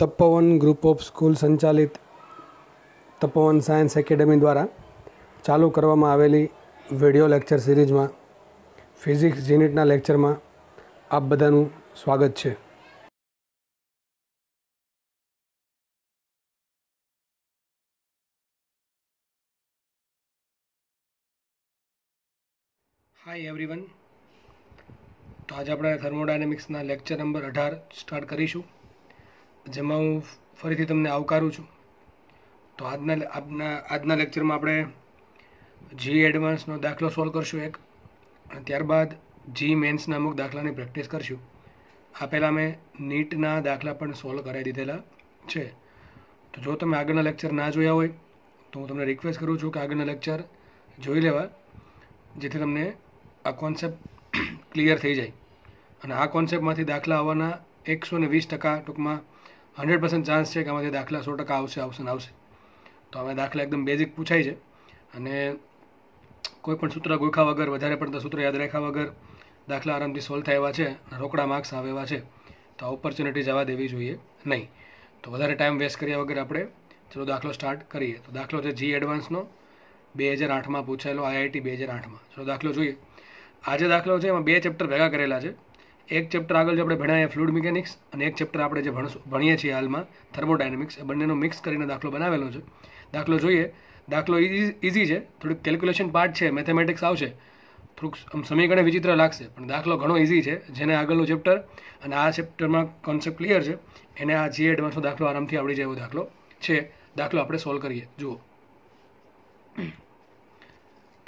Tapovan group of school સંચાલિત તપોવન science academy દ્વારા ચાલુ કરવામાં આવેલી વિડિયો લેક્ચર સિરીઝમાં ફિઝિક્સ યુનિટના લેક્ચરમાં આપ બધાનું સ્વાગત છે હાય એવરીવન તો આજે આપણે થર્મોડાયનેમિક્સના લેક્ચર નંબર અઢાર સ્ટાર્ટ કરીશું જેમાં હું ફરીથી તમને આવકારું છું તો આજના આજના આજના લેક્ચરમાં આપણે જી એડવાન્સનો દાખલો સોલ્વ કરશું એક અને ત્યારબાદ જી મેન્સના અમુક દાખલાની પ્રેક્ટિસ કરશું આ પહેલાં મેં નીટના દાખલા પણ સોલ્વ કરાવી દીધેલા છે તો જો તમે આગળના લેક્ચર ના જોયા હોય તો હું તમને રિક્વેસ્ટ કરું છું કે આગળના લેક્ચર જોઈ લેવા જેથી તમને આ કોન્સેપ્ટ ક્લિયર થઈ જાય અને આ કોન્સેપ્ટમાંથી દાખલા આવવાના એકસો ને વીસ ટકા ટૂંકમાં હન્ડ્રેડ પર્સન્ટ ચાન્સ છે કે આમાંથી દાખલા સો ટકા આવશે આવશે ને આવશે તો અમે દાખલા એકદમ બેઝિક પૂછાય છે અને કોઈ પણ સૂત્ર ગોખા વગર વધારે પડતા સૂત્ર યાદ રાખ્યા વગર દાખલા આરામથી સોલ્વ થાય એવા છે અને રોકડા માર્ક્સ આવે એવા છે તો આ ઓપોર્ચ્યુનિટી જવા દેવી જોઈએ નહીં તો વધારે ટાઈમ વેસ્ટ કર્યા વગર આપણે ચલો દાખલો સ્ટાર્ટ કરીએ તો દાખલો છે જી એડવાન્સનો બે હજાર આઠમાં પૂછાયેલો આઈઆઈટી બે હજાર આઠમાં ચલો દાખલો જોઈએ આજે દાખલો છે એમાં બે ચેપ્ટર ભેગા કરેલા છે એક ચેપ્ટર આગળ જે આપણે ભણ્યા એ ફ્લુડ મિકેનિક્સ અને એક ચેપ્ટર આપણે જે ભણીએ છીએ હાલમાં થર્મોડાયનેમિક્સ એ બંનેનો મિક્સ કરીને દાખલો બનાવેલો છે દાખલો જોઈએ દાખલો ઇઝી છે થોડુંક કેલ્ક્યુલેશન પાર્ટ છે મેથેમેટિક્સ આવશે થોડુંક આમ સમીકરણ વિચિત્ર લાગશે પણ દાખલો ઘણો ઇઝી છે જેને આગળનું ચેપ્ટર અને આ ચેપ્ટરમાં કોન્સેપ્ટ ક્લિયર છે એને આ જી એડવાન્સનો e દાખલો આરામથી આવડી જાય એવો દાખલો છે દાખલો આપણે સોલ્વ કરીએ જુઓ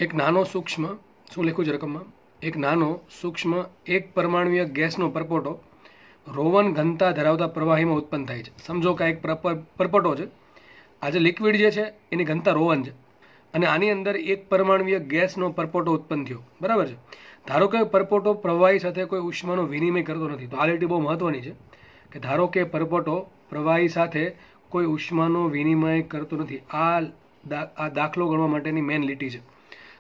એક નાનો સૂક્ષ્મ શું લખ્યું છે રકમમાં એક નાનો સૂક્ષ્મ એક પરમાણુય ગેસનો પરપોટો રોવન ઘનતા ધરાવતા પ્રવાહીમાં ઉત્પન્ન થાય છે સમજો કે એક પરપોટો છે આજે લિક્વિડ જે છે એની ઘનતા રોવન છે અને આની અંદર એક પરમાણુય ગેસનો પરપોટો ઉત્પન્ન થયો બરાબર છે ધારો કે પરપોટો પ્રવાહી સાથે કોઈ ઉષ્માનો વિનિમય કરતો નથી તો આ લીટી બહુ મહત્વની છે કે ધારો કે પરપોટો પ્રવાહી સાથે કોઈ ઉષ્માનો વિનિમય કરતો નથી આ આ દાખલો ગણવા માટેની મેઇન લીટી છે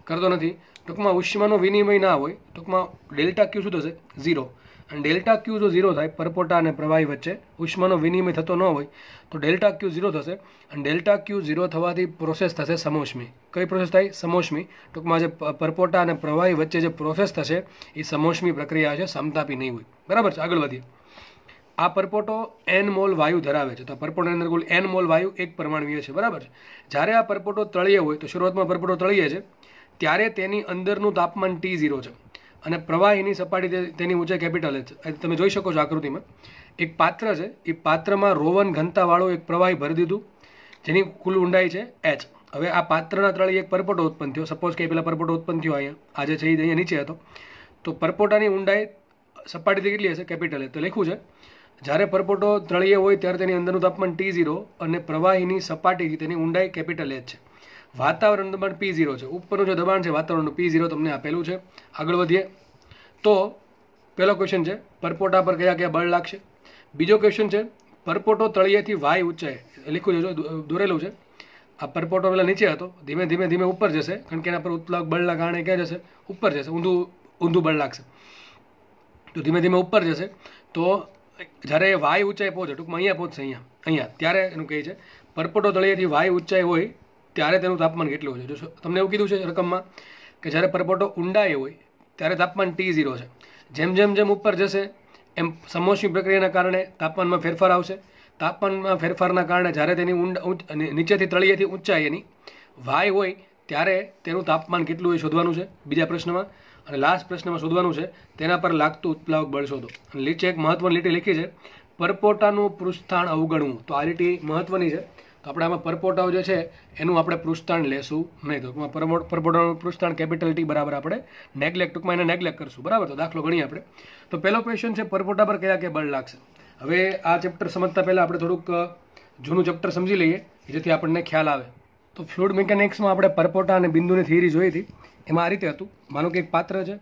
કરતો નથી ટૂંકમાં ઉષ્માનો વિનિમય ના હોય ટૂંકમાં ડેલ્ટા ક્યુ શું થશે ઝીરો અને ડેલ્ટા ક્યુ જો ઝીરો થાય પરપોટા અને પ્રવાહી વચ્ચે ઉષ્માનો વિનિમય થતો ન હોય તો ડેલ્ટા ક્યુ ઝીરો થશે અને ડેલ્ટા ક્યુ ઝીરો થવાથી પ્રોસેસ થશે સમોષ્મી કઈ પ્રોસેસ થાય સમોષ્મી ટૂંકમાં જે પરપોટા અને પ્રવાહી વચ્ચે જે પ્રોસેસ થશે એ સમોષ્મી પ્રક્રિયા છે સમતાપી નહીં હોય બરાબર છે આગળ વધીએ આ પરપોટો એન મોલ વાયુ ધરાવે છે તો પરપોટાની અંદર કુલ એન મોલ વાયુ એક પરમાણુય છે બરાબર છે જ્યારે આ પરપોટો તળીએ હોય તો શરૂઆતમાં પરપોટો તળીએ છે ત્યારે તેની અંદરનું તાપમાન ટી ઝીરો છે અને પ્રવાહીની સપાટી તેની ઊંચાઈ કેપિટલ છે તમે જોઈ શકો છો આકૃતિમાં એક પાત્ર છે એ પાત્રમાં રોવન ઘનતાવાળો એક પ્રવાહી ભરી દીધું જેની કુલ ઊંડાઈ છે એચ હવે આ પાત્રના તળે એક પરપોટો ઉત્પન્ન થયો સપોઝ કે પહેલાં પરપોટો ઉત્પન્ન થયો અહીંયા આજે છે એ અહીંયા નીચે હતો તો પરપોટાની ઊંડાઈ સપાટીથી કેટલી હશે કેપિટલ તો લખ્યું છે જ્યારે પરપોટો તળિયે હોય ત્યારે તેની અંદરનું તાપમાન ટી ઝીરો અને પ્રવાહીની સપાટીથી તેની ઊંડાઈ કેપિટલ એચ છે વાતાવરણ દબાણ પી ઝીરો છે ઉપરનું જે દબાણ છે વાતાવરણનું પી ઝીરો તમને આપેલું છે આગળ વધીએ તો પહેલો ક્વેશ્ચન છે પરપોટા પર કયા કયા બળ લાગશે બીજો ક્વેશ્ચન છે પરપોટો તળિયેથી વાય ઊંચાઈ લીખું છે દોરેલું છે આ પરપોટો પહેલાં નીચે હતો ધીમે ધીમે ધીમે ઉપર જશે કારણ કે એના પર ઉત્તલાક બળના કારણે ક્યાં જશે ઉપર જશે ઊંધું ઊંધું બળ લાગશે તો ધીમે ધીમે ઉપર જશે તો જ્યારે વાય ઊંચાઈ પહોંચે ટૂંકમાં અહીંયા પહોંચશે અહીંયા અહીંયા ત્યારે એનું કહે છે પરપોટો તળિયેથી વાય ઊંચાઈ હોય ત્યારે તેનું તાપમાન કેટલું છે જો તમને એવું કીધું છે રકમમાં કે જ્યારે પરપોટો ઊંડાએ હોય ત્યારે તાપમાન ટી ઝીરો છે જેમ જેમ જેમ ઉપર જશે એમ સમોસી પ્રક્રિયાના કારણે તાપમાનમાં ફેરફાર આવશે તાપમાનમાં ફેરફારના કારણે જ્યારે તેની ઊંડા નીચેથી તળિયેથી ઊંચાઈ એની વાય હોય ત્યારે તેનું તાપમાન કેટલું હોય શોધવાનું છે બીજા પ્રશ્નમાં અને લાસ્ટ પ્રશ્નમાં શોધવાનું છે તેના પર લાગતું ઉત્પ્લાવક બળ શોધો અને લીચે એક મહત્વની લીટી લખી છે પરપોટાનું પૃષ્ઠાણ અવગણવું તો આ લીટી મહત્વની છે તો આપણે આમાં પરપોટાઓ જે છે એનું આપણે પૃષ્ઠાણ લેશું નહીં ટૂંકમાં પરપોટાનું પૃષ્ઠાણ કેપિટલ ટી બરાબર આપણે નેગ્લેક્ટ ટૂંકમાં એને નેગ્લેક્ટ કરશું બરાબર તો દાખલો ગણીએ આપણે તો પહેલો ક્વેશ્ચન છે પરપોટા પર કયા કયા બળ લાગશે હવે આ ચેપ્ટર સમજતા પહેલાં આપણે થોડુંક જૂનું ચેપ્ટર સમજી લઈએ જેથી આપણને ખ્યાલ આવે તો ફ્લુઇડ મિકેનિક્સમાં આપણે પરપોટા અને બિંદુની થિયરી જોઈ હતી એમાં આ રીતે હતું માનો કે એક પાત્ર છે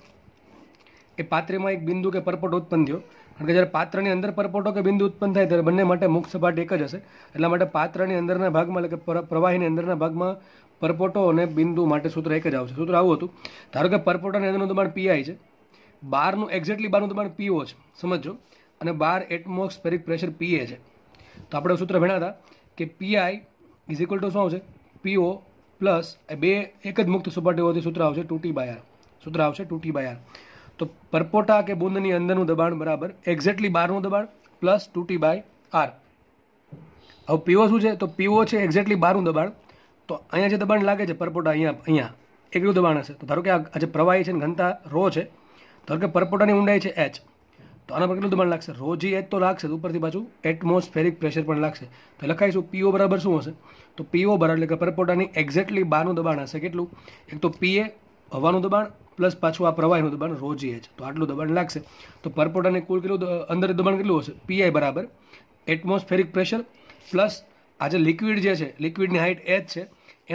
એ પાત્રમાં એક બિંદુ કે પરપોટો ઉત્પન્ન થયો કારણ કે જ્યારે પાત્રની અંદર પરપોટો કે બિંદુ ઉત્પન્ન થાય ત્યારે બંને માટે મુખ સપાટી એક જ હશે એટલા માટે પાત્રની અંદરના ભાગમાં એટલે કે પ્રવાહીની અંદરના ભાગમાં પરપોટો અને બિંદુ માટે સૂત્ર એક જ આવશે સૂત્ર આવું હતું ધારો કે પરપોટાની અંદરનું દબાણ પીઆઈ છે બારનું એક્ઝેક્ટલી બારનું દબાણ પીઓ છે સમજો અને બાર એટમોસ્ફેરિક પ્રેશર પીએ છે તો આપણે સૂત્ર ભણ્યા હતા કે પીઆઈ ઇઝ ઇક્વલ ટુ શું છે પીઓ પ્લસ બે એક જ મુક્ત સપાટીઓથી સૂત્ર આવશે ટૂટી ટી બાય આર સૂત્ર આવશે ટુ ટી બાય આર તો પરપોટા કે બુંદની અંદરનું દબાણ બરાબર એક્ઝેક્ટલી બહારનું દબાણ પ્લસ ટૂટી બાય આર હવે પીઓ શું છે તો પીઓ છે એક્ઝેક્ટલી બહારનું દબાણ તો અહીંયા જે દબાણ લાગે છે પરપોટા અહીંયા અહીંયા એકલું દબાણ હશે તો ધારો કે આ જે પ્રવાહી છે ને ઘનતા રો છે ધારો કે પરપોટાની ઊંડાઈ છે એચ તો આના પર કેટલું દબાણ લાગશે રોજી એચ તો લાગશે ઉપરથી પાછું એટમોસ્ફેરિક પ્રેશર પણ લાગશે તો લખાઈશું પીઓ બરાબર શું હશે તો પીઓ બરાબર એટલે કે પરપોટાની એક્ઝેક્ટલી બહારનું દબાણ હશે કેટલું એક તો પીએ હવાનું દબાણ પ્લસ પાછું આ પ્રવાહીનું દબાણ રોજી એચ તો આટલું દબાણ લાગશે તો પરપોટાને કુલ કેટલું અંદર દબાણ કેટલું હશે પીઆઈ બરાબર એટમોસ્ફેરિક પ્રેશર પ્લસ આ જે લિક્વિડ જે છે લિક્વિડની હાઇટ એચ છે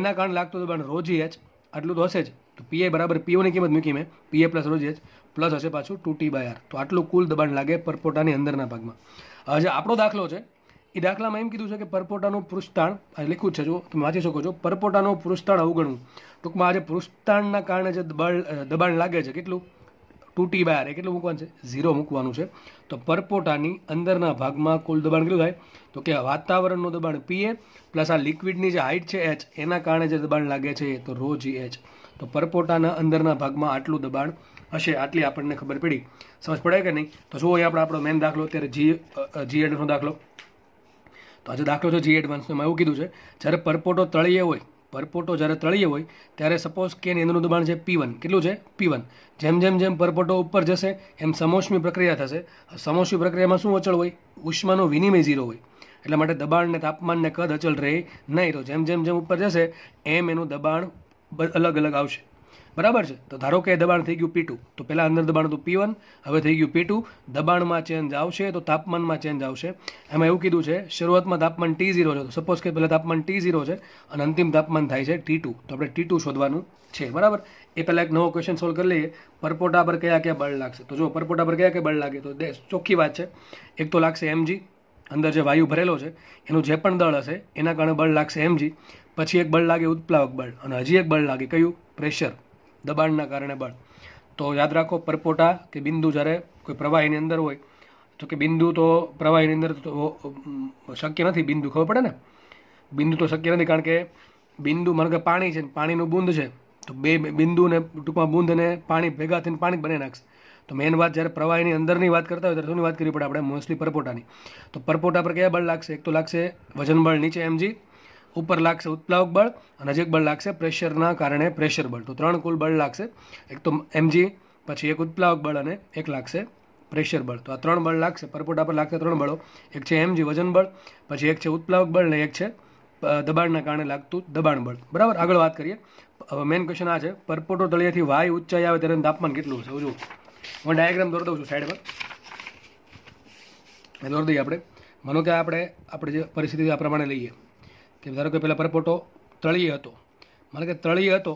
એના કારણે લાગતું દબાણ રોજી એચ આટલું તો હશે જ તો પીઆઈ બરાબર પીઓની કિંમત મૂકી મેં PA plus rho g H plus હશે પાછું ટુ ટી બાય આર તો આટલું કુલ દબાણ લાગે પરપોટાની અંદરના ભાગમાં જે આપણો દાખલો છે એ દાખલામાં એમ કીધું છે કે પરપોટાનું પૃષ્ઠાણ આ લખ્યું છે જો તમે વાંચી શકો છો પરપોટાનું પૃષ્ઠાણ અવગણવું ટૂંકમાં આજે પૃષ્ઠાણના કારણે જે દબાણ દબાણ લાગે છે કેટલું તૂટી બહાર કેટલું મૂકવાનું છે ઝીરો મૂકવાનું છે તો પરપોટાની અંદરના ભાગમાં કુલ દબાણ કેટલું થાય તો કે વાતાવરણનું દબાણ પીએ પ્લસ આ લિક્વિડની જે હાઇટ છે એચ એના કારણે જે દબાણ લાગે છે તો રો જી એચ તો પરપોટાના અંદરના ભાગમાં આટલું દબાણ હશે આટલી આપણને ખબર પડી સમજ પડે કે નહીં તો શું હોય આપણે આપણો મેન દાખલો અત્યારે જી જી એડનો દાખલો તો આજે દાખલો છે જી એડવાન્સનો એમાં એવું કીધું છે જ્યારે પરપોટો તળિયે હોય પરપોટો જ્યારે તળિયે હોય ત્યારે સપોઝ કે એનું દબાણ છે પી વન કેટલું છે પી વન જેમ જેમ જેમ પરપોટો ઉપર જશે એમ સમોષ્મી પ્રક્રિયા થશે સમોષ્મી પ્રક્રિયામાં શું અચળ હોય ઉષ્માનો વિનિમય ઝીરો હોય એટલા માટે દબાણને તાપમાનને કદ અચળ રહે નહીં તો જેમ જેમ જેમ ઉપર જશે એમ એનું દબાણ અલગ અલગ આવશે બરાબર છે તો ધારો કે દબાણ થઈ ગયું પી ટુ તો પહેલાં અંદર દબાણ હતું પી વન હવે થઈ ગયું પી ટુ દબાણમાં ચેન્જ આવશે તો તાપમાનમાં ચેન્જ આવશે એમાં એવું કીધું છે શરૂઆતમાં તાપમાન ટી ઝીરો છે તો સપોઝ કે પહેલાં તાપમાન ટી ઝીરો છે અને અંતિમ તાપમાન થાય છે ટી ટુ તો આપણે ટી ટુ શોધવાનું છે બરાબર એ પહેલાં એક નવો ક્વેશ્ચન સોલ્વ કરી લઈએ પરપોટા પર કયા કયા બળ લાગશે તો જો પરપોટા પર કયા કયા બળ લાગે તો ચોખ્ખી વાત છે એક તો લાગશે એમજી અંદર જે વાયુ ભરેલો છે એનું જે પણ દળ હશે એના કારણે બળ લાગશે એમજી પછી એક બળ લાગે ઉત્પ્લાવક બળ અને હજી એક બળ લાગે કયું પ્રેશર દબાણના કારણે બળ તો યાદ રાખો પરપોટા કે બિંદુ જ્યારે કોઈ પ્રવાહીની અંદર હોય તો કે બિંદુ તો પ્રવાહીની અંદર તો શક્ય નથી બિંદુ ખબર પડે ને બિંદુ તો શક્ય નથી કારણ કે બિંદુ માનો કે પાણી છે પાણીનું બુંદ છે તો બે બિંદુ ને ટૂંકમાં બુંદ અને પાણી ભેગા થઈને પાણી બને નાખશે તો મેઇન વાત જ્યારે પ્રવાહીની અંદરની વાત કરતા હોય ત્યારે શોની વાત કરવી પડે આપણે મોસ્ટલી પરપોટાની તો પરપોટા પર કયા બળ લાગશે એક તો લાગશે વજન બળ નીચે એમજી ઉપર લાગશે ઉત્પ્લાવક બળ અને નજીક બળ લાગશે પ્રેશરના કારણે પ્રેશર બળ તો ત્રણ કુલ બળ લાગશે એક તો એમજી પછી એક ઉત્પ્લાવક બળ અને એક લાગશે પ્રેશર બળ તો આ ત્રણ બળ લાગશે પરપોટા પર લાગશે ત્રણ બળો એક છે એમજી વજન બળ પછી એક છે ઉત્પ્લાવક બળ અને એક છે દબાણના કારણે લાગતું દબાણ બળ બરાબર આગળ વાત કરીએ હવે મેઇન ક્વેશ્ચન આ છે પરપોટો તળિયાથી વાય ઊંચાઈ આવે ત્યારે તાપમાન કેટલું છે જો હું ડાયાગ્રામ દોરી દઉં છું સાઈડ પર દોરી દઈએ આપણે માનો કે આપણે આપણે જે પરિસ્થિતિ આ પ્રમાણે લઈએ કે ધારો કે પહેલાં પરપોટો તળીએ હતો મારે કે તળીએ હતો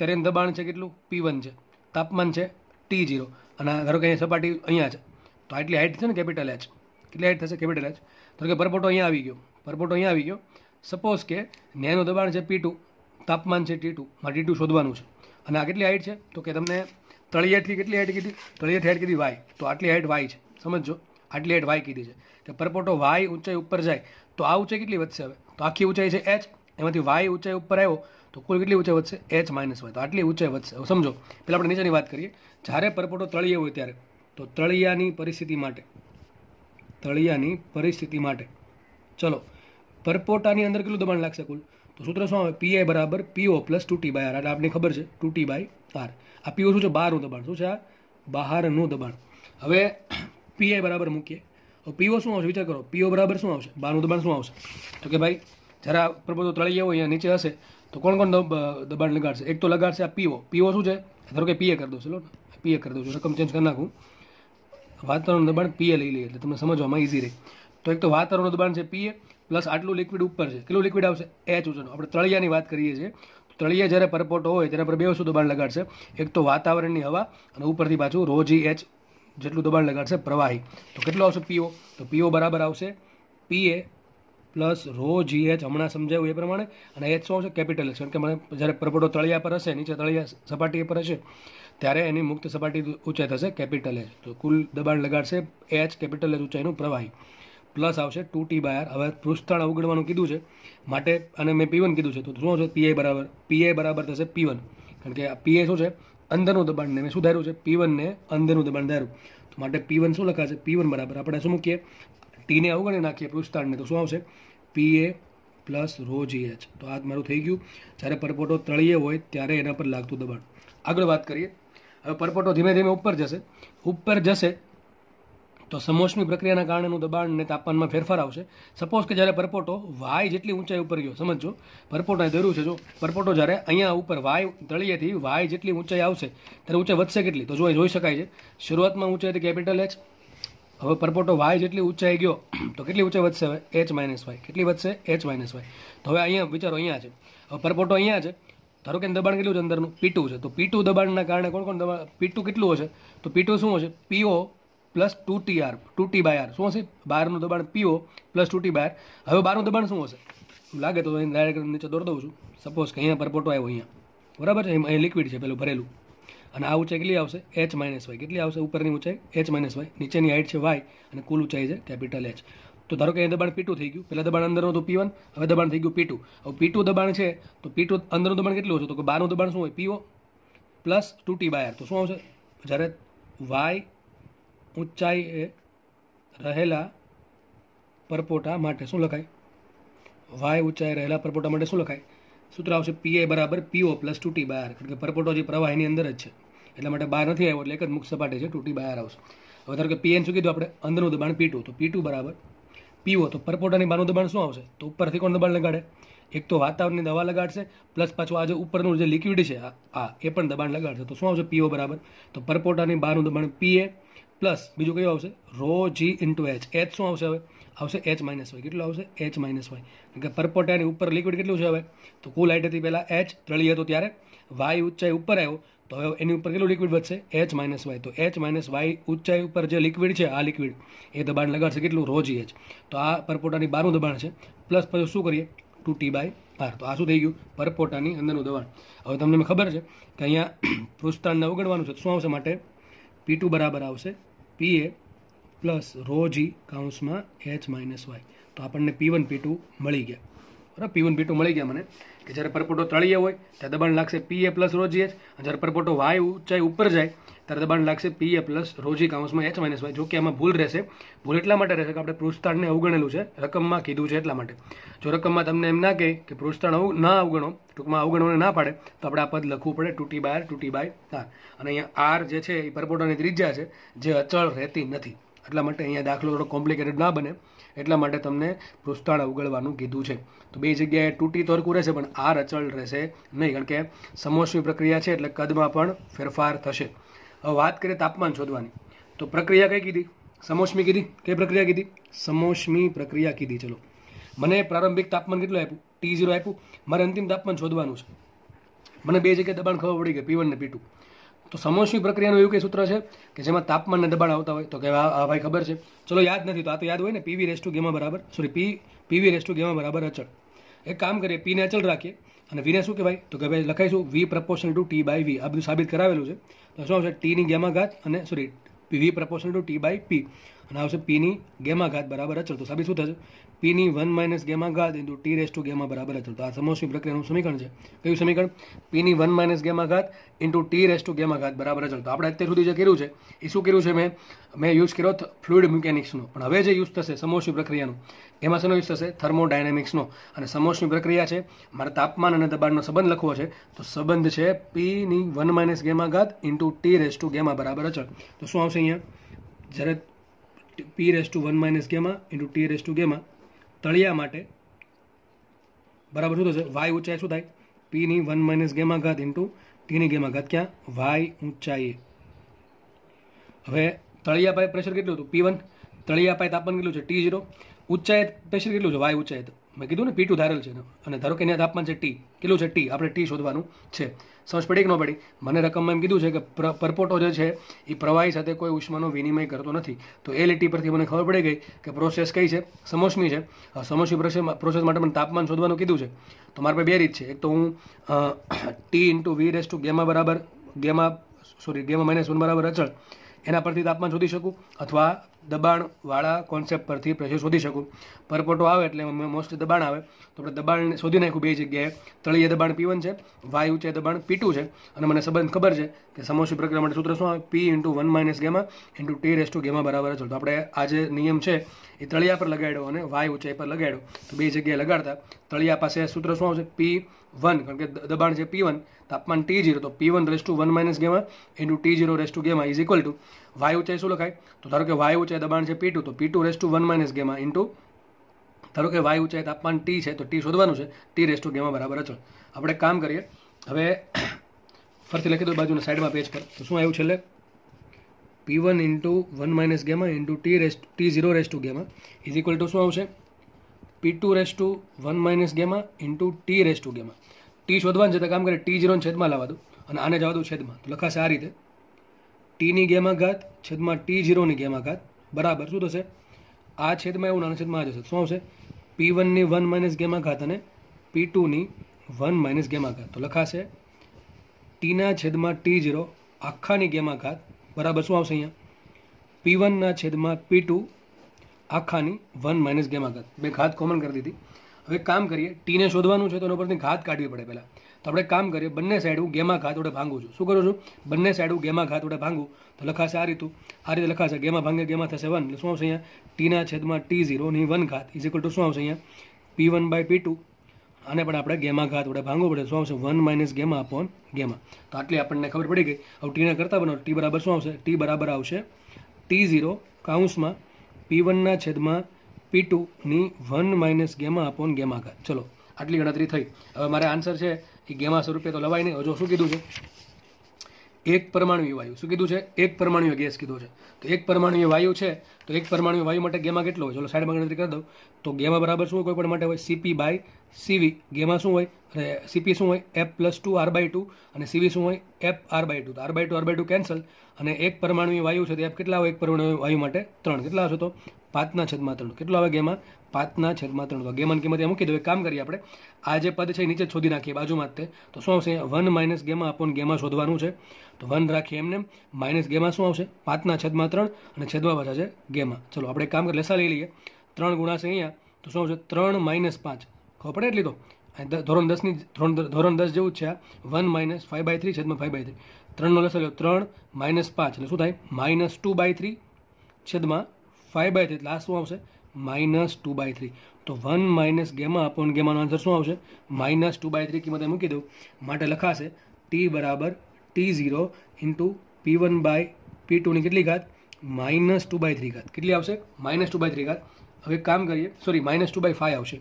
ત્યારે એનું દબાણ છે કેટલું પી વન છે તાપમાન છે ટી જીરો અને ધારો કે અહીંયા સપાટી અહીંયા છે તો આટલી હાઇટ છે ને કેપિટલ એચ કેટલી હાઇટ થશે કેપિટલ એચ ધારો કે પરપોટો અહીંયા આવી ગયો પરપોટો અહીંયા આવી ગયો સપોઝ કે નેનું દબાણ છે પી ટુ તાપમાન છે ટી ટુ મારે ટી ટુ શોધવાનું છે અને આ કેટલી હાઇટ છે તો કે તમને તળિયાટથી કેટલી હાઇટ કીધી તળિયાટ હાઇટ કીધી વાય તો આટલી હાઇટ વાય છે સમજો આટલી હાઇટ વાય કીધી છે કે પરપોટો વાય ઊંચાઈ ઉપર જાય તો આ ઊંચાઈ કેટલી વધશે હવે તો આખી ઊંચાઈ છે એચ એમાંથી વાય ઊંચાઈ ઉપર આવ્યો તો કુલ કેટલી ઊંચાઈ વધશે એચ માઇનસ વાય તો આટલી ઊંચાઈ વધશે હવે સમજો પહેલાં આપણે નીચેની વાત કરીએ જ્યારે પરપોટો તળિયે હોય ત્યારે તો તળિયાની પરિસ્થિતિ માટે તળિયાની પરિસ્થિતિ માટે ચલો પરપોટાની અંદર કેટલું દબાણ લાગશે કુલ તો સૂત્ર શું આવે પીઆઈ બરાબર પીઓ પ્લસ ટૂટી બાય આર એટલે આપણને ખબર છે ટૂટી બાય આર આ પીઓ શું છે બહારનું દબાણ શું છે આ બહારનું દબાણ હવે પીઆઈ બરાબર મૂકીએ તો પીઓ શું આવશે વિચાર કરો પીઓ બરાબર શું આવશે બારનું દબાણ શું આવશે તો કે ભાઈ જરા પ્રબોધો તળી ગયા હોય અહીંયા નીચે હશે તો કોણ કોણ દબાણ લગાડશે એક તો લગાડશે આ પીઓ પીઓ શું છે ધારો કે પીએ કરી દઉં ચલો ને પીએ કરી દઉં છું રકમ ચેન્જ કરી નાખું વાતાવરણ દબાણ પીએ લઈ લઈએ એટલે તમને સમજવામાં ઇઝી રહે તો એક તો વાતાવરણનું દબાણ છે પીએ પ્લસ આટલું લિક્વિડ ઉપર છે કેટલું લિક્વિડ આવશે એચ ઊંચાનું આપણે તળિયાની વાત કરીએ છીએ તળિયા જ્યારે પરપોટો હોય ત્યારે પર બે વસ્તુ દબાણ લગાડશે એક તો વાતાવરણની હવા અને ઉપરથી પાછું રોજી એચ જેટલું દબાણ લગાડશે પ્રવાહી તો કેટલો આવશે પીઓ તો પીઓ બરાબર આવશે પીએ પ્લસ રો જીએચ હમણાં સમજાવ્યું એ પ્રમાણે અને એચ શું આવશે કેપિટલ એચ કારણ કે મને જ્યારે પરપોટો તળિયા પર હશે નીચે તળિયા સપાટી પર હશે ત્યારે એની મુક્ત સપાટી ઊંચાઈ થશે કેપિટલ એચ તો કુલ દબાણ લગાડશે એચ કેપિટલ એચ ઊંચાઈનું પ્રવાહી પ્લસ આવશે ટુ ટી બાય હવે પૃષ્ઠળ અવગણવાનું કીધું છે માટે અને મેં પીવન કીધું છે તો શું હશે પીએ બરાબર પીએ બરાબર થશે પીવન કારણ કે પીએ શું છે અંદરનું દબાણ ને શું ધાર્યું છે પી વનને અંદરનું દબાણ ધાર્યું તો માટે પી વન શું લખાશે પી વન બરાબર આપણે શું મૂકીએ ટીને અવગણી નાખીએ પૃષ્ઠાંડને તો શું આવશે P A plus rho GH તો આ મારું થઈ ગયું જ્યારે પરપોટો તળીએ હોય ત્યારે એના પર લાગતું દબાણ આગળ વાત કરીએ હવે પરપોટો ધીમે ધીમે ઉપર જશે ઉપર જશે તો સમોસની પ્રક્રિયાના કારણેનું દબાણ અને તાપમાનમાં ફેરફાર આવશે સપોઝ કે જ્યારે પરપોટો વાય જેટલી ઊંચાઈ ઉપર ગયો સમજો પરપોટો અહીં દોર્યું છે જો પરપોટો જ્યારે અહીંયા ઉપર વાય તળિયેથી વાય જેટલી ઊંચાઈ આવશે ત્યારે ઊંચાઈ વધશે કેટલી તો જો અહીં જોઈ શકાય છે શરૂઆતમાં ઊંચાઈ હતી કેપિટલ એચ હવે પરપોટો વાય જેટલી ઊંચાઈ ગયો તો કેટલી ઊંચાઈ વધશે હવે એચ માઇનસ વાય કેટલી વધશે એચ માઇનસ વાય તો હવે અહીંયા વિચારો અહીંયા છે હવે પરપોટો અહીંયા છે ધારો કે દબાણ કેટલું છે અંદરનું પીટું છે તો પીટું દબાણના કારણે કોણ કોણ દબાણ પીટું કેટલું હશે તો પીટું શું હશે PO plus two T R two T by R શું હશે બારનું દબાણ PO plus two T by R હવે બારનું દબાણ શું હશે લાગે તો અહીં ડાયરેક્ટ નીચે દોર દઉં છું સપોઝ કે અહીંયા પરપોટો આવ્યો અહીંયા બરાબર છે અહીં લિક્વિડ છે પેલું ભરેલું અને આ ઊંચાઈ કેટલી આવશે એચ માઇનસ વાય કેટલી આવશે ઉપરની ઊંચાઈ એચ માઇનસ વાય નીચેની હાઇટ છે વાય અને કુલ ઊંચાઈ છે કેપિટલ એચ તો ધારો કે અહીં દબાણ પીટું થઈ ગયું પહેલાં દબાણ અંદરનું હતું પી વન હવે દબાણ થઈ ગયું પીટું હવે પીટું દબાણ છે તો પીટું અંદરનું દબાણ કેટલું હશે તો કે બારનું દબાણ શું હોય PO plus two T by R તો શું આવશે જ્યારે વાય ઊંચાઈએ રહેલા પરપોટા માટે શું લખાય વાય ઊંચાઈ રહેલા પરપોટા માટે શું લખાય સૂત્ર આવશે પીએ બરાબર પીઓ પ્લસ ટૂટી બહાર કારણ કે પરપોટો જે પ્રવાહીની અંદર જ છે એટલા માટે બહાર નથી આવ્યો એટલે એક જ મુખ સપાટી છે ટૂટી બહાર આવશે હવે ધારો કે પીએન શું કીધું આપણે અંદરનું દબાણ પીટું તો પીટું બરાબર પીઓ તો પરપોટાની બહારનું દબાણ શું આવશે તો ઉપરથી કોણ દબાણ લગાડે એક તો વાતાવરણની દવા લગાડશે પ્લસ પાછું આ જે ઉપરનું જે લિક્વિડ છે આ એ પણ દબાણ લગાડશે તો શું આવશે પીઓ બરાબર તો પરપોટાની બહારનું દબાણ પીએ પ્લસ બીજું કયું આવશે rho G into H H શું આવશે હવે આવશે એચ માઇનસ વાય કેટલું આવશે એચ માઇનસ વાય કે પરપોટાની ઉપર લિક્વિડ કેટલું છે હવે તો કુલ હાઇટ હતી પહેલાં એચ તળી હતો ત્યારે વાય ઊંચાઈ ઉપર આવ્યો તો હવે એની ઉપર કેટલું લિક્વિડ વધશે એચ માઇનસ વાય તો એચ માઇનસ વાય ઊંચાઈ ઉપર જે લિક્વિડ છે આ લિક્વિડ એ દબાણ લગાડશે કેટલું રો જી એચ તો આ પરપોટાની બારનું દબાણ છે પ્લસ પછી શું કરીએ ટુ ટી બાય બાર તો આ શું થઈ ગયું પરપોટાની અંદરનું દબાણ હવે તમને ખબર છે કે અહીંયા પૃષ્ઠાંડને ઓગળવાનું છે શું આવશે માટે પી ટુ બરાબર આવશે P A plus rho G કાઉન્સમાં એચ માઇનસ વાય તો આપણને પી વન પી ટુ મળી ગયા બરાબર પી વન પી ટુ મળી ગયા મને કે જ્યારે પરપોટો તળિયે હોય ત્યારે દબાણ લાગશે પી એ પ્લસ રોજી એચ જ્યારે પરપોટો વાય ઊંચાઈ ઉપર જાય ત્યારે દબાણ લાગશે પી એ પ્લસ રોજી કાઉન્સમાં એચ માઇનસ વાય જો કે આમાં ભૂલ રહેશે ભૂલ એટલા માટે રહેશે કે આપણે પૃષ્ઠતાણને અવગણેલું છે રકમમાં કીધું છે એટલા માટે જો રકમમાં તમને એમ ના કહે કે પૃષ્ઠતાણ ના અવગણો ટૂંકમાં અવગણોને ના પાડે તો આપણે આ પદ લખવું પડે ટૂટી બાર ટૂટી બાય આર અને અહીંયા આર જે છે એ પરપોટોની ત્રિજ્યા છે જે અચળ રહેતી નથી એટલા માટે અહીંયા દાખલો થોડો કોમ્પ્લિકેટેડ ના બને એટલા માટે તમને પૃષ્ઠાળ અવગળવાનું કીધું છે તો બે જગ્યાએ તૂટી તરકું રહેશે પણ આ રચળ રહેશે નહીં કારણ કે સમોષ્મી પ્રક્રિયા છે એટલે કદમાં પણ ફેરફાર થશે હવે વાત કરીએ તાપમાન શોધવાની તો પ્રક્રિયા કઈ કીધી સમોસમી કીધી કઈ પ્રક્રિયા કીધી સમોસમી પ્રક્રિયા કીધી ચલો મને પ્રારંભિક તાપમાન કેટલું આપ્યું ટી ઝીરો આપ્યું મારે અંતિમ તાપમાન શોધવાનું છે મને બે જગ્યાએ દબાણ ખબર પડી કે પી વન ને પી ટુ તો સમોષ્મી પ્રક્રિયાનું એવું કંઈ સૂત્ર છે કે જેમાં તાપમાનને દબાણ આવતા હોય તો કે આ ભાઈ ખબર છે ચલો યાદ નથી તો આ તો યાદ હોય ને પીવી રેસ ટુ ગેમાં બરાબર sorry P PV raise to gamma બરાબર અચળ એક કામ કરીએ પીને અચળ રાખીએ અને વીને શું કહેવાય તો કે ભાઈ લખાઈશું V proportional to T by V આ બધું સાબિત કરાવેલું છે તો શું આવશે ટીની ગેમાં ઘાત અને sorry V proportional to T by P અને આવશે પીની ગેમા ઘાત બરાબર અચલ તો સાબિત શું થશે પીની વન માઇનસ ગેમા ઘાત into T raise to gamma બરાબર અચલ તો આ સમોષ્મિ પ્રક્રિયાનું સમીકરણ છે કયું સમીકરણ પીની વન માઇનસ ગેમા ઘાત ઇન્ટુ ટી રેસ ટુ ગેમાઘાત બરાબર અચલ તો આપણે અત્યાર સુધી જે કર્યું છે એ શું કર્યું છે મેં મેં યુઝ કર્યો ફ્લુઇડ મિકેનિક્સનો પણ હવે જે યુઝ થશે સમોષ્મિ પ્રક્રિયાનો એમાં શેનો યુઝ થશે થર્મોડાયનેમિક્સનો અને સમોષ્મિ પ્રક્રિયા છે મારે તાપમાન અને દબાણનો સંબંધ લખવો છે તો સંબંધ છે પીની વન માઇનસ ગેમા ઘાત into T raise to gamma બરાબર અચલ તો શું આવશે અહીંયા જ્યારે P raise to one minus gamma into T raise to gamma તળિયા માટે બરાબર શું થશે વાય ઊંચાઈ શું થાય પીની વન માઇનસ ગેમા ઘાત ઇન્ટુ ટીની ગેમા ઘાત ક્યાં વાય ઊંચાઈ હવે તળિયા પાય પ્રેશર કેટલું હતું પી વન તળિયા પાય તાપમાન કેટલું છે ટી ઝીરો ઊંચાઈ પ્રેશર કેટલું છે વાય ઊંચાઈ મેં કીધું ને પી ટુ છે અને ધારો કે એના તાપમાન છે ટી કેટલું છે ટી આપણે ટી શોધવાનું છે સમજ પડી કે ન પડી મને રકમમાં એમ કીધું છે કે પરપોટો જે છે એ પ્રવાહી સાથે કોઈ ઉષ્માનો વિનિમય કરતો નથી તો એ લીટી પરથી મને ખબર પડી ગઈ કે પ્રોસેસ કઈ છે સમોસમી છે સમોષ્મી પ્રોસેસ માટે મને તાપમાન શોધવાનું કીધું છે તો મારા પાસે બે રીત છે એક તો હું T into V raise to gamma બરાબર gamma sorry gamma minus one બરાબર અચળ એના પરથી તાપમાન શોધી શકું અથવા દબાણવાળા કોન્સેપ્ટ પરથી પ્રેશર શોધી શકું પરપોટો આવે એટલે મોસ્ટ દબાણ આવે તો આપણે દબાણ શોધી નાખ્યું બે જગ્યાએ તળિયે દબાણ પી વન છે વાયુ છે દબાણ પી છે અને મને સંબંધ ખબર છે કે સમોસી પ્રક્રિયા માટે સૂત્ર શું આવે P into one minus gamma into T raise to gamma બરાબર છે તો આપણે આ જે નિયમ છે એ તળિયા પર લગાડ્યો અને વાયુ ઊંચાઈ પર લગાડ્યો તો બે જગ્યાએ લગાડતા તળિયા પાસે સૂત્ર શું આવશે પી વન કારણ કે દબાણ છે પી વન તાપમાન ટી જીરો તો P one raise to one minus gamma into T zero raise to gamma is equal to વાયુ ઊંચાઈ શું લખાય તો ધારો કે વાયુ ઊંચાઈ દબાણ છે પી ટુ તો P two raise to one minus gamma into ધારો કે વાયુ ઊંચાઈ તાપમાન ટી છે તો ટી શોધવાનું છે ટી રેસ ટુ ગેમા બરાબર છે આપણે કામ કરીએ હવે ફરીથી લખી દો બાજુના સાઈડમાં પેજ પર તો શું આવ્યું છેલ્લે P one into one minus gamma into T raise T zero raise to gamma is equal to શું આવશે P two raise to one minus gamma into T raise to gamma T શોધવાનું છે તો કામ કરે ટી જીરોને છેદમાં લાવવા દો અને આને જવા દો છેદમાં તો લખાશે આ રીતે ટીની ગેમાઘાત છેદમાં ટી જીરોની ગેમાઘાત બરાબર શું થશે આ છેદમાં એવું નાના છેદમાં આ જશે શું આવશે પી વનની વન માઇનસ ગેમાઘાત અને પી ટુની વન માઇનસ ગેમાઘાત તો લખાશે ટીના છેદમાં ટી જીરો આખાની ગેમાઘાત બરાબર શું આવશે અહીંયા પી વનના છેદમાં પી ટુ આખાની વન માઇનસ ગેમાઘાત બે ઘાત કોમન કરી દીધી હવે કામ કરીએ ટીને શોધવાનું છે તો એના ઉપરથી ઘાત કાઢવી પડે પહેલાં તો આપણે કામ કરીએ બંને સાઈડ હું ગેમા ઘાત વડે ભાંગું છું શું કરું છું બંને સાઈડ હું ગેમા ઘાત વડે ભાંગું તો લખાશે આ રીતું આ રીતે લખાશે ગેમા ભાંગે ગેમા થશે વન એટલે શું આવશે અહીંયા ટીના છેદમાં ટી ઝીરો ની વન ઘાત ઇઝ ઇક્વલ ટુ શું આવશે અહીંયા P one by P two આને પણ આપણે ગેમા ઘાત વડે ભાંગવું પડે શું આવશે one minus gamma upon gamma તો આટલી આપણને ખબર પડી ગઈ હવે ટીને કરતાં બનો ટી બરાબર શું આવશે ટી બરાબર આવશે ટી ઝીરો કાઉન્સમાં પી વનના છેદમાં પી ટુની one minus gamma upon gamma ઘાત ચલો આટલી ગણતરી થઈ હવે મારે આન્સર છે એ ગેમા સ્વરૂપે તો લવાય નહીં હજુ શું કીધું છે એક પરમાણુય વાયુ શું કીધું છે એક પરમાણુય ગેસ કીધો છે તો એક પરમાણુય વાયુ છે તો એક પરમાણુય વાયુ માટે ગેમા કેટલો હોય ચલો સાઈડમાં ગણતરી કરી દઉં તો ગેમા બરાબર શું હોય કોઈ પણ માટે હોય સીપી બાય સીવી ગેમા શું હોય અને સીપી શું હોય F plus two R by two અને સીવી શું હોય F R by two R by two R by two cancel અને એક પરમાણુય વાયુ છે તો એફ કેટલા હોય એક પરમાણુ વાયુ માટે ત્રણ કેટલા હશે તો પાંચના છદમાં ત્રણ કેટલો આવે ગેમાં પાંચના છદમાં ત્રણ ગેમન ગેમાની કિંમત એ મૂકી દો કામ કરીએ આપણે આ જે પદ છે નીચે શોધી નાખીએ બાજુમાં તે તો શું આવશે વન માઇનસ ગેમાં આપણને ગેમાં શોધવાનું છે તો વન રાખીએ એમને માઇનસ ગેમાં શું આવશે પાંચના છદમાં ત્રણ અને છેદમાં પાછા છે ગેમાં ચલો આપણે એક કામ કરીએ લસા લઈ લઈએ ત્રણ ગુણાશે અહીંયા તો શું આવશે ત્રણ માઇનસ પાંચ ખબર પડે એટલી તો ધોરણ દસની ધોરણ ધોરણ દસ જેવું જ છે આ one minus five by three છેદમાં ફાઇવ બાય થ્રી ત્રણનો લસા લો ત્રણ માઇનસ પાંચ એટલે શું થાય માઇનસ ટુ બાય થ્રી છેદમાં ફાઇવ બાય થ્રી લાસ્ટ શું આવશે માઇનસ ટુ બાય થ્રી તો વન માઇનસ ગેમા અપોન ગેમાનો આન્સર શું આવશે માઇનસ ટુ બાય થ્રી કિંમત મૂકી દઉં માટે લખાશે ટી બરાબર T zero into P one by P ટુની કેટલી ઘાત માઇનસ ટુ બાય થ્રી ઘાત કેટલી આવશે માઇનસ ટુ બાય થ્રી ઘાત હવે કામ કરીએ sorry minus two by five આવશે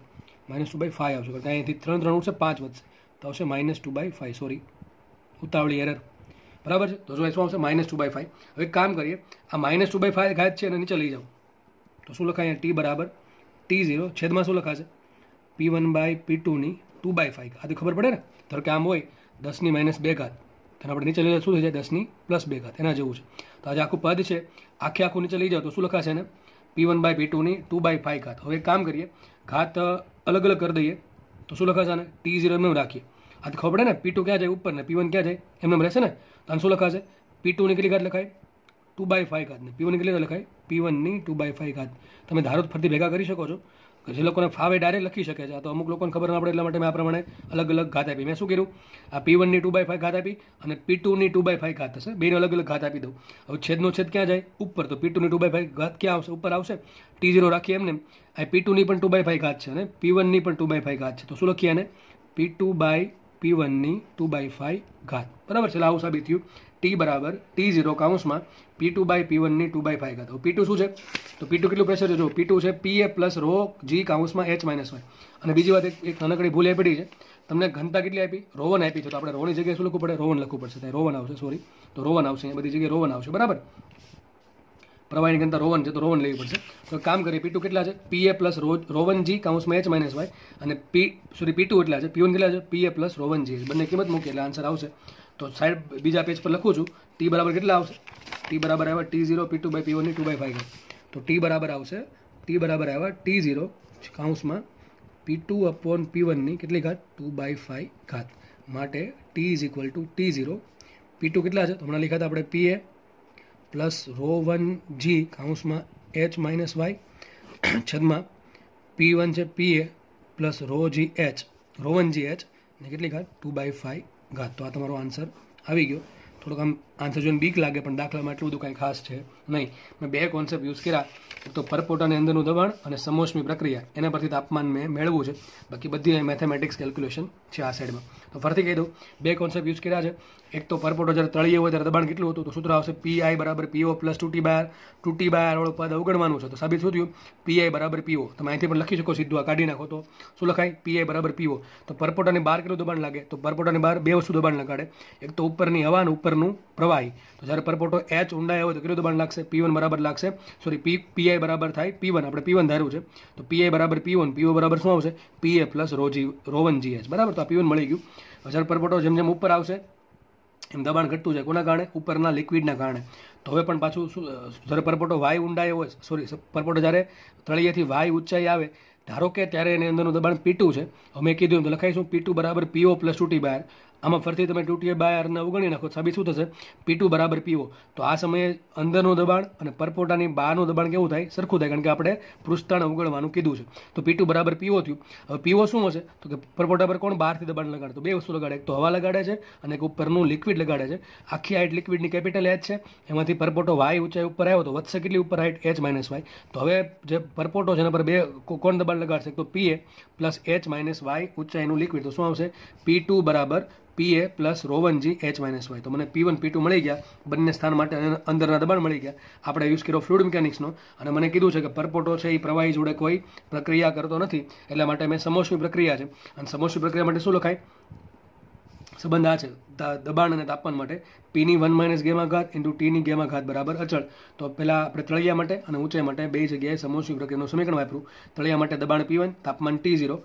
માઇનસ ટુ બાય ફાઇવ આવશે કારણ કે અહીંયાથી ત્રણ ત્રણ ઉઠશે પાંચ વધશે તો આવશે minus two by five sorry ઉતાવળી એરર બરાબર છે તો જો શું આવશે માઇનસ ટુ બાય ફાઇવ હવે કામ કરીએ આ માઇનસ ટુ બાય ફાઇવ ઘાત છે અને નીચે લઈ જાઓ તો શું લખાય અહીંયા ટી બરાબર ટી ઝીરો છેદમાં શું લખાશે પી વન બાય પી ટુની ટુ બાય ફાઇવ તો ખબર પડે ને ધારો કે આમ હોય દસની માઇનસ બે ઘાત તેના આપણે નીચે લઈ શું થઈ જાય દસની પ્લસ બે ઘાત એના જેવું છે તો આજે આખું પદ છે આખે આખું નીચે લઈ જાઓ તો શું લખાશે ને પી વન બાય પી ટુની ટુ બાય ફાઇવ ઘાત હવે એક કામ કરીએ ઘાત અલગ અલગ કરી દઈએ તો શું લખાશે ને ટી ઝીરો એમ રાખીએ આ તો ખબર પડે ને પી ટુ ક્યાં જાય ઉપર ને પી વન ક્યાં જાય એમને રહેશે ને તો શું લખાશે પી ટુની કેટલી ઘાત લખાય ટુ બાય ફાઇવ ઘાત ને પી વન કેટલી લખાય પી વનની ટુ બાય ફાઈવ ઘાત તમે ધારો ફરીથી ભેગા કરી શકો છો જે લોકોને ફાવે ડાયરેક્ટ લખી શકે છે આ તો અમુક લોકોને ખબર ના પડે એટલા માટે મેં આ પ્રમાણે અલગ અલગ ઘાત આપી મેં શું કર્યું આ પી વનની ટુ બાય ફાઈવ ઘાત આપી અને પી ટુની ટુ બાય ફાઈવ ઘાત થશે બેને અલગ અલગ ઘાત આપી દઉં હવે છેદનો છેદ ક્યાં જાય ઉપર તો પી ટુની ટુ બાય ફાઈવ ઘાત ક્યાં આવશે ઉપર આવશે ટી ઝીરો રાખીએ એમને આ પી ટુની પણ ટુ બાય ફાઈવ ઘાત છે અને પી વનની પણ ટુ બાય ફાઈવ ઘાત છે તો શું લખીએ એને પી ટુ બાય પી વનની ટુ બાય ફાઈવ ઘાત બરાબર છે આવું સાબિત થયું ટી બરાબર ટી ઝીરો કાઉન્સમાં પી ટુ બાય પી વનની ટુ બાય ફાઈવ ઘાત પી ટુ શું છે તો પી ટુ કેટલું પ્રેશર છે જો પી ટુ છે P A plus rho G કાઉન્સમાં એચ માઇનસ વાય અને બીજી વાત એક નાનકડી ભૂલ એ છે તમને ઘનતા કેટલી આપી રોવન આપી છે તો આપણે રોની જગ્યાએ શું લખવું પડે રોવન લખવું પડશે રોવન આવશે સોરી તો રોવન આવશે એ બધી જગ્યાએ રોવન આવશે બરાબર પ્રવાહીની ઘનતા રોવન છે તો રોવન લેવી પડશે તો કામ કરીએ પી કેટલા છે P A plus rho one G કાઉન્સમાં એચ માઇનસ વાય અને પી સોરી પી ટુ એટલા છે પી વન કેટલા છે પી એ પ્લસ રોવન જી બંને કિંમત મૂકી એટલે આન્સર આવશે તો સાઈડ બીજા પેજ પર લખું છું ટી બરાબર કેટલા આવશે ટી બરાબર આવ્યા T zero P two by P વનની ટુ બાય ફાઈવ તો ટી બરાબર આવશે ટી બરાબર આવ્યા ટી ઝીરો કાઉન્સમાં પી ટુ અપોન પી વનની કેટલી ઘાત ટુ બાય ફાઈવ ઘાત માટે T is equal to T zero P two કેટલા છે હમણાં લીધા હતા આપણે P A plus rho one G કાઉન્સમાં એચ માઇનસ વાય છદમાં પી વન છે P A plus rho G H row one G H ને કેટલી ઘાત ટુ બાય ફાઇવ ઘાત તો આ તમારો આન્સર આવી ગયો થોડોક આમ આન્સર જોઈને બીક લાગે પણ દાખલામાં એટલું બધું કાંઈ ખાસ છે નહીં મેં બે કોન્સેપ્ટ યુઝ કર્યા એક તો પરપોટાની અંદરનું દબાણ અને સમોષ્મી પ્રક્રિયા એના પરથી તાપમાન મેં મેળવવું છે બાકી બધી મેથેમેટિક્સ કેલ્ક્યુલેશન છે આ સાઈડમાં તો ફરીથી કહી દઉં બે કોન્સેપ્ટ યુઝ કર્યા છે એક તો પરપોટો જ્યારે તળીએ હોય ત્યારે દબાણ કેટલું હતું તો સૂત્ર આવશે પીઆઈ બરાબર પીઓ પ્લસ ટૂટી બાર ટૂટી બાર વાળો પદ અવગણવાનું છે તો સાબિત શું થયું પીઆઈ બરાબર પીઓ તમે અહીંથી પણ લખી શકો સીધું આ કાઢી નાખો તો શું લખાય પીઆઈ બરાબર પીઓ તો પરપોટાની બહાર કેટલું દબાણ લાગે તો પરપોટાની બહાર બે વસ્તુ દબાણ લગાડે એક તો ઉપરની હવા અને ઉપરનું પ્રવાહી તો જ્યારે પરપોટો એચ ઊંડાઈ હોય તો કેટલું દબાણ લાગશે પી વન બરાબર લાગશે સોરી પી પીઆઈ બરાબર થાય પી વન આપણે પી વન ધાર્યું છે તો પીઆઈ બરાબર પી વન પીઓ બરાબર શું આવશે પીએ પ્લસ રોજી રોવન જીએચ બરાબર તો આ પી વન મળી ગયું જ્યારે પરપોટો જેમ જેમ ઉપર આવશે એમ દબાણ ઘટતું જાય કોના કારણે ઉપરના લિક્વિડના કારણે તો હવે પણ પાછું જ્યારે પરપોટો વાય ઊંડાઈ હોય સોરી પરપોટો જ્યારે તળિયેથી વાય ઊંચાઈ આવે ધારો કે ત્યારે એની અંદરનું દબાણ પીટું છે અમે કીધું એમ તો લખાઈશું પીટું બરાબર પીઓ પ્લસ ટુ ટી આમાં ફરીથી તમે ટુ ટીએ બાય આરને અવગણી નાખો સાબિત શું થશે પીટું બરાબર પીઓ તો આ સમયે અંદરનું દબાણ અને પરપોટાની બહારનું દબાણ કેવું થાય સરખું થાય કારણ કે આપણે પૃષ્ઠાણ અવગણવાનું કીધું છે તો પી બરાબર પીઓ થયું હવે પીઓ શું હશે તો કે પરપોટા પર કોણ બહારથી દબાણ લગાડે તો બે વસ્તુ લગાડે એક તો હવા લગાડે છે અને એક ઉપરનું લિક્વિડ લગાડે છે આખી હાઇટ લિક્વિડની કેપિટલ એચ છે એમાંથી પરપોટો વાય ઊંચાઈ ઉપર આવ્યો તો વધશે કેટલી ઉપર હાઇટ એચ માઇનસ વાય તો હવે જે પરપોટો છે એના પર બે કોણ દબાણ લગાડશે તો PA plus H minus Y ઊંચાઈનું લિક્વિડ તો શું આવશે પી ટુ બરાબર P A plus rho one G H minus Y તો મને પી વન પી ટુ મળી ગયા બંને સ્થાન માટે અંદરના દબાણ મળી ગયા આપણે યુઝ કર્યો ફ્લુઇડ મિકેનિક્સનો અને મને કીધું છે કે પરપોટો છે એ પ્રવાહી જોડે કોઈ પ્રક્રિયા કરતો નથી એટલા માટે મેં સમોષ્મી પ્રક્રિયા છે અને સમોષ્મી પ્રક્રિયા માટે શું લખાય સંબંધ આ છે દબાણ અને તાપમાન માટે પીની વન માઇનસ ગેમા ઘાત ઇન્ટુ ટીની ગેમાઘાત બરાબર અચળ તો પહેલાં આપણે તળિયા માટે અને ઊંચાઈ માટે બે જગ્યાએ સમોસી પ્રક્રિયાનું સમીકરણ વાપર્યું તળિયા માટે દબાણ પી વન તાપમાન ટી ઝીરો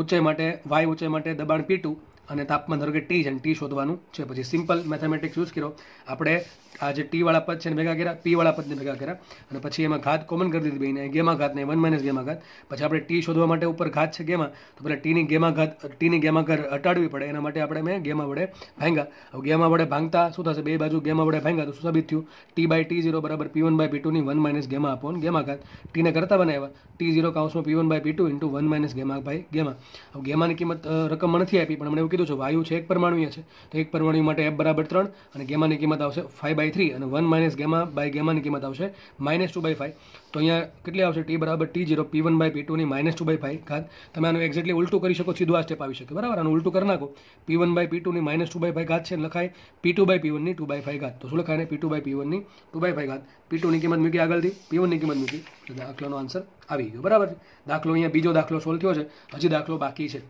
ઊંચાઈ માટે વાય ઊંચાઈ માટે દબાણ પી ટુ અને તાપમાન ધારો કે ટી છે અને ટી શોધવાનું છે પછી સિમ્પલ મેથેમેટિક્સ યુઝ કર્યો આપણે આ જે ટી વાળા પદ છે ને ભેગા કર્યા પી વાળા પદને ભેગા કર્યા અને પછી એમાં ઘાત કોમન કરી દીધી બેને ગેમા ઘાતને વન માઇનસ ગેમા ઘાત પછી આપણે ટી શોધવા માટે ઉપર ઘાત છે ગેમા તો પહેલાં ટીની ગેમા ઘાત ટીની ગેમા ઘર હટાડવી પડે એના માટે આપણે મેં ગેમા વડે ભાંગ્યા હવે ગેમા વડે ભાંગતા શું થશે બે બાજુ ગેમા વડે ભાંગ્યા તો શું સાબિત થયું ટી બાય ટી ઝીરો બરાબર પી વન બાય પી ટુની one minus gamma upon gamma ઘાત ટીને કરતા બનાવ્યા ટી ઝીરો કાઉન્સમાં P one by P two into one minus gamma by gamma હવે ગેમાની કિંમત રકમ નથી આપી પણ મને એવું કીધું છે વાયુ છે એક પરમાણુય છે તો એક પરમાણુ માટે એફ બરાબર ત્રણ અને ગેમાની કિંમત આવશે ફાઈવ બાય બાય થ્રી અને વન માઇનસ ગેમા બાય ગેમાની કિંમત આવશે માઇનસ ટુ બાય ફાઇવ તો અહીંયા કેટલી આવશે ટી બરાબર T zero P one by P ટુની માઇનસ ટુ બાય ફાઇવ ઘાત તમે આનું એક્ઝેક્ટલી ઉલટું કરી શકો સીધું આ સ્ટેપ આવી શકે બરાબર આનું ઉલટું કરી નાખો પી વન બાય પી ટુની માઇનસ ટુ બાય ફાઇવ ઘાત છે લખાય પી ટુ બાય પી વનની ટુ બાય ફાઇવ ઘાત તો શું લખાય ને પી ટુ બાય પી વનની ટુ બાય ફાઇવ ઘાત પી ટુની કિંમત મૂકી આગળથી પી વનની કિંમત મૂકી દાખલાનો આન્સર આવી ગયો બરાબર દાખલો અહીંયા બીજો દાખલો સોલ્વ થયો છે હજી દાખલો બાકી છે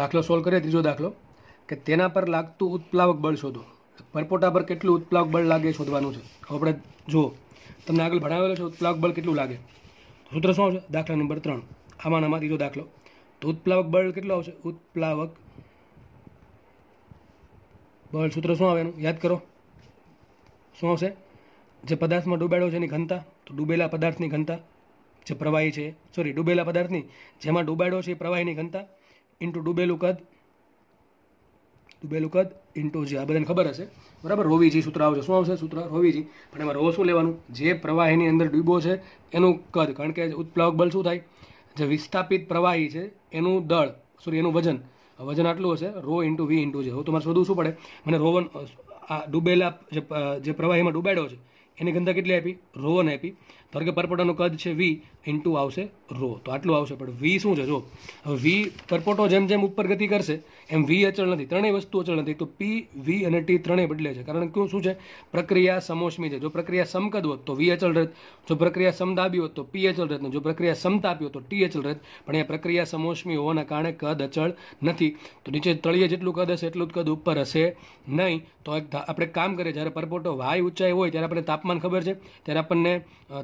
દાખલો સોલ્વ કરીએ ત્રીજો દાખલો કે તેના પર લાગતું ઉત્પ્લાવક બળ શોધો પરપોટા પર કેટલું ઉત્પ્લાવક બળ લાગે શોધવાનું છે આપણે જુઓ તમને આગળ ભણાવેલો છે ઉત્પ્લાવક બળ કેટલું લાગે સૂત્ર શું આવશે દાખલા નંબર ત્રણ આમાંનામાં ત્રીજો દાખલો તો ઉત્પ્લાવક બળ કેટલું આવશે ઉત્પ્લાવક બળ સૂત્ર શું આવે એનું યાદ કરો શું આવશે જે પદાર્થમાં ડૂબેલો છે એની ઘનતા તો ડૂબેલા પદાર્થની ઘનતા જે પ્રવાહી છે સોરી ડૂબેલા પદાર્થની જેમાં ડૂબાડો છે એ પ્રવાહીની ઘનતા ઇન્ટુ ડૂબેલું કદ તો બે લુકદ ઇન્ટોજી આ બધાને ખબર હશે બરાબર રોવીજી સૂત્ર આવશે શું આવશે સૂત્ર રોવીજી પણ એમાં રો શું લેવાનું જે પ્રવાહીની અંદર ડૂબો છે એનું કદ કારણ કે ઉત્પ્લાવક બળ શું થાય જે વિસ્થાપિત પ્રવાહી છે એનું દળ સોરી એનું વજન વજન આટલું હશે રો ઇન્ટુ વી ઇન્ટુ જે હવે તમારે શોધવું શું પડે મને રોવન આ ડૂબેલા જે પ્રવાહીમાં ડૂબાડ્યો છે એની ઘનતા કેટલી આપી રો વન આપી ધારો કે પરપોટાનું કદ છે વી ઇન્ટુ આવશે રો તો આટલું આવશે પણ વી શું છે જો હવે વી પરપોટો જેમ જેમ ઉપર ગતિ કરશે એમ વી અચળ નથી ત્રણેય વસ્તુ અચળ નથી તો પી વી અને ટી ત્રણેય બદલે છે કારણ કે શું છે પ્રક્રિયા સમોષ્મી છે જો પ્રક્રિયા સમકદ હોત તો વી અચળ રહેત જો પ્રક્રિયા સમદાબી હોત તો પી અચળ રહેત જો પ્રક્રિયા સમતાપી હોત તો ટી અચળ રહેત પણ એ પ્રક્રિયા સમોષ્મી હોવાના કારણે કદ અચળ નથી તો નીચે તળિયે જેટલું કદ હશે એટલું જ કદ ઉપર હશે નહીં તો આપણે કામ કરીએ જ્યારે પરપોટો વાય ઊંચાઈ હોય ત્યારે આપણને તાપમાન ખબર છે ત્યારે આપણને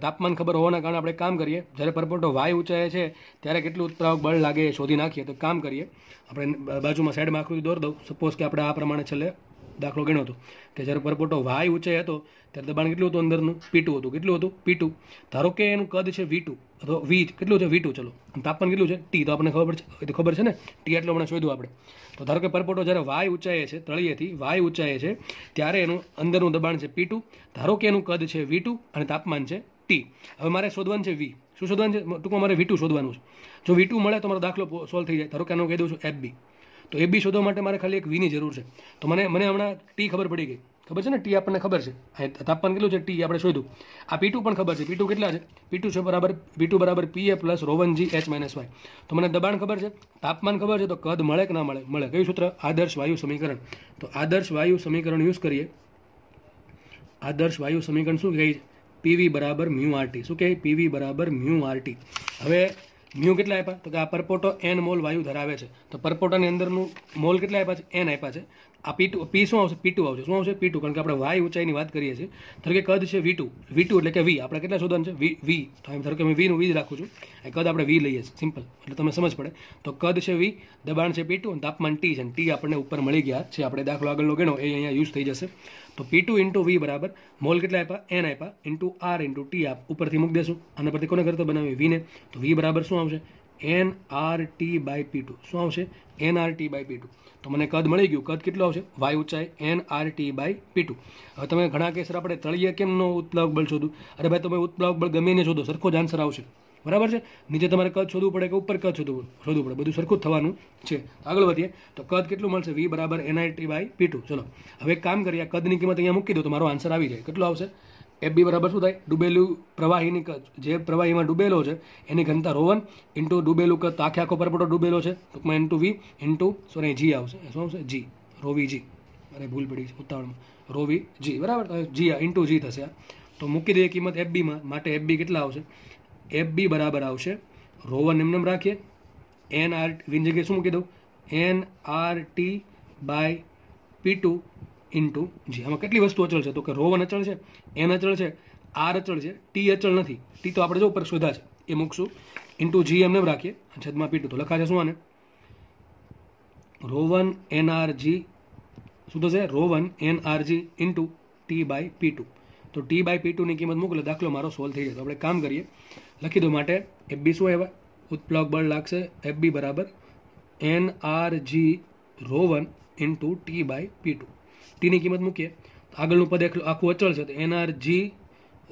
તાપમાન ખબર હોવાના કારણે આપણે કામ કરીએ જ્યારે પરપોટો વાય ઊંચાઈ છે ત્યારે કેટલું ઉત્પ્રાવક બળ લાગે એ શોધી નાખીએ તો કામ કરીએ આપણે બાજુમાં સાઈડમાં આકૃતિ દોર દઉં સપોઝ કે આપણે આ પ્રમાણે છેલ્લે દાખલો ગણ્યો હતો કે જ્યારે પરપોટો વાય ઊંચાઈ હતો ત્યારે દબાણ કેટલું હતું અંદરનું પીટું હતું કેટલું હતું પીટું ધારો કે એનું કદ છે વીટું અથવા વી કેટલું છે વીટું ચલો તાપમાન કેટલું છે ટી તો આપણને ખબર છે તો ખબર છે ને ટી એટલો હમણાં શોધ્યું આપણે તો ધારો કે પરપોટો જ્યારે વાય ઊંચાઈએ છે તળિયેથી વાય ઊંચાઈએ છે ત્યારે એનું અંદરનું દબાણ છે પીટું ધારો કે એનું કદ છે વીટું અને તાપમાન છે ટી હવે મારે શોધવાનું છે વી શું શોધવાનું છે ટૂંકમાં મારે વીટું શોધવાનું છે જો વી ટુ મળે તો મારો દાખલો સોલ્વ થઈ જાય ધારો કે આનો કહી દઉં છું એફ બી તો એ બી શોધવા માટે મારે ખાલી એક વીની જરૂર છે તો મને મને હમણાં ટી ખબર પડી ગઈ ખબર છે ને ટી આપણને ખબર છે તાપમાન કેટલું છે ટી આપણે શોધ્યું આ પી પણ ખબર છે પી કેટલા છે પી છે બરાબર પી ટુ બરાબર P A plus rho one G H minus Y તો મને દબાણ ખબર છે તાપમાન ખબર છે તો કદ મળે કે ના મળે મળે કયું સૂત્ર આદર્શ વાયુ સમીકરણ તો આદર્શ વાયુ સમીકરણ યુઝ કરીએ આદર્શ વાયુ સમીકરણ શું કહે છે પીવી બરાબર મ્યુ આરટી શું કહે પીવી બરાબર મ્યુ આરટી હવે મ્યુ કેટલા આપ્યા તો કે આ પરપોટો એન મોલ વાયુ ધરાવે છે તો પરપોટાની અંદરનું મોલ કેટલા આપ્યા છે એન આપ્યા છે આ પી ટુ પી શું આવશે પી ટુ આવશે શું આવશે પી ટુ કારણ કે આપણે વાય ઊંચાઈની વાત કરીએ છીએ ધારો કે કદ છે વી ટુ વી ટુ એટલે કે વી આપણે કેટલા શોધન છે વી વી તો ધારો કે મેં વીનું વી જ રાખું છું એ કદ આપણે વી લઈએ છીએ સિમ્પલ એટલે તમને સમજ પડે તો કદ છે વી દબાણ છે પી ટુ અને તાપમાન ટી છે અને ટી આપણને ઉપર મળી ગયા છે આપણે દાખલો આગળનો ગણો એ અહીંયા યુઝ થઈ જશે તો પી ટુ ઇન્ટુ વી બરાબર મોલ કેટલા આપ્યા એન આપ્યા ઇન્ટુ આર ઇન્ટુ ટી આપ ઉપરથી મૂકી દેશું અને પરથી કોને કરતો બનાવીએ વીને તો વી બરાબર શું આવશે N R T by P two શું આવશે N R T by P two તો મને કદ મળી ગયું કદ કેટલું આવશે વાય ઊંચાઈ N R T by P two હવે તમે ઘણા કેસર આપણે તળીએ કેમ નો ઉત્પ્લાવક બળ શોધું અરે ભાઈ તમે ઉત્પ્લાવક બળ ગમે એને શોધો સરખો જ આન્સર આવશે બરાબર છે નીચે તમારે કદ શોધવું પડે કે ઉપર કદ શોધવું શોધવું પડે બધું સરખું જ થવાનું છે આગળ વધીએ તો કદ કેટલું મળશે વી બરાબર N N I T by P two ચલો હવે એક કામ કરીએ કદની કિંમત અહીંયા મૂકી દો તો મારો આન્સર આવી જાય કેટલો આવશે એફ બી બરાબર શું થાય ડૂબેલું પ્રવાહીની જે પ્રવાહીમાં ડૂબેલો છે એની ઘનતા રોવન ઇન્ટુ ડૂબેલું કદ આખે આખો પરપોટો ડૂબેલો છે ટૂંકમાં into V into sorry G આવશે શું આવશે જી રોવી જી અરે ભૂલ પડી છે ઉતાવળમાં રોવી જી બરાબર જી આ ઇન્ટુ જી થશે આ તો મૂકી દઈએ કિંમત એફ બીમાં માટે એફ બી કેટલા આવશે એફ બી બરાબર આવશે રોવન એમનેમ રાખીએ એન આર વીની જગ્યાએ શું મૂકી દઉં N R T by P two into G આમાં કેટલી વસ્તુ અચળ છે તો કે રો વન અચળ છે એન અચળ છે આર અચળ છે ટી અચળ નથી ટી તો આપણે જો ઉપર શોધા છે એ મૂકશું ઇન્ટુ જી એમને રાખીએ છદમાં પીટું તો લખાશે શું આને rho one N R G શું થશે rho one N R G into T by P two તો ટી બાય પી ટુની કિંમત મૂકલે દાખલો મારો સોલ્વ થઈ જાય તો આપણે કામ કરીએ લખી દો માટે એફ બી શું એવા ઉત્પ્લક બળ લાગશે એફ બી બરાબર N R G rho one into T by P two ટીની કિંમત મૂકીએ તો આગળનું પદ આખું અચળ છે તો એનઆર જી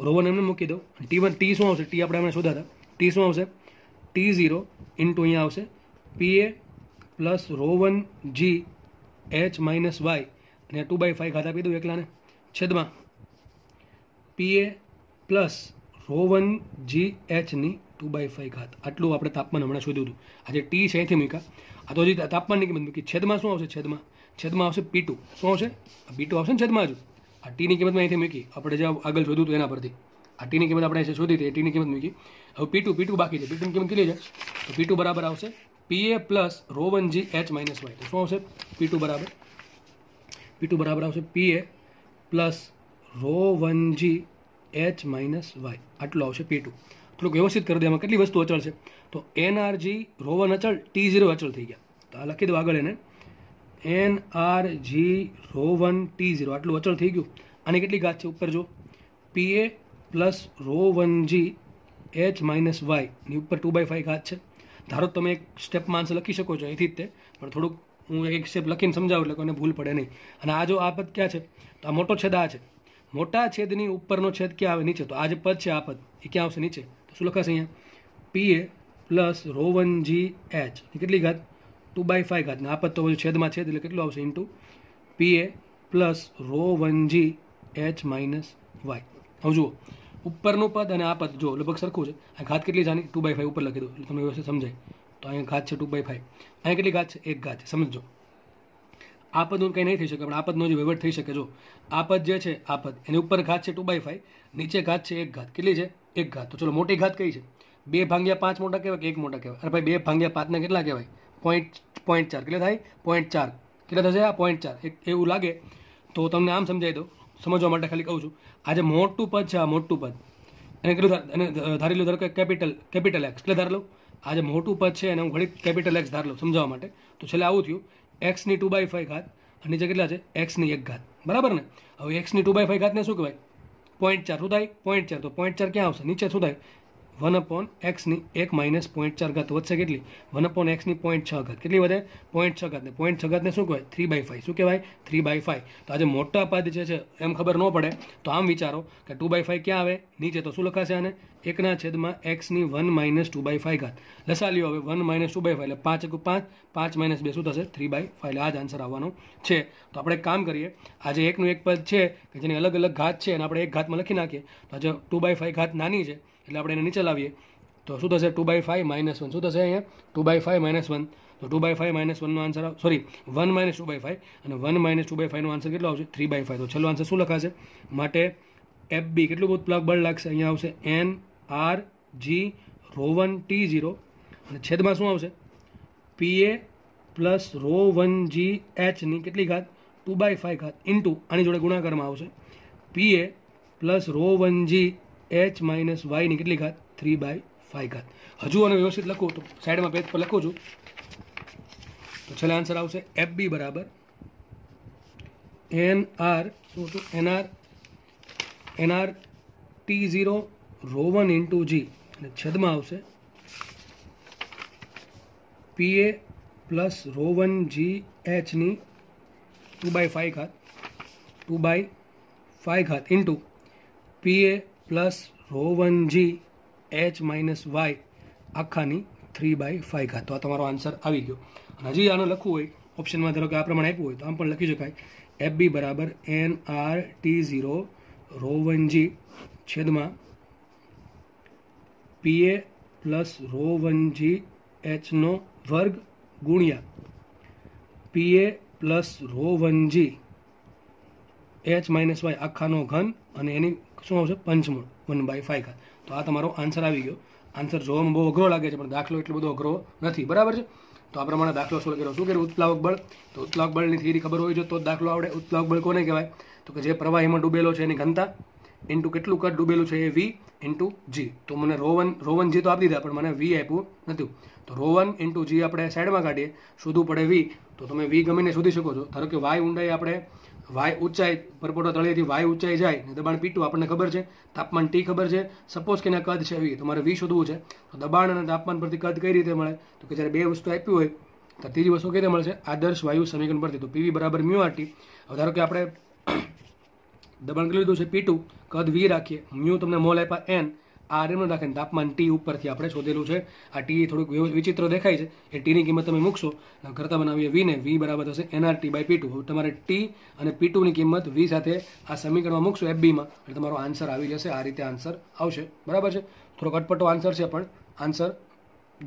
રોવન એમને મૂકી દો ટી વન ટી શું આવશે ટી આપણે એમણે શોધાતા ટી શું આવશે ટી ઝીરો ઇન્ટુ અહીંયા આવશે P A plus rho one G H minus Y અને ટુ બાય ફાઈવ ખાતા આપી દઉં એકલાને છેદમાં P A plus rho one G એચની ટુ બાય ફાઈવ ઘાત આટલું આપણે તાપમાન હમણાં શોધ્યું હતું આજે ટી છે અહીંથી મૂક્યા આ તો હજી તાપમાનની કિંમત મૂકી છેદમાં શું આવશે છેદમાં છેદમાં આવશે પી ટુ શું આવશે પી ટુ આવશે ને છેદમાં જ આ ટીની કિંમત અહીંથી મૂકી આપણે જે આગળ શોધ્યું હતું એના પરથી આ ટીની કિંમત આપણે અહીં શોધી હતી એ ટીની કિંમત મૂકી હવે પી ટુ પી ટુ બાકી છે પી ટુની કિંમત કેટલી છે તો પી ટુ બરાબર આવશે P A plus rho one G H minus Y તો શું આવશે પી ટુ બરાબર પી ટુ બરાબર આવશે P A plus rho one G H minus Y આટલું આવશે પી ટુ થોડુંક વ્યવસ્થિત કરી દે એમાં કેટલી વસ્તુ અચળ છે તો એનઆરજી રોવન અચળ ટી ઝીરો અચળ થઈ ગયા તો આ લખી દો આગળ એને N R zero one T zero આટલું અચળ થઈ ગયું આની કેટલી ઘાત છે ઉપર જો P A plus rho one G H minus વાયની ઉપર ટુ બાય ફાઈવ ઘાત છે ધારો તમે એક સ્ટેપમાં આન્સર લખી શકો છો અહીંથી જ તે પણ થોડુંક હું એક એક સ્ટેપ લખીને સમજાવું એટલે કોઈને ભૂલ પડે નહીં અને આ જો આ પદ ક્યાં છે તો આ મોટો છેદ આ છે મોટા છેદની ઉપરનો છેદ ક્યાં આવે નીચે તો આ જે પદ છે આ પદ એ ક્યાં આવશે નીચે તો શું લખાશે અહીંયા P A plus rho one G H કેટલી ઘાત ટુ બાય ફાઇવ ઘાતના આ તો છેદમાં છેદ એટલે કેટલું આવશે into P A plus rho one G H minus Y હવે જુઓ ઉપરનું પદ અને આ પદ જો લગભગ સરખું છે આ ઘાત કેટલી જાણી ટુ બાય ફાઇવ ઉપર લખી દો એટલે તમને વ્યવસ્થિત સમજાય તો અહીંયા ઘાત છે ટુ બાય ફાઇવ અહીંયા કેટલી ઘાત છે એક ઘાત છે સમજો આ પદનું કંઈ નહીં થઈ શકે પણ આ પદનો જે વહીવટ થઈ શકે જો આ પદ જે છે આ પદ એની ઉપર ઘાત છે ટુ બાય ફાઇવ નીચે ઘાત છે એક ઘાત કેટલી છે એક ઘાત તો ચલો મોટી ઘાત કઈ છે બે ભાંગ્યા પાંચ મોટા કહેવાય કે એક મોટા કહેવાય અરે ભાઈ બે ભાંગ્યા પાંચને કેટલા કહેવાય પોઈન્ટ પોઈન્ટ ચાર કેટલા થાય પોઈન્ટ ચાર કેટલા થશે આ પોઈન્ટ ચાર એવું લાગે તો તમને આમ સમજાવી દો સમજવા માટે ખાલી કહું છું આ જે મોટું પદ છે આ મોટું પદ એને કેટલું ધારી લો ધારો કે કેપિટલ કેપિટલ એક્સ એટલે ધારી લો આ જે મોટું પદ છે એને હું ઘડી કેપિટલ એક્સ ધારી લઉં સમજાવવા માટે તો છેલ્લે આવું થયું એક્સની ટુ બાય ફાઈવ ઘાત અને નીચે કેટલા છે એક્સની એક ઘાત બરાબર ને હવે એક્સની ટુ બાય ફાઈવ ઘાતને શું કહેવાય પોઈન્ટ ચાર શું થાય પોઈન્ટ ચાર તો પોઈન્ટ ચાર ક્યાં આવશે નીચે શું થાય વન અપોન એક્સની એક માઇનસ પોઈન્ટ ચાર ઘાત વધશે કેટલી વન અપોન એક્સની પોઈન્ટ છ ઘાત કેટલી વધે પોઈન્ટ છ ઘાતને પોઈન્ટ છ ઘાતને શું કહેવાય થ્રી બાય ફાઈવ શું કહેવાય થ્રી બાય ફાઈવ તો આજે મોટા પદ જે છે એમ ખબર ન પડે તો આમ વિચારો કે ટુ બાય ફાઈવ ક્યાં આવે નીચે તો શું લખાશે આને એકના છેદમાં એક્સની one minus two by five ઘાત લસા લ્યો હવે one minus two by five એટલે પાંચ એકુ પાંચ પાંચ માઇનસ બે શું થશે થ્રી બાય ફાઈવ એટલે આ જ આન્સર આવવાનો છે તો આપણે એક કામ કરીએ આજે એકનું એક પદ છે કે જેની અલગ અલગ ઘાત છે અને આપણે એક ઘાતમાં લખી નાખીએ તો આજે ટુ બાય ફાઈવ ઘાત નાની છે એટલે આપણે એને નીચે લાવીએ તો શું થશે two by five minus one શું થશે અહીંયા two by five minus one તો ટુ બાય ફાઇવ માઇનસ વનનો answer sorry one minus two by five અને વન માઇનસ ટુ બાય ફાઇવનો આન્સર કેટલો આવશે થ્રી બાય ફાઇવ તો છેલ્લો આન્સર શું લખાશે માટે એફ બી કેટલું બધું પ્લગ બળ લાગશે અહીંયા આવશે N R G rho one T zero અને છેદમાં શું આવશે P A plus rho one G એચની કેટલી ઘાત ટુ બાય ફાઇવ ઘાત ઇન્ટુ આની જોડે ગુણાકારમાં આવશે P A plus rho one G H minus વાયની કેટલી ઘાત થ્રી બાય ફાઈવ ઘાત હજુ અને વ્યવસ્થિત લખું તો સાઈડમાં પેજ પર લખું છું તો છેલ્લે આન્સર આવશે એફ બી બરાબર એન આર શું હતું N R N T zero rho one one into G અને છદમાં આવશે P A plus rho one G એચની ટુ બાય ફાઈવ ઘાત ટુ બાય ફાઈવ ઘાત into P A plus rho one G H minus Y આખાની three by five ઘાત તો આ તમારો આન્સર આવી ગયો અને હજી આનું લખવું હોય ઓપ્શનમાં ધારો કે આ પ્રમાણે આપ્યું હોય તો આમ પણ લખી શકાય એફ બી બરાબર N R T zero rho one G છેદમાં P A plus rho one G એચનો વર્ગ ગુણ્યા P A plus rho one G H minus Y આખાનો ઘન અને એની શું આવશે પંચમૂળ વન બાય ફાઈવ ઘાત તો આ તમારો આન્સર આવી ગયો આન્સર જોવામાં બહુ અઘરો લાગે છે પણ દાખલો એટલો બધો અઘરો નથી બરાબર છે તો આ પ્રમાણે દાખલો શું કર્યો શું કર્યું ઉત્પ્લાવક બળ તો ઉત્પ્લાવક બળની થિયરી ખબર હોય છે તો દાખલો આવડે ઉત્પ્લાવક બળ કોને કહેવાય તો કે જે પ્રવાહીમાં ડૂબેલો છે એની ઘનતા ઇન્ટુ કેટલું કદ ડૂબેલું છે એ વી ઇન્ટુ જી તો મને રોવન રોવન જી તો આપી દીધા પણ મને વી આપ્યું નથી તો રોવન ઇન્ટુ જી આપણે સાઈડમાં કાઢીએ શોધવું પડે વી તો તમે વી ગમીને શોધી શકો છો ધારો કે વાય ઊંડાઈ આપણે વાય ઊંચાઈ પરપોટો તળિયેથી વાય ઊંચાઈ જાય ને દબાણ પીટું આપણને ખબર છે તાપમાન ટી ખબર છે સપોઝ કે એના કદ છે એવી તમારે વી શોધવું છે તો દબાણ અને તાપમાન પરથી કદ કઈ રીતે મળે તો કે જ્યારે બે વસ્તુ આપી હોય તો ત્રીજી વસ્તુ કઈ રીતે મળશે આદર્શ વાયુ સમીકરણ પરથી તો પીવી બરાબર મ્યુ આરટી હવે ધારો કે આપણે દબાણ કરી લીધું છે પીટું કદ વી રાખીએ મ્યુ તમને મોલ આપ્યા એન આરએમનું રાખીને તાપમાન ટી ઉપરથી આપણે શોધેલું છે આ ટી થોડુંક વિચિત્ર દેખાય છે એ ટીની કિંમત તમે મૂકશો કરતા બનાવીએ વીને વી બરાબર થશે એનઆરટી બાય પી ટુ તમારે ટી અને પી ટુની કિંમત વી સાથે આ સમીકરણમાં મૂકશો એફબીમાં એટલે તમારો આન્સર આવી જશે આ રીતે આન્સર આવશે બરાબર છે થોડોક અટપટો આન્સર છે પણ આન્સર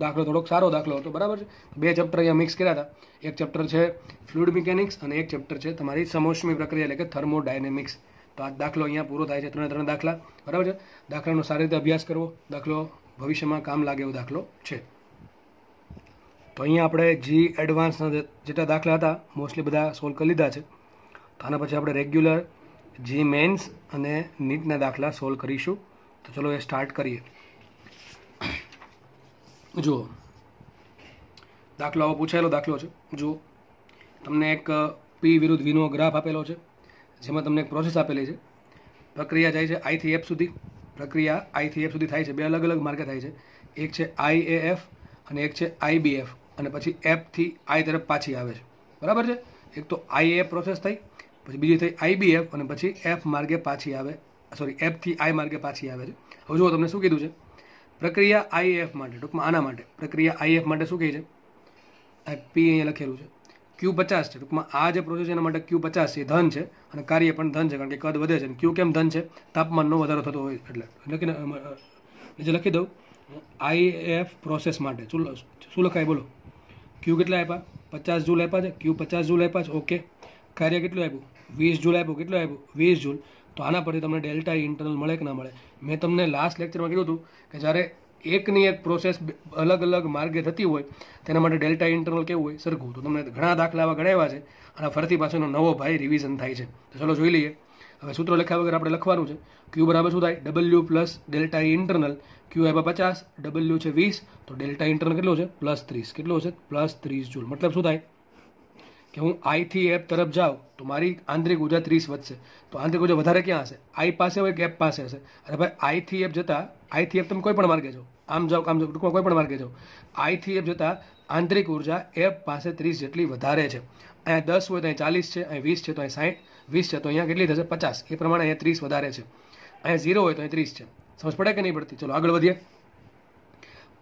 દાખલો થોડોક સારો દાખલો હતો બરાબર છે બે ચેપ્ટર અહીંયા મિક્સ કર્યા હતા એક ચેપ્ટર છે ફ્લુઇડ મિકેનિક્સ અને એક ચેપ્ટર છે તમારી સમોષ્મી પ્રક્રિયા એટલે કે થર્મોડાયનેમિક્સ તો આ દાખલો અહીંયા પૂરો થાય છે ત્રણે ત્રણ દાખલા બરાબર છે દાખલાનો સારી રીતે અભ્યાસ કરવો દાખલો ભવિષ્યમાં કામ લાગે એવો દાખલો છે તો અહીંયા આપણે જી એડવાન્સના જેટલા દાખલા હતા મોસ્ટલી બધા સોલ્વ કરી લીધા છે તો આના પછી આપણે રેગ્યુલર જી મેન્સ અને નીટના દાખલા સોલ્વ કરીશું તો ચલો એ સ્ટાર્ટ કરીએ જુઓ દાખલો આવો પૂછાયેલો દાખલો છે જુઓ તમને એક પી વિરુદ્ધ વીનો ગ્રાફ આપેલો છે જેમાં તમને એક પ્રોસેસ આપેલી છે પ્રક્રિયા જાય છે આઈથી એફ સુધી પ્રક્રિયા આઈથી એફ સુધી થાય છે બે અલગ અલગ માર્ગે થાય છે એક છે આઈ એ એફ અને એક છે આઈબીએફ અને પછી એફથી આઈ તરફ પાછી આવે છે બરાબર છે એક તો આઈ એ પ્રોસેસ થઈ પછી બીજી થઈ આઈબીએફ અને પછી એફ માર્ગે પાછી આવે સોરી એફથી આઈ માર્ગે પાછી આવે છે હવે જુઓ તમને શું કીધું છે પ્રક્રિયા આઈ એફ માટે ટૂંકમાં આના માટે પ્રક્રિયા આઈએફ માટે શું કહે છે પી અહીંયા લખેલું છે ક્યુ પચાસ છે ટૂંકમાં આ જે પ્રોસેસ એના માટે ક્યુ પચાસ છે એ ધન છે અને કાર્ય પણ ધન છે કારણ કે કદ વધે છે અને ક્યુ કેમ ધન છે તાપમાનનો વધારો થતો હોય એટલે લખીને જે લખી દઉં આઈ એફ પ્રોસેસ માટે શું શું લખાય બોલો ક્યુ કેટલા આપ્યા પચાસ જૂલ આપ્યા છે ક્યુ પચાસ જૂલ આપ્યા છે ઓકે કાર્ય કેટલું આપ્યું વીસ જૂલ આપ્યું કેટલું આપ્યું વીસ જૂલ તો આના પરથી તમને ડેલ્ટા ઇન્ટરનલ મળે કે ના મળે મેં તમને લાસ્ટ લેક્ચરમાં કીધું હતું કે જ્યારે એકની એક પ્રોસેસ અલગ અલગ માર્ગે થતી હોય તેના માટે ડેલ્ટા ઇન્ટરનલ કેવું હોય સરખું તો તમને ઘણા દાખલા આવા ગણાવ્યા છે અને ફરીથી પાછળનો નવો ભાઈ રિવિઝન થાય છે તો ચલો જોઈ લઈએ હવે સૂત્ર લખ્યા વગર આપણે લખવાનું છે ક્યુ બરાબર શું થાય W plus delta internal Q આપ્યા પચાસ ડબલ્યુ છે વીસ તો ડેલ્ટા ઇન્ટરનલ e કેટલો છે પ્લસ ત્રીસ કેટલો છે પ્લસ ત્રીસ જૂલ મતલબ શું થાય કે હું આઈથી એપ તરફ જાઉં તો મારી આંતરિક ઉર્જા ત્રીસ વધશે તો આંતરિક ઉર્જા વધારે ક્યાં હશે આઈ પાસે હોય કે એપ પાસે હશે અરે ભાઈ આઈથી એપ જતાં આઈથી એપ તમે કોઈ પણ માર્ગે જાઓ આમ જાઓ આમ જાઓ ટૂંકમાં કોઈ પણ માર્ગે જાઓ આઈથી એપ જતાં આંતરિક ઊર્જા એપ પાસે ત્રીસ જેટલી વધારે છે અહીંયા દસ હોય તો અહીં ચાલીસ છે અહીં વીસ છે તો અહીંયા સાઠ વીસ છે તો અહીંયા કેટલી થશે પચાસ એ પ્રમાણે અહીંયા ત્રીસ વધારે છે અહીંયા ઝીરો હોય તો અહીંયા ત્રીસ છે સમજ પડે કે નહીં પડતી ચલો આગળ વધીએ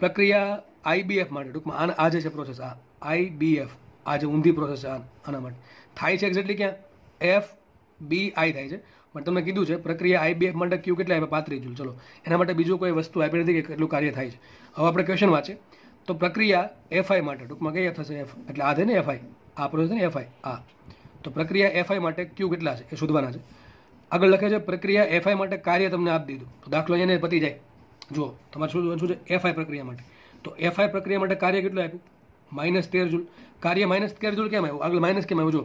પ્રક્રિયા આઈબીએફ માટે ટૂંકમાં આ જે છે પ્રોસેસ આ આઈબીએફ આ જે ઊંધી પ્રોસેસ છે આના માટે થાય છે એક્ઝેક્ટલી ક્યાં એફ બી આઈ થાય છે પણ તમે કીધું છે પ્રક્રિયા આઈ બી એફ માટે ક્યુ કેટલા આપ્યા પાત્રી જૂલ ચલો એના માટે બીજું કોઈ વસ્તુ આપી નથી કે કેટલું કાર્ય થાય છે હવે આપણે ક્વેશ્ચન વાંચે તો પ્રક્રિયા એફઆઈ માટે ટૂંકમાં કઈ થશે એફ એટલે આ છે ને એફઆઈ આ પ્રોસેસ ને એફઆઈ આ તો પ્રક્રિયા એફઆઈ માટે ક્યુ કેટલા છે એ શોધવાના છે આગળ લખે છે પ્રક્રિયા એફઆઈ માટે કાર્ય તમને આપી દીધું તો દાખલો એને પતી જાય જુઓ તમારે શું શું છે એફઆઈ પ્રક્રિયા માટે તો એફઆઈ પ્રક્રિયા માટે કાર્ય કેટલું આપ્યું માઇનસ તેર જૂલ કાર્ય માઇનસ તેર જૂલ કેમ આવ્યું આગળ માઇનસ કેમ આવ્યું જો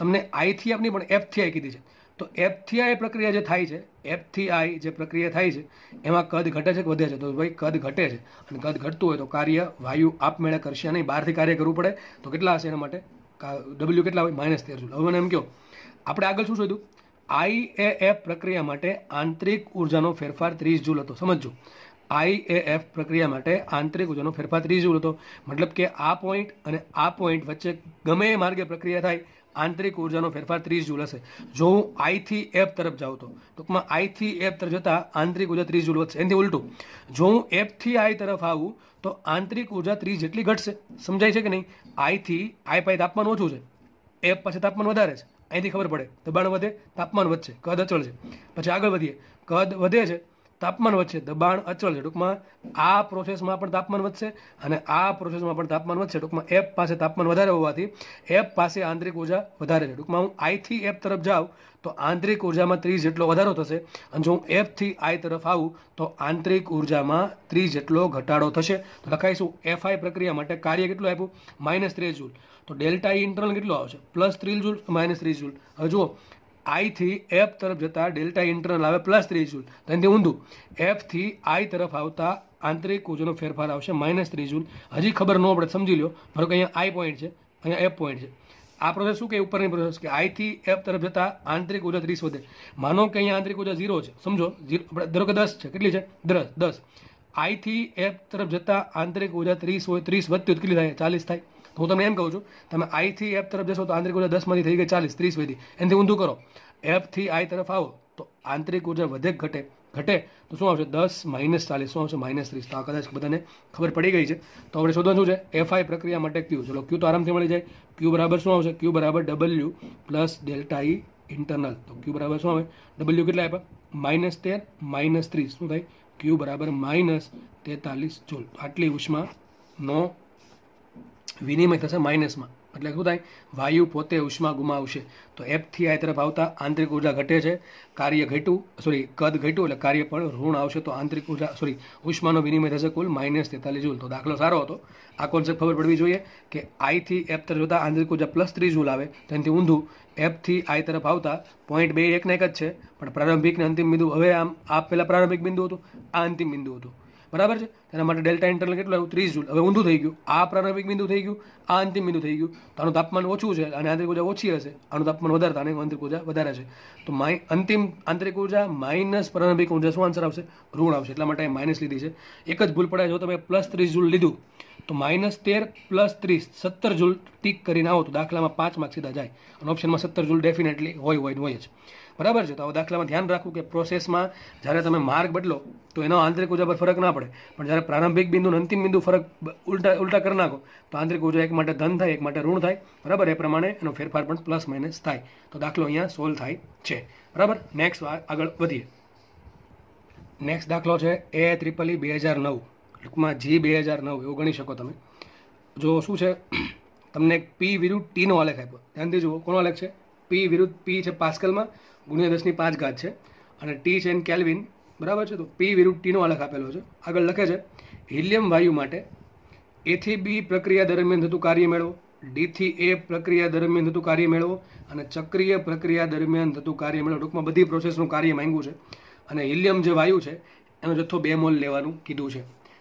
તમને આઈથી આપની પણ એફથી આઈ કીધી છે તો એફથી આઈ પ્રક્રિયા જે થાય છે એફથી આઈ જે પ્રક્રિયા થાય છે એમાં કદ ઘટે છે કે વધે છે તો ભાઈ કદ ઘટે છે અને કદ ઘટતું હોય તો કાર્ય વાયુ આપમેળે કરશે નહીં બહારથી કાર્ય કરવું પડે તો કેટલા હશે એના માટે ડબલ્યુ કેટલા હોય માઇનસ તેર જૂલ હવે મને એમ કહો આપણે આગળ શું શોધ્યું એફ પ્રક્રિયા માટે આંતરિક ઉર્જાનો ફેરફાર ત્રીસ જૂલ હતો સમજો આઈએએફ પ્રક્રિયા માટે આંતરિક ઉર્જાનો ફેરફાર ત્રીજો હતો મતલબ કે આ પોઈન્ટ અને આ પોઈન્ટ વચ્ચે ગમે એ માર્ગે પ્રક્રિયા થાય આંતરિક ઉર્જાનો ફેરફાર ત્રીસ જૂલ હશે જો હું આઈથી એફ તરફ જાઉં તો ટૂંકમાં આઈથી એફ તરફ જતાં આંતરિક ઉર્જા ત્રીસ જૂલ વધશે એનાથી ઉલટું જો હું એફથી આઈ તરફ આવું તો આંતરિક ઉર્જા ત્રીસ જેટલી ઘટશે સમજાય છે કે નહીં આઈથી આઈ પાસે તાપમાન ઓછું છે એફ પાસે તાપમાન વધારે છે અહીંથી ખબર પડે દબાણ વધે તાપમાન વધશે કદ અચળ છે પછી આગળ વધીએ કદ વધે છે તાપમાન વધશે દબાણ અચળ છે ટૂંકમાં આ પ્રોસેસમાં પણ તાપમાન વધશે અને આ પ્રોસેસમાં પણ તાપમાન વધશે ટૂંકમાં એપ પાસે તાપમાન વધારે હોવાથી એપ પાસે આંતરિક ઉર્જા વધારે છે ટૂંકમાં હું આઈથી એપ તરફ જાઉં તો આંતરિક ઉર્જામાં ત્રીસ જેટલો વધારો થશે અને જો હું એફથી આઈ તરફ આવું તો આંતરિક ઉર્જામાં ત્રીસ જેટલો ઘટાડો થશે તો લખાઈશું એફઆઈ પ્રક્રિયા માટે કાર્ય કેટલું આપ્યું માઇનસ ત્રીસ જૂલ તો ડેલ્ટા ઇન્ટરનલ e કેટલું આવશે પ્લસ ત્રીસ જૂલ માઇનસ ત્રીસ જૂલ હવે જુઓ આઈથી એફ તરફ જતાં ડેલ્ટા ઇન્ટરનલ આવે પ્લસ ત્રીસ જૂલ તેથી ઊંધું એફથી આઈ તરફ આવતા આંતરિક ઉર્જાનો ફેરફાર આવશે માઇનસ ત્રીસ જૂલ હજી ખબર ન પડે સમજી લો ફરક અહીંયા આઈ પોઈન્ટ છે અહીંયા એફ પોઈન્ટ છે આ પ્રોસેસ શું કે ઉપરની પ્રોસેસ કે આઈથી એફ તરફ જતાં આંતરિક ઉર્જા ત્રીસ વધે માનો કે અહીંયા આંતરિક ઉર્જા ઝીરો છે સમજો ઝીરો ધારો કે દસ છે કેટલી છે દસ દસ આઈથી એફ તરફ જતાં આંતરિક ઉર્જા ત્રીસ હોય ત્રીસ વધતી કેટલી થાય ચાલીસ થાય હું તમને એમ કહું છું તમે આઈથી એપ તરફ જશો તો આંતરિક ઉર્જા દસમાંથી થઈ ગઈ ચાલીસ ત્રીસ વધી એનાથી ઊંધું કરો એપથી આઈ તરફ આવો તો આંતરિક ઉર્જા વધે ઘટે ઘટે તો શું આવશે દસ માઇનસ ચાલીસ શું આવશે માઇનસ ત્રીસ તો આ કદાચ બધાને ખબર પડી ગઈ છે તો આપણે શોધવાનું શું છે એફઆઈ પ્રક્રિયા માટે ક્યુ ચલો ક્યુ તો આરામથી મળી જાય ક્યુ બરાબર શું આવશે ક્યુ બરાબર W plus delta E internal તો ક્યુ બરાબર શું આવે ડબલ્યુ કેટલા આપ્યા માઇનસ તેર માઇનસ ત્રીસ શું થાય ક્યુ બરાબર માઇનસ તેતાલીસ જોલ આટલી ઉષ્મા નો વિનિમય થશે માઇનસમાં એટલે શું થાય વાયુ પોતે ઉષ્મા ગુમાવશે તો એપથી આ તરફ આવતા આંતરિક ઉર્જા ઘટે છે કાર્ય ઘટ્યું સોરી કદ ઘટ્યું એટલે કાર્ય પણ ઋણ આવશે તો આંતરિક ઉર્જા સોરી ઉષ્માનો વિનિમય થશે કુલ માઇનસ તેતાલીસ જૂલ તો દાખલો સારો હતો આ કોન્સેપ્ટ ખબર પડવી જોઈએ કે આઈથી એપ તરફ જતા આંતરિક ઉર્જા પ્લસ ત્રીસ જૂલ આવે તેનાથી ઊંધું એપથી આઈ તરફ આવતા પોઈન્ટ બે એકને એક જ છે પણ પ્રારંભિક ને અંતિમ બિંદુ હવે આમ આ પહેલાં પ્રારંભિક બિંદુ હતું આ અંતિમ બિંદુ હતું બરાબર છે તેના માટે ડેલ્ટા ઇન્ટરનલ કેટલું આવ્યું ત્રીસ જૂલ હવે ઊંધું થઈ ગયું આ પ્રારંભિક બિંદુ થઈ ગયું આ અંતિમ બિંદુ થઈ ગયું તો આનું તાપમાન ઓછું છે અને આંતરિક ઉર્જા ઓછી હશે આનું તાપમાન વધારે અને આંતરિક ઉર્જા વધારે છે તો માઇ અંતિમ આંતરિક ઉર્જા માઇનસ પ્રારંભિક ઉર્જા શું આન્સર આવશે ઋણ આવશે એટલા માટે માઇનસ લીધી છે એક જ ભૂલ પડે જો તમે પ્લસ ત્રીસ જૂલ લીધું તો માઇનસ તેર પ્લસ ત્રીસ સત્તર જૂલ ટીક કરીને આવો તો દાખલામાં પાંચ માર્ક સીધા જાય અને ઓપ્શનમાં સત્તર જૂલ ડેફિનેટલી હોય હોય હોય જ બરાબર છે તો આવા દાખલામાં ધ્યાન રાખવું કે પ્રોસેસમાં જ્યારે તમે માર્ગ બદલો તો એનો આંતરિક ઉર્જા પર ફરક ના પડે પણ જ્યારે પ્રારંભિક બિંદુ અને અંતિમ બિંદુ ફરક ઉલટા ઉલટા કરી નાખો તો આંતરિક ઉર્જા એક માટે ધન થાય એક માટે ઋણ થાય બરાબર એ પ્રમાણે એનો ફેરફાર પણ પ્લસ માઇનસ થાય તો દાખલો અહીંયા સોલ્વ થાય છે બરાબર નેક્સ્ટ આગળ વધીએ નેક્સ્ટ દાખલો છે એ ત્રિપલ બે હજાર નવ ટૂંકમાં જી બે હજાર નવ એવું ગણી શકો તમે જો શું છે તમને પી વિરુદ્ધ ટીનો આલેખ આપ્યો ધ્યાનથી જુઓ કોનો આલેખ છે પી વિરુદ્ધ પી છે પાસ્કલમાં ગુણ્યા દસની પાંચ ઘાત છે અને ટી છે એન કેલ્વિન બરાબર છે તો પી વિરુદ્ધ ટીનો અલગ આપેલો છે આગળ લખે છે હિલિયમ વાયુ માટે એથી બી પ્રક્રિયા દરમિયાન થતું કાર્ય મેળવો ડીથી એ પ્રક્રિયા દરમિયાન થતું કાર્ય મેળવો અને ચક્રિય પ્રક્રિયા દરમિયાન થતું કાર્ય મેળવો ટૂંકમાં બધી પ્રોસેસનું કાર્ય માંગ્યું છે અને હિલિયમ જે વાયુ છે એનો જથ્થો બે મોલ લેવાનું કીધું છે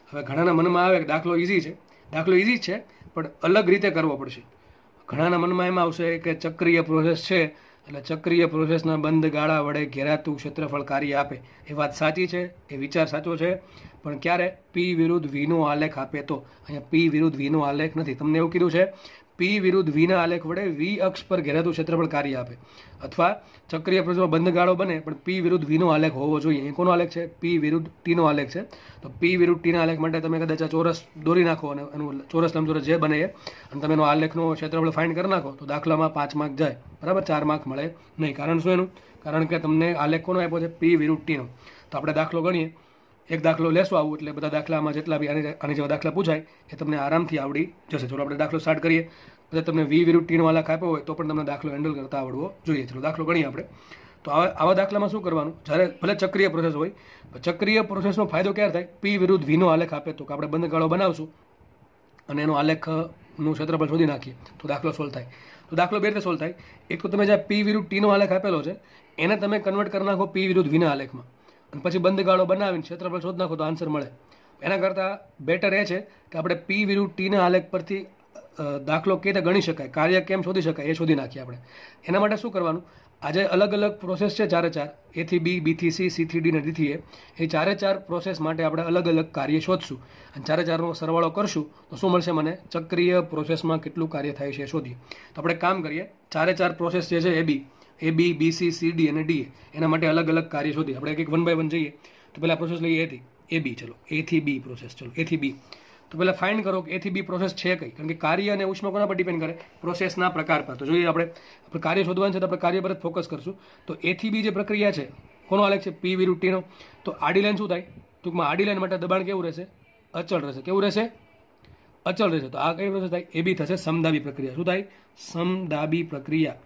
હવે ઘણાના મનમાં આવે કે દાખલો ઇઝી છે દાખલો ઇઝી છે પણ અલગ રીતે કરવો પડશે ઘણાના મનમાં એમ આવશે કે ચક્રીય પ્રોસેસ છે એટલે ચક્રીય પ્રોસેસના બંધ ગાળા વડે ઘેરાતું ક્ષેત્રફળ કાર્ય આપે એ વાત સાચી છે એ વિચાર સાચો છે પણ ક્યારે પી વિરુદ્ધ વીનો આલેખ આપે તો અહીંયા પી વિરુદ્ધ વીનો આલેખ નથી તમને એવું કીધું છે પી વિરુદ્ધ વીના આલેખ વડે વી અક્ષ પર ઘેરાતું ક્ષેત્રફળ કાર્ય આપે અથવા ચક્રિય પ્રદેશમાં બંધ ગાળો બને પણ પી વિરુદ્ધ વીનો આલેખ હોવો જોઈએ અહીં કોનો આલેખ છે પી વિરુદ્ધ ટીનો આલેખ છે તો પી વિરુદ્ધ ટીના આલેખ માટે તમે કદાચ આ ચોરસ દોરી નાખો અને એનું ચોરસ લંબચોરસ જે બને એ અને તમે એનો આલેખનો ક્ષેત્રફળ ફાઇન્ડ કરી નાખો તો દાખલામાં પાંચ માર્ક જાય બરાબર ચાર માર્ક મળે નહીં કારણ શું એનું કારણ કે તમને આલેખ કોનો આપ્યો છે પી વિરુદ્ધ ટીનો તો આપણે દાખલો ગણીએ એક દાખલો લેશો આવું એટલે બધા દાખલામાં જેટલા બી આની જેવા દાખલા પૂછાય એ તમને આરામથી આવડી જશે ચલો આપણે દાખલો સ્ટાર્ટ કરીએ બધા તમને વી વિરુદ્ધ ટીણવાલા કાપ્યો હોય તો પણ તમને દાખલો હેન્ડલ કરતા આવડવો જોઈએ ચલો દાખલો ગણીએ આપણે તો આવા દાખલામાં શું કરવાનું જ્યારે ભલે ચક્રીય પ્રોસેસ હોય ચક્રીય પ્રોસેસનો ફાયદો ક્યારે થાય પી વિરુદ્ધ વીનો આલેખ આપે તો આપણે બંધ ગાળો બનાવશું અને એનો આલેખનું ક્ષેત્રફળ શોધી નાખીએ તો દાખલો સોલ્વ થાય તો દાખલો બે રીતે સોલ્વ થાય એક તો તમે જ્યાં પી વિરુદ્ધ ટીનો આલેખ આપેલો છે એને તમે કન્વર્ટ કરી નાખો પી વિરુદ્ધ વીના આલેખમાં અને પછી બંધ ગાળો બનાવીને ક્ષેત્રફળ શોધી નાખો તો આન્સર મળે એના કરતાં બેટર એ છે કે આપણે પી વિરુદ્ધ ટીના આલેખ પરથી દાખલો કેવી રીતે ગણી શકાય કાર્ય કેમ શોધી શકાય એ શોધી નાખીએ આપણે એના માટે શું કરવાનું આજે અલગ અલગ પ્રોસેસ છે ચારે ચાર એથી બી બીથી સી સીથી ડી ને ડીથી એ એ ચારે ચાર પ્રોસેસ માટે આપણે અલગ અલગ કાર્ય શોધશું અને ચારે ચારનો સરવાળો કરશું તો શું મળશે મને ચક્રીય પ્રોસેસમાં કેટલું કાર્ય થાય છે એ શોધીએ તો આપણે કામ કરીએ ચારે ચાર પ્રોસેસ જે છે A B A B B C C D અને ડી એના માટે અલગ અલગ કાર્ય શોધી આપણે એક એક વન બાય વન જઈએ તો પહેલાં પ્રોસેસ લઈએ એથી એ બી ચલો એથી બી પ્રોસેસ ચલો એથી બી તો પહેલાં ફાઇન્ડ કરો કે એથી બી પ્રોસેસ છે કઈ કારણ કે કાર્ય અને ઉષ્મા કોના પર ડિપેન્ડ કરે પ્રોસેસના પ્રકાર પર તો જોઈએ આપણે આપણે કાર્ય શોધવાનું છે તો આપણે કાર્ય પર જ ફોકસ કરશું તો એથી બી જે પ્રક્રિયા છે કોનો અલગ છે પી વિરુદ્ધ ટીનો તો આડી લાઇન શું થાય ટૂંકમાં આડી લાઇન માટે દબાણ કેવું રહેશે અચળ રહેશે કેવું રહેશે અચળ રહેશે તો આ કઈ પ્રોસેસ થાય એ બી થશે સમદાબી પ્રક્રિયા શું થાય સમદાબી પ્રક્રિયા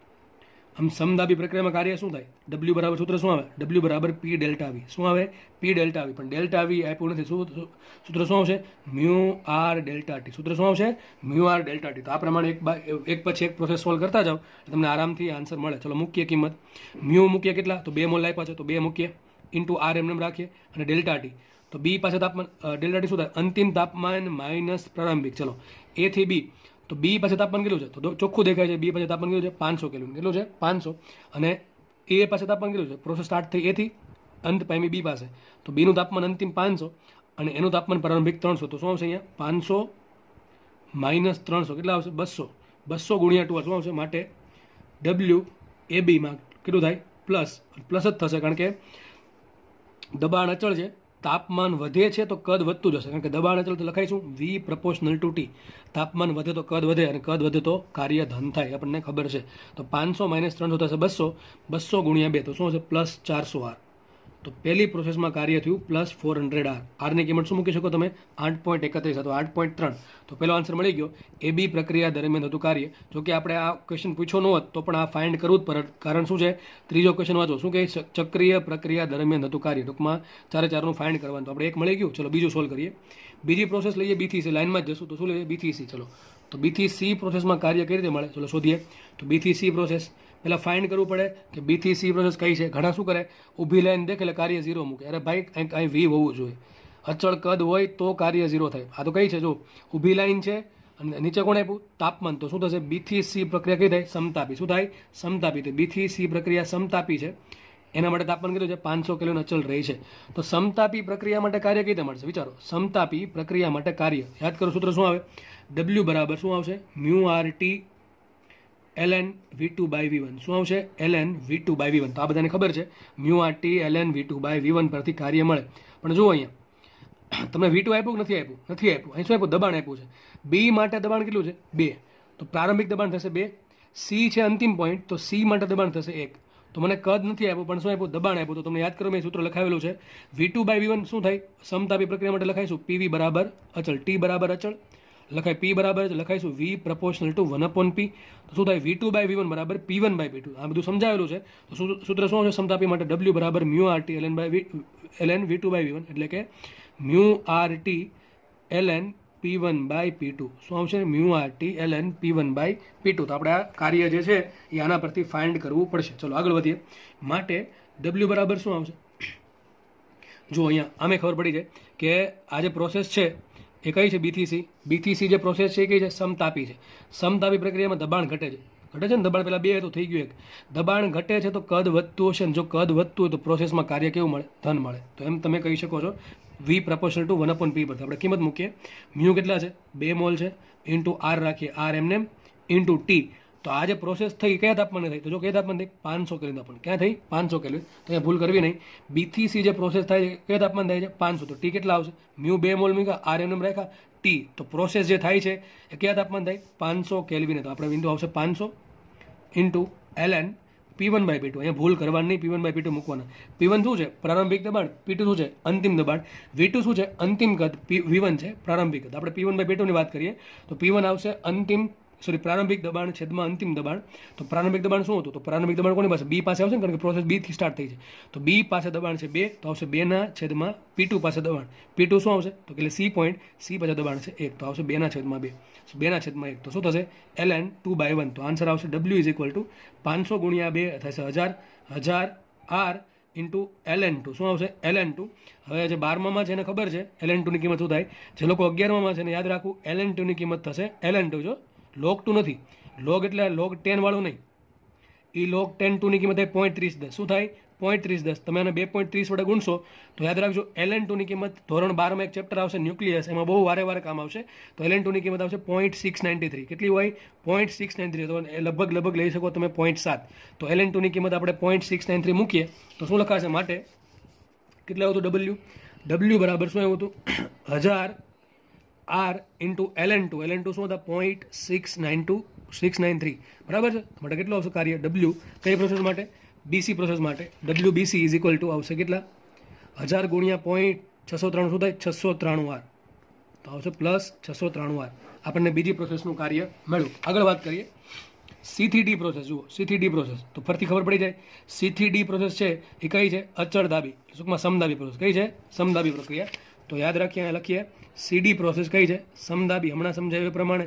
આમ સમદાબી પ્રક્રિયામાં કાર્ય શું થાય ડબલ્યુ બરાબર સૂત્ર શું આવે ડબલ્યુ બરાબર પી ડેલ્ટા આવી શું આવે પી ડેલ્ટા આવી પણ ડેલ્ટા આવી આપ્યું નથી શું સૂત્ર શું આવશે મ્યુ આર ડેલ્ટા ટી સૂત્ર શું આવશે મ્યુ આર ડેલ્ટા ટી તો આ પ્રમાણે એક એક પછી એક પ્રોસેસ સોલ્વ કરતા જાઓ તમને આરામથી આન્સર મળે ચલો મૂકીએ કિંમત મ્યુ મૂકીએ કેટલા તો બે મોલ આપ્યા છે તો બે મૂકીએ ઇન્ટુ આર એમ રાખીએ અને ડેલ્ટા ટી તો બી પાસે તાપમાન ડેલ્ટા ટી શું થાય અંતિમ તાપમાન માઇનસ પ્રારંભિક ચલો એથી બી તો બી પાસે તાપમાન કેટલું છે તો ચોખ્ખું દેખાય છે બી પાસે તાપમાન કેટલું છે પાંચસો કેલ્વિન કેટલું છે પાંચસો અને એ પાસે તાપમાન કેટલું છે પ્રોસેસ સ્ટાર્ટ થઈ એથી અંત પામી બી પાસે તો બીનું તાપમાન અંતિમ પાંચસો અને એનું તાપમાન પ્રારંભિક ત્રણસો તો શું આવશે અહીંયા પાંચસો માઇનસ ત્રણસો કેટલા આવશે બસો બસો ગુણ્યા ટુ શું આવશે માટે ડબલ્યુ એ બીમાં કેટલું થાય પ્લસ પ્લસ જ થશે કારણ કે દબાણ અચળ છે તાપમાન વધે છે તો કદ વધતું જશે કારણ કે દબાણ અચળ તો લખાઈશું વી પ્રપોશનલ ટુ ટી તાપમાન વધે તો કદ વધે અને કદ વધે તો કાર્ય ધન થાય આપણને ખબર છે તો પાંચસો માઇનસ ત્રણસો થશે બસો બસો ગુણ્યા બે તો શું હશે પ્લસ ચારસો આર તો પહેલી પ્રોસેસમાં કાર્ય થયું પ્લસ ફોર હંડ્રેડ આર આરની કિંમત શું મૂકી શકો તમે આઠ પોઈન્ટ એકત્રીસ અથવા આઠ પોઈન્ટ ત્રણ તો પહેલો આન્સર મળી ગયો એ બી પ્રક્રિયા દરમિયાન હતું કાર્ય જો કે આપણે આ ક્વેશ્ચન પૂછો ન હોત તો પણ આ ફાઇન્ડ કરવું જ પરત કારણ શું છે ત્રીજો ક્વેશ્ચન વાંચો શું કે ચક્રીય પ્રક્રિયા દરમિયાન હતું કાર્ય ટૂંકમાં ચારે ચારનું ફાઇન્ડ કરવાનું તો આપણે એક મળી ગયું ચલો બીજું સોલ્વ કરીએ બીજી પ્રોસેસ લઈએ બીથી સી લાઇનમાં જ જશું તો શું લઈએ બીથી સી ચલો તો બીથી સી પ્રોસેસમાં કાર્ય કઈ રીતે મળે ચલો શોધીએ તો બીથી સી પ્રોસેસ એટલે ફાઇન્ડ કરવું પડે કે બીથી સી પ્રોસેસ કઈ છે ઘણા શું કરે ઊભી લાઈન દેખ એટલે કાર્ય ઝીરો મૂકે અરે ભાઈ કંઈક અહીં વી હોવું જોઈએ અચળ કદ હોય તો કાર્ય ઝીરો થાય આ તો કઈ છે જો ઊભી લાઈન છે અને નીચે કોણ આપ્યું તાપમાન તો શું થશે બીથી સી પ્રક્રિયા કઈ થાય સમતાપી શું થાય સમતાપી તો બીથી સી પ્રક્રિયા સમતાપી છે એના માટે તાપમાન કીધું છે પાંચસો કેલોન અચલ રહી છે તો સમતાપી પ્રક્રિયા માટે કાર્ય કઈ રીતે મળશે વિચારો સમતાપી પ્રક્રિયા માટે કાર્ય યાદ કરો સૂત્ર શું આવે ડબલ્યુ બરાબર શું આવશે mu R T L N V two by V one શું આવશે L N V two by V one તો આ બધાને ખબર છે mu R T L N V two by V one પરથી કાર્ય મળે પણ જુઓ અહીંયા તમને વી ટુ આપ્યું કે નથી આપ્યું નથી આપ્યું અહીં શું આપ્યું દબાણ આપ્યું છે બી માટે દબાણ કેટલું છે બે તો પ્રારંભિક દબાણ થશે બે સી છે અંતિમ પોઈન્ટ તો સી માટે દબાણ થશે એક તો મને કદ નથી આપ્યું પણ શું આપ્યું દબાણ આપ્યું તો તમને યાદ કરો મેં સૂત્ર લખાવેલું છે V two by V one શું થાય સમતાપી પ્રક્રિયા માટે લખાઈશું પીવી બરાબર અચળ ટી બરાબર અચળ લખાય પી બરાબર લખાઈશું V proportional to one upon P તો શું થાય V two by V one બરાબર P one by P two આ બધું સમજાવેલું છે તો સૂત્ર શું છે સમતાપી માટે ડબલ્યુ બરાબર mu R T L N by V L N V two by V one એટલે કે mu R T L N P one by P two શું આવશે mu R T L N P one by P two તો આપણે આ કાર્ય જે છે એ આના પરથી ફાઇન્ડ કરવું પડશે ચલો આગળ વધીએ માટે ડબલ્યુ બરાબર શું આવશે જો અહીંયા આમે ખબર પડી છે કે આ જે પ્રોસેસ છે એ કઈ છે બીથીસી બીથીસી જે પ્રોસેસ છે એ કઈ છે સમતાપી છે સમતાપી પ્રક્રિયામાં દબાણ ઘટે છે ઘટે છે ને દબાણ પહેલાં બે તો થઈ ગયું એક દબાણ ઘટે છે તો કદ વધતું હશે ને જો કદ વધતું હોય તો પ્રોસેસમાં કાર્ય કેવું મળે ધન મળે તો એમ તમે કહી શકો છો V proportional to one upon P પર આપણે કિંમત મૂકીએ મ્યુ કેટલા છે બે મોલ છે ઇન્ટુ આર રાખીએ આર એમને ઇન્ટુ ટી તો આ જે પ્રોસેસ થઈ કયા તાપમાને થઈ તો જો કયા તાપમાન થઈ પાંચસો કેલ્વિન તાપમાન ક્યાં થઈ પાંચસો કેલ્વિન તો અહીંયા ભૂલ કરવી નહીં બીથી જે પ્રોસેસ થાય છે કયા તાપમાન થાય છે પાંચસો તો ટી કેટલા આવશે મ્યુ બે મોલ મીકા આર એમ રાખ્યા ટી તો પ્રોસેસ જે થાય છે એ કયા તાપમાન થાય પાંચસો કેલ્વિને તો આપણે બિંદુ આવશે પાંચસો into L N P one by P two અહીંયા ભૂલ કરવાની P one by P two મૂકવાના પી વન શું છે પ્રારંભિક દબાણ પી ટુ શું છે અંતિમ દબાણ વી ટુ શું છે અંતિમ કદ પી વી વન છે પ્રારંભિક કદ આપણે પી વન બાય પી ટુની વાત કરીએ તો પી વન આવશે અંતિમ સોરી પ્રારંભિક દબાણ છેદમાં અંતિમ દબાણ તો પ્રારંભિક દબાણ શું હતું તો પ્રારંભિક દબાણ કોની પાસે બી પાસે આવશે ને કારણ કે પ્રોસેસ બીથી સ્ટાર્ટ થઈ છે તો બી પાસે દબાણ છે બે તો આવશે બેના છેદમાં પી ટુ પાસે દબાણ પી ટુ શું આવશે તો એટલે સી પોઈન્ટ સી પાસે દબાણ છે એક તો આવશે બેના છેદમાં બે બેના છેદમાં એક તો શું થશે L N two by one તો આન્સર આવશે ડબલ્યુ ઇઝ ઇક્વલ ટુ પાંચસો ગુણ્યા બે થશે હજાર હજાર R into L N two શું આવશે એલ એન ટુ હવે જે બારમાં છે એને ખબર છે એલ એન ટુની કિંમત શું થાય જે લોકો અગિયારમાં છે એને યાદ રાખવું એલ એન ટુની કિંમત થશે એલ એન ટુ જો લોક ટુ નથી લોગ એટલે લોગ ટેનવાળું નહીં એ લોગ ટેન ટુની કિંમત થાય પોઈન્ટ ત્રીસ દસ શું થાય પોઈન્ટ ત્રીસ દસ તમે આને બે પોઈન્ટ ત્રીસ વડે ગુણશો તો યાદ રાખજો એલ એન ટુની કિંમત ધોરણ બારમાં એક ચેપ્ટર આવશે ન્યુક્લિયસ એમાં બહુ વારે વારે કામ આવશે તો એલ એન ટુની કિંમત આવશે પોઈન્ટ સિક્સ નાઇન્ટી થ્રી કેટલી હોય પોઈન્ટ સિક્સ નાઇન થ્રી તો લગભગ લગભગ લઈ શકો તમે પોઈન્ટ સાત તો એલ એન ટુની કિંમત આપણે પોઈન્ટ સિક્સ નાઇન થ્રી મૂકીએ તો શું લખાશે માટે કેટલું આવતું ડબલ્યુ ડબલ્યુ બરાબર શું આવ્યું હતું હજાર R into L N two L N two શું હતા point six nine two six nine three બરાબર છે માટે કેટલું આવશે કાર્ય ડબલ્યુ કઈ પ્રોસેસ માટે બીસી પ્રોસેસ માટે W B C is equal to આવશે કેટલા હજાર ગુણ્યા પોઈન્ટ છસો ત્રાણું શું થાય છસો ત્રાણું આર તો આવશે પ્લસ છસો ત્રાણું આર આપણને બીજી પ્રોસેસનું કાર્ય મળ્યું આગળ વાત કરીએ સીથી ડી પ્રોસેસ જુઓ સીથી ડી પ્રોસેસ તો ફરીથી ખબર પડી જાય સીથી ડી પ્રોસેસ છે એ કઈ છે અચળ દાબી ટૂંકમાં સમદાબી પ્રોસેસ કઈ છે સમદાબી પ્રક્રિયા તો યાદ રાખીએ અહીંયા લખીએ સીડી પ્રોસેસ કઈ છે સમદાબી હમણાં સમજાવ્યા પ્રમાણે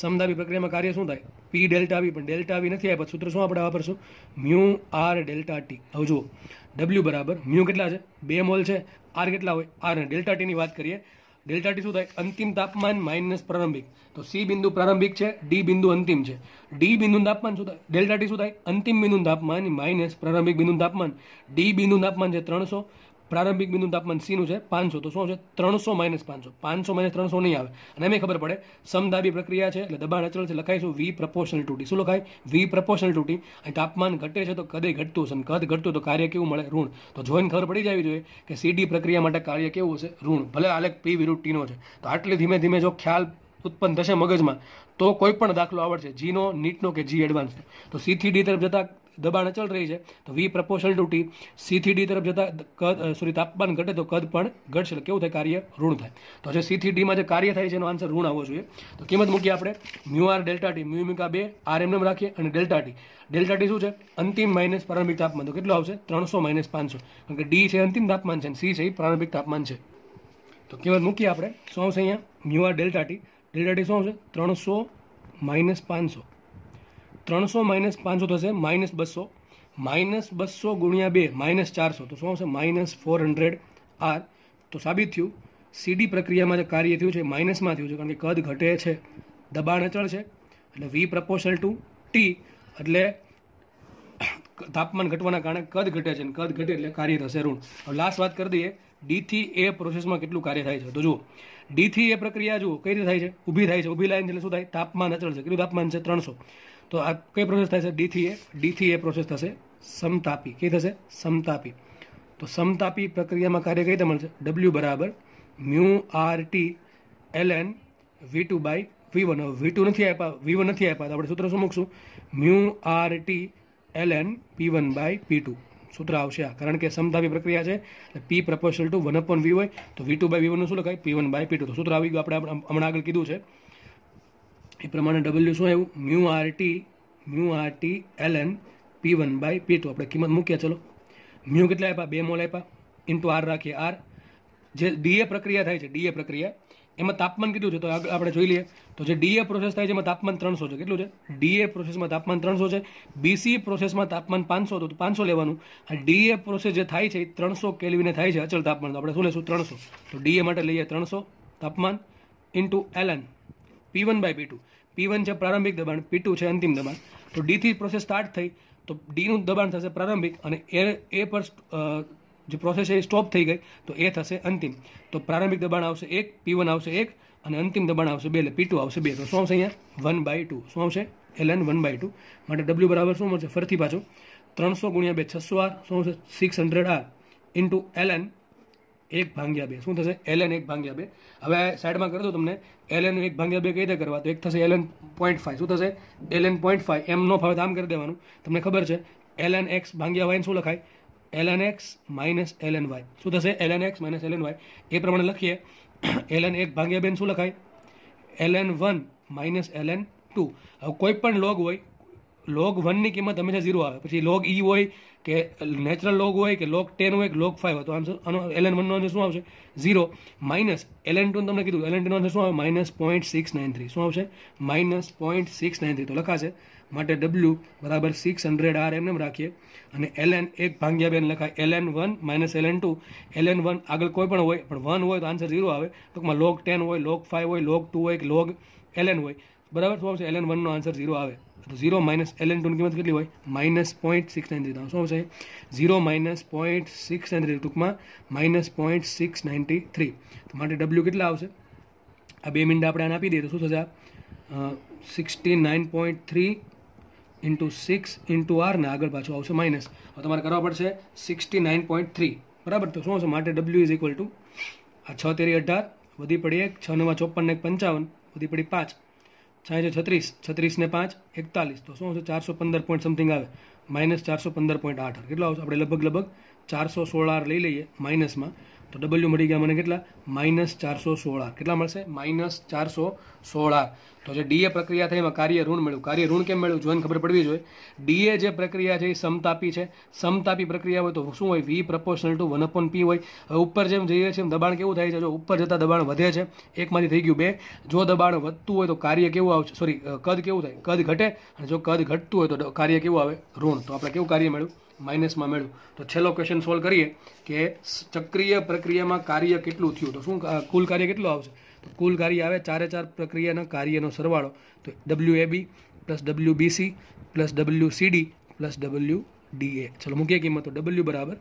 સમદાબી પ્રક્રિયામાં કાર્ય શું થાય પી ડેલ્ટા વી પણ ડેલ્ટા વી નથી આપ્યા સૂત્ર શું આપણે વાપરશું મ્યુ આર ડેલ્ટા ટી હવે જુઓ ડબલ્યુ બરાબર મ્યુ કેટલા છે બે મોલ છે આર કેટલા હોય આર ડેલ્ટા ટીની વાત કરીએ ડેલ્ટા ટી શું થાય અંતિમ તાપમાન માઇનસ પ્રારંભિક તો સી બિંદુ પ્રારંભિક છે ડી બિંદુ અંતિમ છે ડી બિંદુનું તાપમાન શું થાય ડેલ્ટા ટી શું થાય અંતિમ બિંદુનું તાપમાન માઇનસ પ્રારંભિક બિંદુનું તાપમાન ડી બિંદુનું તાપમાન છે ત્રણસો પ્રારંભિક બિંદુ તાપમાન સીનું છે પાંચસો તો શું છે ત્રણસો માઇનસ પાંચસો પાંચસો માઇનસ ત્રણસો નહીં આવે અને એમ ખબર પડે સમદાબી પ્રક્રિયા છે એટલે દબાણ અચળ છે લખાઈશું વી પ્રપોર્શનલ ટુટી શું લખાય વી પ્રપોર્શનલ ટુટી અહીં તાપમાન ઘટે છે તો કદે ઘટતું હશે અને કદ ઘટતું તો કાર્ય કેવું મળે ઋણ તો જોઈને ખબર પડી જવી જોઈએ કે સીડી પ્રક્રિયા માટે કાર્ય કેવું હશે ઋણ ભલે આલેખ પી વિરુદ્ધ ટીનો છે તો આટલી ધીમે ધીમે જો ખ્યાલ ઉત્પન્ન થશે મગજમાં તો કોઈ પણ દાખલો આવડશે જીનો નીટનો કે જી એડવાન્સ તો સીથી ડી તરફ જતાં દબાણ અચલ રહી છે તો વી પ્રપોર્શનલ ટુ ટી સીથી ડી તરફ જતા કદ સોરી તાપમાન ઘટે તો કદ પણ ઘટશે એટલે કેવું થાય કાર્ય ઋણ થાય તો જે સીથી ડીમાં જે કાર્ય થાય છે એનો આન્સર ઋણ આવવો જોઈએ તો કિંમત મૂકીએ આપણે mu R delta T mu મિકા બે આર એમને રાખીએ અને ડેલ્ટા ટી ડેલ્ટા ટી શું છે અંતિમ માઇનસ પ્રારંભિક તાપમાન તો કેટલું આવશે ત્રણસો માઇનસ પાંચસો કારણ કે ડી છે અંતિમ તાપમાન છે અને સી છે એ પ્રારંભિક તાપમાન છે તો કિંમત મૂકીએ આપણે શું આવશે અહીંયા mu R delta T delta T શું આવશે ત્રણસો માઇનસ પાંચસો ત્રણસો માઇનસ પાંચસો થશે માઇનસ બસો માઇનસ બસો ગુણ્યા બે માઇનસ ચારસો તો શું આવશે માઇનસ ફોર હંડ્રેડ આર તો સાબિત થયું સીડી પ્રક્રિયામાં જે કાર્ય થયું છે માઇનસમાં થયું છે કારણ કે કદ ઘટે છે દબાણ અચળ છે એટલે વી પ્રપોશલ ટુ ટી એટલે તાપમાન ઘટવાના કારણે કદ ઘટે છે અને કદ ઘટે એટલે કાર્ય થશે ઋણ હવે લાસ્ટ વાત કરી દઈએ ડીથી એ પ્રોસેસમાં કેટલું કાર્ય થાય છે તો જુઓ ડીથી એ પ્રક્રિયા જુઓ કઈ રીતે થાય છે ઊભી થાય છે ઊભી લાઈન એટલે શું થાય તાપમાન અચળ છે કેટલું તાપમાન છે ત્રણસો તો આ કઈ પ્રોસેસ થશે ડીથી એ ડીથી એ પ્રોસેસ થશે સમતાપી કઈ થશે સમતાપી તો સમતાપી પ્રક્રિયામાં કાર્ય કઈ રીતે મળશે ડબલ્યુ બરાબર mu R T L N V two by V one V two નથી આપ્યા વી વન નથી આપ્યા તો આપણે સૂત્ર શું મૂકશું mu R T L N P one by P two સૂત્ર આવશે આ કારણ કે સમતાપી પ્રક્રિયા છે એટલે P proportional to one upon V હોય તો વી ટુ બાય વી વનનું શું લખાય P one by P two તો સૂત્ર આવી ગયું આપણે હમણાં આગળ કીધું છે એ પ્રમાણે ડબલ્યુ શું આવ્યું mu R T mu R T L N P one by P two આપણે કિંમત મૂકીએ ચલો મ્યુ કેટલા આપ્યા બે મોલ આપ્યા ઇન્ટુ આર રાખીએ આર જે ડીએ પ્રક્રિયા થાય છે ડીએ પ્રક્રિયા એમાં તાપમાન કેટલું છે તો આપણે જોઈ લઈએ તો જે ડીએ પ્રોસેસ થાય છે એમાં તાપમાન ત્રણસો છે કેટલું છે ડીએ પ્રોસેસમાં તાપમાન ત્રણસો છે બીસી પ્રોસેસમાં તાપમાન પાંચસો તો પાંચસો લેવાનું આ ડીએ પ્રોસેસ જે થાય છે એ ત્રણસો કેલવીને થાય છે અચલ તાપમાન તો આપણે શું લેશું ત્રણસો તો ડીએ માટે લઈએ ત્રણસો તાપમાન into N P one by P two P one છે પ્રારંભિક દબાણ પી ટુ છે અંતિમ દબાણ તો ડીથી પ્રોસેસ સ્ટાર્ટ થઈ તો ડીનું દબાણ થશે પ્રારંભિક અને એ એ પર જે પ્રોસેસ છે એ સ્ટોપ થઈ ગઈ તો એ થશે અંતિમ તો પ્રારંભિક દબાણ આવશે એક પી વન આવશે એક અને અંતિમ દબાણ આવશે બે એટલે પી ટુ આવશે બે તો શું આવશે અહીંયા વન બાય ટુ શું આવશે L N one by two માટે ડબલ્યુ બરાબર શું મળશે ફરીથી પાછું ત્રણસો ગુણ્યા બે છસો આર શું આવશે six hundred R into L N એક ભાંગ્યા બે શું થશે એલ એન એક ભાંગ્યા બે હવે સાઈડમાં કરી દો તમને એલ એન એક ભાંગ્યા બે કઈ રીતે કરવા તો એક થશે એલ એન પોઈન્ટ ફાઈવ શું થશે એલ એન પોઈન્ટ ફાઈવ એમ નો ફાવે આમ કરી દેવાનું તમને ખબર છે એલ એન એક્સ ભાંગ્યા વાય શું લખાય L N X minus L N Y શું થશે L N X minus L N Y એ પ્રમાણે લખીએ એલ એન એક ભાંગ્યા બેન શું લખાય L N one minus L N two હવે કોઈ પણ લોગ હોય લોગ વનની કિંમત હંમેશા ઝીરો આવે પછી લોગ ઈ e હોય કે નેચરલ લોગ હોય કે લોગ ટેન હોય કે લોગ ફાઇવ હોય તો આન્સર આનો એલએન વનનો આન્સર શું આવશે ઝીરો માઇનસ એલએન ટુ તમને કીધું એલએન ટુનો આન્સર શું આવે minus point six nine three શું આવશે minus point six nine three તો લખાશે માટે ડબલ્યુ બરાબર સિક્સ હંડ્રેડ આર એમને રાખીએ અને એલએન એક ભાંગ્યા બેન લખાય L N one minus L N two L N one આગળ કોઈ પણ હોય પણ વન હોય તો આન્સર ઝીરો આવે ટૂંકમાં લોગ ટેન હોય લોગ ફાઇવ હોય લોગ ટુ હોય કે લોગ એલ એન હોય બરાબર શું આવશે એલએન વનનો આન્સર ઝીરો આવે તો ઝીરો માઇનસ એલ એન ટુની કિંમત કેટલી હોય minus point six nine three શું છે zero minus point six nine three ટૂંકમાં minus point six ninety three તો માટે ડબલ્યુ કેટલા આવશે આ બે મિનિટ આપણે આને આપી દઈએ તો શું થશે આ sixty nine point three into six into ને આગળ પાછું આવશે માઇનસ હવે તમારે કરવા પડશે સિક્સટી નાઇન પોઈન્ટ થ્રી બરાબર તો શું હશે માટે ડબલ્યુ ઇઝ ઇક્વલ ટુ આ છ તેરી અઢાર વધી પડી એક છ નવા ચોપન એક પંચાવન વધી પડી પાંચ સાંજે છત્રીસ ને પાંચ એકતાલીસ તો શું આવશે ચારસો પંદર પોઈન્ટ સમથિંગ આવે માઇનસ ચારસો પંદર પોઈન્ટ આઠ કેટલો આવશે આપણે લગભગ લગભગ ચારસો સોળ લઈ લઈએ માઇનસમાં તો ડબલ્યુ મળી ગયા મને કેટલા માઇનસ ચારસો સોળા કેટલા મળશે માઇનસ ચારસો સોળા તો જે ડીએ પ્રક્રિયા થઈ એમાં કાર્ય ઋણ મળ્યું કાર્ય ઋણ કેમ મળ્યું જોઈને ખબર પડવી જોઈએ ડીએ જે પ્રક્રિયા છે એ સમતાપી છે સમતાપી પ્રક્રિયા હોય તો શું હોય V proportional to one upon P હોય હવે ઉપર જેમ જઈએ છીએ દબાણ કેવું થાય છે જો ઉપર જતા દબાણ વધે છે એકમાંથી થઈ ગયું બે જો દબાણ વધતું હોય તો કાર્ય કેવું આવશે સોરી કદ કેવું થાય કદ ઘટે અને જો કદ ઘટતું હોય તો કાર્ય કેવું આવે ઋણ તો આપણે કેવું કાર્ય મળ્યું માઇનસમાં મેળવ્યું તો છેલ્લો ક્વેશ્ચન સોલ્વ કરીએ કે ચક્રીય પ્રક્રિયામાં કાર્ય કેટલું થયું તો શું કુલ કાર્ય કેટલું આવશે તો કુલ કાર્ય આવે ચારે ચાર પ્રક્રિયાના કાર્યનો સરવાળો તો W A B plus W B C plus W C D plus W D A ચલો મૂકીએ કિંમતો ડબલ્યુ બરાબર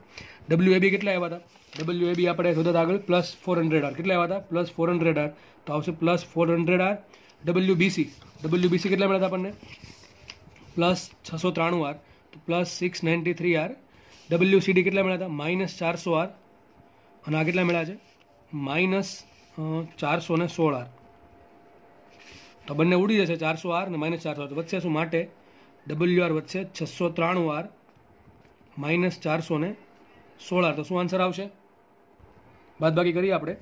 ડબલ્યુ એ બી કેટલા આવ્યા હતા ડબલ્યુ એ બી આપણે શોધા આગળ પ્લસ ફોર હંડ્રેડ આર કેટલા આવ્યા હતા પ્લસ ફોર હંડ્રેડ આર તો આવશે plus four hundred R W B C W B C કેટલા મળ્યા હતા આપણને પ્લસ છસો ત્રાણું R plus six ninety three R W W C D કેટલા મળ્યા હતા માઇનસ ચારસો આર અને આ કેટલા મળ્યા છે માઇનસ ચારસો ને સોળ આર તો બંને ઉડી જશે ચારસો આર ને માઇનસ ચારસો આર વધશે શું માટે ડબલ્યુ આર વધશે છસો ત્રાણું આર માઇનસ ચારસો ને સોળ આર તો શું આન્સર આવશે બાદબાકી કરીએ આપણે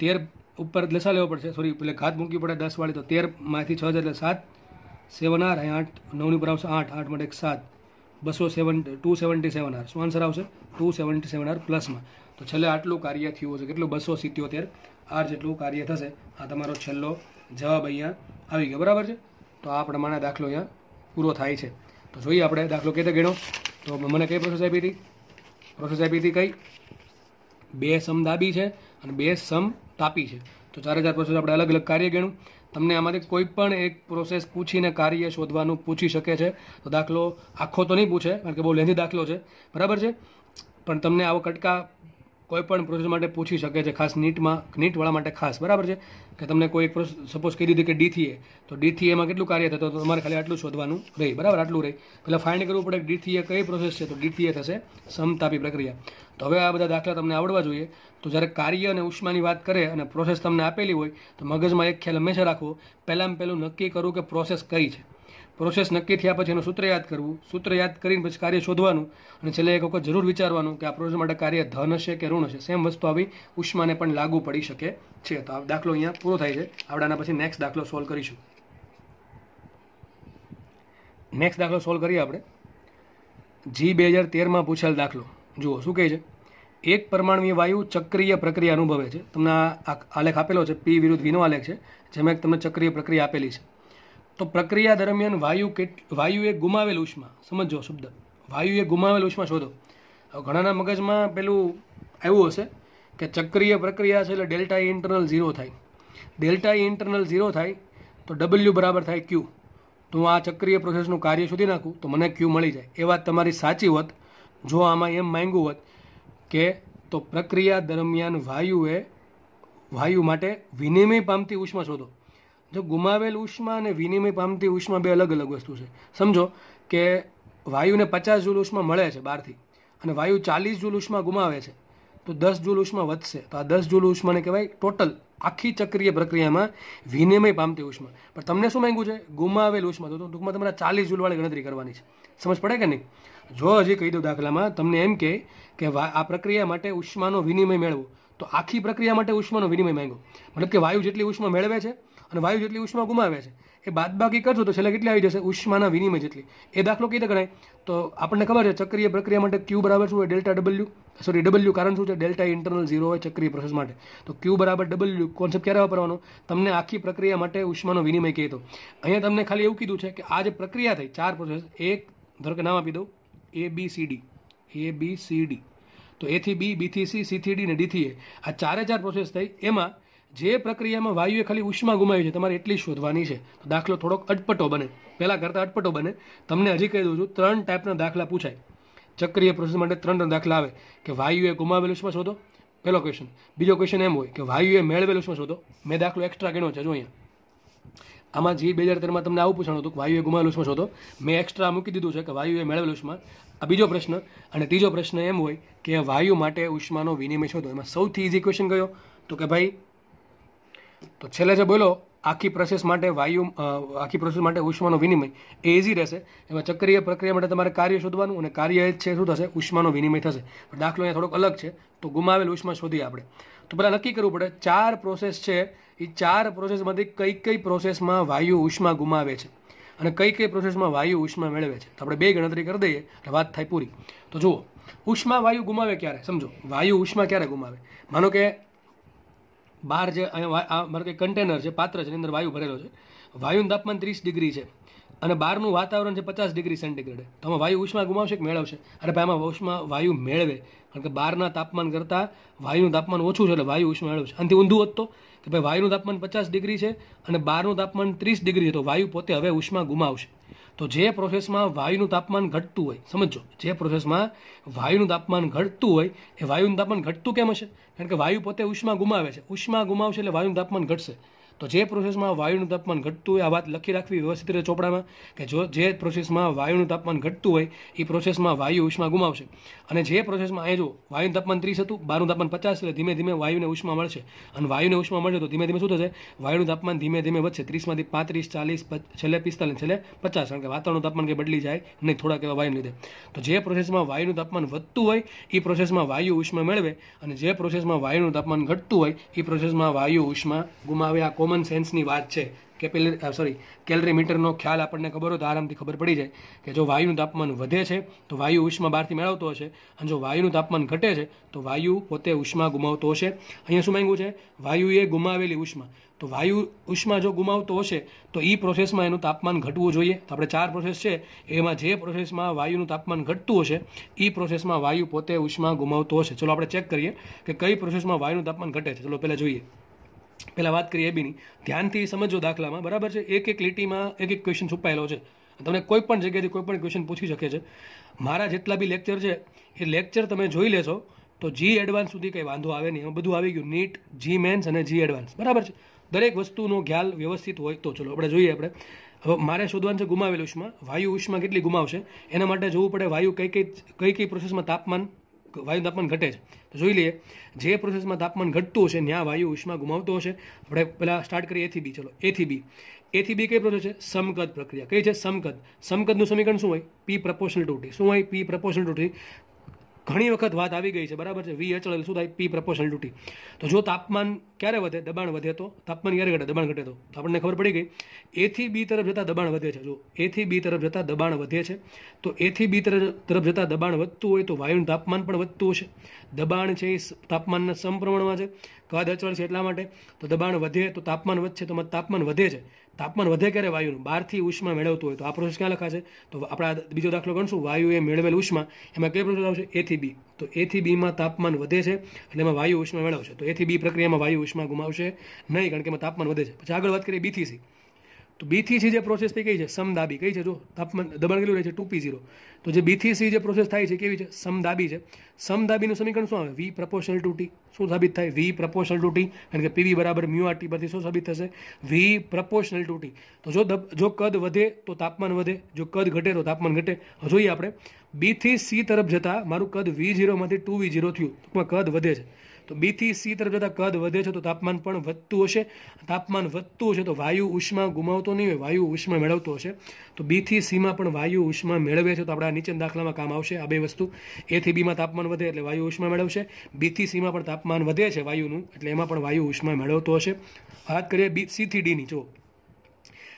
તેર ઉપર લસા લેવો પડશે સોરી એટલે ઘાત મૂકી પડે દસવાળી તો તેરમાંથી છ હજાર એટલે સાત સેવન આર અહીં આઠ નવની ઉપર આવશે આઠ આઠ માટે એક સાત બસો seven two seventy seven R શું આન્સર આવશે ટુ સેવન્ટી સેવન આર પ્લસમાં તો છેલ્લે આટલું કાર્ય થયું છે કેટલું બસો સિત્યોતેર આર જેટલું કાર્ય થશે આ તમારો છેલ્લો જવાબ અહીંયા આવી ગયો બરાબર છે તો આ પ્રમાણે દાખલો અહીંયા પૂરો થાય છે તો જોઈએ આપણે દાખલો કઈ ગણો તો મને કઈ પ્રોસેસ આપી હતી પ્રોસેસ આપી હતી કઈ બે સમ દાબી છે અને બે સમ તાપી છે તો ચારે ચાર પ્રોસેસ આપણે અલગ અલગ કાર્ય ગણ્યું તમને આમાંથી કોઈ પણ એક પ્રોસેસ પૂછીને કાર્ય શોધવાનું પૂછી શકે છે તો દાખલો આખો તો નહીં પૂછે કારણ કે બહુ લેન્ધી દાખલો છે બરાબર છે પણ તમને આવો કટકા કોઈ પણ પ્રોસેસ માટે પૂછી શકે છે ખાસ નીટમાં નીટવાળા માટે ખાસ બરાબર છે કે તમને કોઈ એક સપોઝ કરી દીધી કે ડીથી એ તો ડીથી એમાં કેટલું કાર્ય થતું તો તમારે ખાલી આટલું શોધવાનું રહે બરાબર આટલું રહે પહેલાં ફાઇન્ડ કરવું પડે ડીથી એ કઈ પ્રોસેસ છે તો ડીથી એ થશે સમતાપી પ્રક્રિયા તો હવે આ બધા દાખલા તમને આવડવા જોઈએ તો જ્યારે કાર્ય અને ઉષ્માની વાત કરે અને પ્રોસેસ તમને આપેલી હોય તો મગજમાં એક ખ્યાલ હંમેશા રાખવો પહેલાં પહેલું નક્કી કરવું કે પ્રોસેસ કઈ છે પ્રોસેસ નક્કી થયા પછી એનું સૂત્ર યાદ કરવું સૂત્ર યાદ કરીને પછી કાર્ય શોધવાનું અને છેલ્લે એક વખત જરૂર વિચારવાનું કે આ પ્રોજેક્ટ માટે કાર્ય ધન હશે કે ઋણ હશે સેમ વસ્તુ આવી ઉષ્માને પણ લાગુ પડી શકે છે તો આ દાખલો અહીંયા પૂરો થાય છે આપણે પછી નેક્સ્ટ દાખલો સોલ્વ કરીશું નેક્સ્ટ દાખલો સોલ્વ કરીએ આપણે જી બે હજાર તેરમાં પૂછેલ દાખલો જુઓ શું કહે છે એક પરમાણુય વાયુ ચક્રીય પ્રક્રિયા અનુભવે છે તમને આ આલેખ આપેલો છે પી વિરુદ્ધ વિનો આલેખ છે જેમાં તમને ચક્રીય પ્રક્રિયા આપેલી છે તો પ્રક્રિયા દરમિયાન વાયુ કેટ વાયુએ ગુમાવેલ ઉષ્મા સમજો શબ્દ વાયુએ ગુમાવેલ ઉષ્મા શોધો હવે ઘણાના મગજમાં પેલું આવ્યું હશે કે ચક્રીય પ્રક્રિયા છે એટલે ડેલ્ટા ઇન્ટરનલ ઝીરો થાય ડેલ્ટા ઇન્ટરનલ ઝીરો થાય તો ડબલ્યુ બરાબર થાય ક્યુ તો હું આ ચક્રીય પ્રોસેસનું કાર્ય શોધી નાખું તો મને ક્યુ મળી જાય એ વાત તમારી સાચી હોત જો આમાં એમ માંગ્યું હોત કે તો પ્રક્રિયા દરમિયાન વાયુએ વાયુ માટે વિનિમય પામતી ઉષ્મા શોધો જો ગુમાવેલ ઉષ્મા અને વિનિમય પામતી ઉષ્મા બે અલગ અલગ વસ્તુ છે સમજો કે વાયુને પચાસ જુલ ઉષ્મા મળે છે બહારથી અને વાયુ ચાલીસ જુલ ઉષ્મા ગુમાવે છે તો દસ જુલ ઉષ્મા વધશે તો આ દસ જુલ ઉષ્માને કહેવાય ટોટલ આખી ચક્રીય પ્રક્રિયામાં વિનિમય પામતી ઉષ્મા પણ તમને શું માંગ્યું છે ગુમાવેલ ઉષ્મા તો ટૂંકમાં તમારે ચાલીસ જૂલવાળી ગણતરી કરવાની છે સમજ પડે કે નહીં જો હજી કહી દઉં દાખલામાં તમને એમ કે આ પ્રક્રિયા માટે ઉષ્માનો વિનિમય મેળવો તો આખી પ્રક્રિયા માટે ઉષ્માનો વિનિમય માંગ્યો મતલબ કે વાયુ જેટલી ઉષ્મા મેળવે છે અને વાયુ જેટલી ઉષ્મા ગુમાવે છે એ બાદબાકી કરશો તો છેલ્લે કેટલી આવી જશે ઉષ્માના વિનિમય જેટલી એ દાખલો કઈ રીતે ગણાય તો આપણને ખબર છે ચક્રીય પ્રક્રિયા માટે ક્યુ બરાબર શું હોય ડેલ્ટા ડબલ્યુ સોરી ડબલ્યુ કારણ શું છે ડેલ્ટા ઇન્ટરનલ ઝીરો હોય ચક્રીય પ્રોસેસ માટે તો ક્યુ બરાબર ડબલ્યુ કોન્સેપ્ટ ક્યારે વાપરવાનો તમને આખી પ્રક્રિયા માટે ઉષ્માનો વિનિમય કહેતો અહીંયા તમને ખાલી એવું કીધું છે કે આ જે પ્રક્રિયા થઈ ચાર પ્રોસેસ એક ધારો કે નામ આપી દઉં A B C D A B C D તો એથી બી બીથી સી સીથી ડી ને ડીથી એ આ ચારે ચાર પ્રોસેસ થઈ એમાં જે પ્રક્રિયામાં વાયુએ ખાલી ઉષ્મા ગુમાવી છે તમારે એટલી શોધવાની છે તો દાખલો થોડોક અટપટો બને પહેલાં કરતાં અટપટો બને તમને હજી કહી દઉં છું ત્રણ ટાઈપના દાખલા પૂછાય ચક્રીય પ્રોસેસ માટે ત્રણ દાખલા આવે કે વાયુએ ગુમાવેલું ઉષ્મા શોધો પહેલો ક્વેશ્ચન બીજો ક્વેશ્ચન એમ હોય કે વાયુએ મેળવેલું ઉષ્મા શોધો મેં દાખલો એક્સ્ટ્રા ગણ્યો છે જો અહીંયા આમાં જી બે હજાર તેરમાં તમને આવું પૂછાણું હતું કે વાયુએ ગુમાવેલું ઉષ્મા શોધો મેં એક્સ્ટ્રા મૂકી દીધું છે કે વાયુએ મેળવેલું ઉષ્મા આ બીજો પ્રશ્ન અને ત્રીજો પ્રશ્ન એમ હોય કે વાયુ માટે ઉષ્માનો વિનિમય શોધો એમાં સૌથી ઇઝી ક્વેશ્ચન કયો તો કે ભાઈ તો છેલ્લે જે બોલો આખી પ્રોસેસ માટે વાયુ આખી પ્રોસેસ માટે ઉષ્માનો વિનિમય એ ઇઝી રહેશે એમાં ચક્રીય પ્રક્રિયા માટે તમારે કાર્ય શોધવાનું અને કાર્ય છે શું થશે ઉષ્માનો વિનિમય થશે પણ દાખલો અહીંયા થોડોક અલગ છે તો ગુમાવેલ ઉષ્મા શોધીએ આપણે તો પહેલાં નક્કી કરવું પડે ચાર પ્રોસેસ છે એ ચાર પ્રોસેસમાંથી કઈ કઈ પ્રોસેસમાં વાયુ ઉષ્મા ગુમાવે છે અને કઈ કઈ પ્રોસેસમાં વાયુ ઉષ્મા મેળવે છે તો આપણે બે ગણતરી કરી દઈએ એટલે વાત થાય પૂરી તો જુઓ ઉષ્મા વાયુ ગુમાવે ક્યારે સમજો વાયુ ઉષ્મા ક્યારે ગુમાવે માનો કે બહાર જે મારે કે કન્ટેનર છે પાત્ર છે એની અંદર વાયુ ભરેલો છે વાયુનું તાપમાન ત્રીસ ડિગ્રી છે અને બહારનું વાતાવરણ છે પચાસ ડિગ્રી સેન્ટીગ્રેડ તો આમાં વાયુ ઉષ્મા ગુમાવશે કે મેળવશે અરે ભાઈ આમાં ઉષ્મા વાયુ મેળવે કારણ કે બહારના તાપમાન કરતાં વાયુનું તાપમાન ઓછું છે એટલે વાયુ ઉષ્મા મેળવશે આનાથી ઊંધું હોત તો કે ભાઈ વાયુનું તાપમાન પચાસ ડિગ્રી છે અને બહારનું તાપમાન ત્રીસ ડિગ્રી છે તો વાયુ પોતે હવે ઉષ્મા ગુમાવશે તો જે પ્રોસેસમાં વાયુનું તાપમાન ઘટતું હોય સમજો જે પ્રોસેસમાં વાયુનું તાપમાન ઘટતું હોય એ વાયુનું તાપમાન ઘટતું કેમ હશે કારણ કે વાયુ પોતે ઉષ્મા ગુમાવે છે ઉષ્મા ગુમાવશે એટલે વાયુનું તાપમાન ઘટશે તો જે પ્રોસેસમાં વાયુનું તાપમાન ઘટતું હોય આ વાત લખી રાખવી વ્યવસ્થિત રીતે ચોપડામાં કે જો જે પ્રોસેસમાં વાયુનું તાપમાન ઘટતું હોય એ પ્રોસેસમાં વાયુ ઉષ્મા ગુમાવશે અને જે પ્રોસેસમાં અહીં જો વાયુનું તાપમાન ત્રીસ હતું બારનું તાપમાન પચાસ એટલે ધીમે ધીમે વાયુને ઉષ્મા મળશે અને વાયુને ઉષ્મા મળશે તો ધીમે ધીમે શું થશે વાયુનું તાપમાન ધીમે ધીમે વધશે ત્રીસમાંથી પાંત્રીસ ચાલીસ છેલ્લે પિસ્તાલીસ છેલ્લે પચાસ કારણ કે વાતાવરણનું તાપમાન કંઈ બદલી જાય નહીં થોડાક એવા વાયુને લીધે તો જે પ્રોસેસમાં વાયુનું તાપમાન વધતું હોય એ પ્રોસેસમાં વાયુ ઉષ્મા મેળવે અને જે પ્રોસેસમાં વાયુનું તાપમાન ઘટતું હોય એ પ્રોસેસમાં વાયુ ઉષ્મા ગુમાવે આ કોમન કોમન સેન્સની વાત છે કેપિલરી સોરી કેલરીમીટરનો ખ્યાલ આપણને ખબર હોય તો આરામથી ખબર પડી જાય કે જો વાયુનું તાપમાન વધે છે તો વાયુ ઉષ્મા બહારથી મેળવતો હશે અને જો વાયુનું તાપમાન ઘટે છે તો વાયુ પોતે ઉષ્મા ગુમાવતો હશે અહીંયા શું માંગ્યું છે વાયુએ ગુમાવેલી ઉષ્મા તો વાયુ ઉષ્મા જો ગુમાવતો હશે તો એ પ્રોસેસમાં એનું તાપમાન ઘટવું જોઈએ તો આપણે ચાર પ્રોસેસ છે એમાં જે પ્રોસેસમાં વાયુનું તાપમાન ઘટતું હશે એ પ્રોસેસમાં વાયુ પોતે ઉષ્મા ગુમાવતો હશે ચલો આપણે ચેક કરીએ કે કઈ પ્રોસેસમાં વાયુનું તાપમાન ઘટે છે ચલો પહેલાં જોઈએ પહેલાં વાત કરીએ એબીની ધ્યાનથી સમજો દાખલામાં બરાબર છે એક એક લીટીમાં એક એક ક્વેશ્ચન છુપાયેલો છે તમને કોઈ પણ જગ્યાએથી કોઈ પણ ક્વેશ્ચન પૂછી શકે છે મારા જેટલા બી લેક્ચર છે એ લેક્ચર તમે જોઈ લેશો તો જી એડવાન્સ સુધી કંઈ વાંધો આવે નહીં બધું આવી ગયું નીટ જી મેન્સ અને જી એડવાન્સ બરાબર છે દરેક વસ્તુનો ખ્યાલ વ્યવસ્થિત હોય તો ચલો આપણે જોઈએ આપણે હવે મારે શોધવાનું છે ગુમાવેલું ઉષ્મા વાયુ ઉષ્મા કેટલી ગુમાવશે એના માટે જોવું પડે વાયુ કઈ કઈ કઈ કઈ પ્રોસેસમાં તાપમાન વાયુ તાપમાન ઘટે છે તો જોઈ લઈએ જે પ્રોસેસમાં તાપમાન ઘટતું હશે ત્યાં વાયુ ઉષ્મા ગુમાવતો હશે આપણે પહેલાં સ્ટાર્ટ કરીએ એથી બી ચલો એથી બી એથી બી કઈ પ્રોસેસ છે સમકદ પ્રક્રિયા કઈ છે સમકદ સમકદનું સમીકરણ શું હોય પી પ્રપોર્શનલ ટુ ટી શું હોય પી પ્રપોર્શનલ ટુ ટી ઘણી વખત વાત આવી ગઈ છે બરાબર છે વી એચળેલ શું થાય પી પ્રપોશનલ ડ્યુટી તો જો તાપમાન ક્યારે વધે દબાણ વધે તો તાપમાન ક્યારે ઘટે દબાણ ઘટે તો આપણને ખબર પડી ગઈ એથી બી તરફ જતાં દબાણ વધે છે જો એથી બી તરફ જતાં દબાણ વધે છે તો એથી બી તરફ જતાં દબાણ વધતું હોય તો વાયુનું તાપમાન પણ વધતું હશે દબાણ છે એ તાપમાનના સમપ્રમાણમાં છે કદ અચળ છે એટલા માટે તો દબાણ વધે તો તાપમાન વધશે તો તાપમાન વધે છે તાપમાન વધે ક્યારે વાયુનું બહારથી ઉષ્મા મેળવતું હોય તો આ પ્રોસેસ ક્યાં લખાશે તો આપણા બીજો દાખલો ગણશું વાયુ એ મેળવેલ ઉષ્મા એમાં કઈ પ્રોસેસ આવશે એથી બી તો એથી બીમાં તાપમાન વધે છે અને એમાં વાયુ ઉષ્મા મેળવશે તો એથી બી પ્રક્રિયામાં વાયુ ઉષ્મા ગુમાવશે નહીં કારણ કે એમાં તાપમાન વધે છે પછી આગળ વાત કરીએ બીથી સી તો બીથી સી જે પ્રોસેસ થઈ કઈ છે સમદાબી કઈ છે જો તાપમાન દબાણ કેટલું રહે છે ટુ પી ઝીરો તો જે બીથી સી જે પ્રોસેસ થાય છે કેવી છે સમદાબી છે સમદાબીનું સમીકરણ શું આવે વી પ્રપોશનલ ટુ ટી શું સાબિત થાય વી પ્રપોશનલ ટુ ટી કારણ કે પીવી બરાબર મ્યુ આર ટી પરથી શું સાબિત થશે વી પ્રપોશનલ ટુ ટી તો જો દબ જો કદ વધે તો તાપમાન વધે જો કદ ઘટે તો તાપમાન ઘટે જોઈએ આપણે બીથી સી તરફ જતાં મારું કદ વી ઝીરોમાંથી ટુ વી ઝીરો થયું ટૂંકમાં કદ વધે છે તો બીથી સી તરફ જતાં કદ વધે છે તો તાપમાન પણ વધતું હશે તાપમાન વધતું હશે તો વાયુ ઉષ્મા ગુમાવતો નહીં હોય વાયુ ઉષ્મા મેળવતો હશે તો બીથી સીમાં પણ વાયુ ઉષ્મા મેળવે છે તો આપણા નીચે દાખલામાં કામ આવશે આ બે વસ્તુ એથી બીમાં તાપમાન વધે એટલે વાયુ ઉષ્મા મેળવશે બીથી સીમાં પણ તાપમાન વધે છે વાયુનું એટલે એમાં પણ વાયુ ઉષ્મા મેળવતો હશે વાત કરીએ બી સીથી ડીની જો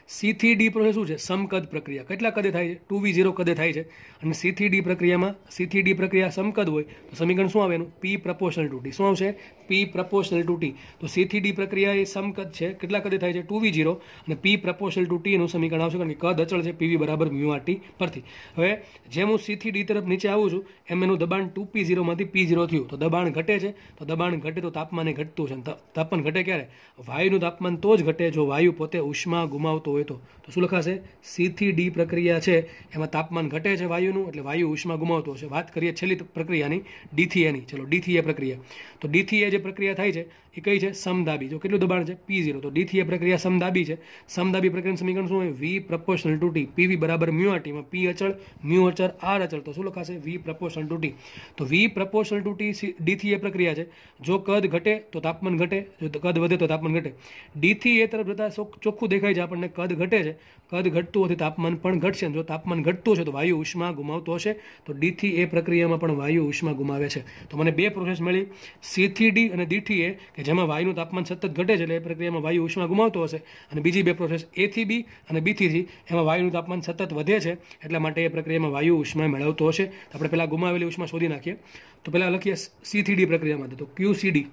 સીથી ડી પ્રોસેસ શું છે સમકદ પ્રક્રિયા કેટલા કદે થાય છે ટુ વી ઝીરો કદે થાય છે અને સીથી ડી પ્રક્રિયામાં સીથી ડી પ્રક્રિયા સમકદ હોય તો સમીકરણ શું આવે એનું પી પ્રપોર્શનલ ટુ ટી શું આવશે પી પ્રપોર્શનલ ટુ ટી તો સીથી ડી પ્રક્રિયા એ સમકદ છે કેટલા કદે થાય છે ટુ વી ઝીરો અને પી પ્રપોર્શનલ ટુ ટીનું સમીકરણ આવશે કારણ કે કદ અચળ છે પીવી બરાબર મ્યુ આર ટી પરથી હવે જેમ હું સીથી ડી તરફ નીચે આવું છું એમ એનું દબાણ ટુ પી ઝીરોમાંથી પી ઝીરો થયું તો દબાણ ઘટે છે તો દબાણ ઘટે તો તાપમાન ઘટતું છે તાપમાન ઘટે ક્યારે વાયુનું તાપમાન તો જ ઘટે જો વાયુ પોતે ઉષ્મા ગુમાવતો હોય તો તો શું લખાશે સીથી ડી પ્રક્રિયા છે એમાં તાપમાન ઘટે છે વાયુનું એટલે વાયુ ઉષ્મા ગુમાવતો છે વાત કરીએ છેલ્લી પ્રક્રિયાની ડીથી એની ચલો ડીથી એ પ્રક્રિયા તો ડીથી એ જે પ્રક્રિયા થાય છે એ કઈ છે સમદાબી જો કેટલું દબાણ છે પી ઝીરો તો ડીથી એ પ્રક્રિયા સમદાબી છે સમદાબી પ્રક્રિયાનું સમીકરણ શું હોય V proportional to T PV બરાબર મ્યુ આરટીમાં પી અચળ મ્યુ અચળ આર અચળ તો શું લખાશે વી પ્રપોશનલ ટુ ટી તો વી પ્રપોશનલ ટુ ટી ડીથી એ પ્રક્રિયા છે જો કદ ઘટે તો તાપમાન ઘટે જો કદ વધે તો તાપમાન ઘટે ડીથી એ તરફ જતાં ચોખ્ખું દેખાય છે આપણને કદ ઘટે છે કદ ઘટતું હોવાથી તાપમાન પણ ઘટશે જો તાપમાન ઘટતું છે તો વાયુ ઉષ્મા ગુમાવતો હશે તો ડીથી એ પ્રક્રિયામાં પણ વાયુ ઉષ્મા ગુમાવે છે તો મને બે પ્રોસેસ મળી સીથી ડી અને ડીથી એ કે જેમાં વાયુનું તાપમાન સતત ઘટે છે એટલે એ પ્રક્રિયામાં વાયુ ઉષ્મા ગુમાવતો હશે અને બીજી બે પ્રોસેસ એથી બી અને બીથી જી એમાં વાયુનું તાપમાન સતત વધે છે એટલા માટે એ પ્રક્રિયામાં વાયુ ઉષ્મા મેળવતો હશે તો આપણે પહેલાં ગુમાવેલી ઉષ્મા શોધી નાખીએ તો પહેલાં લખીએ સી ડી પ્રક્રિયામાં તો ક્યુ સી ડી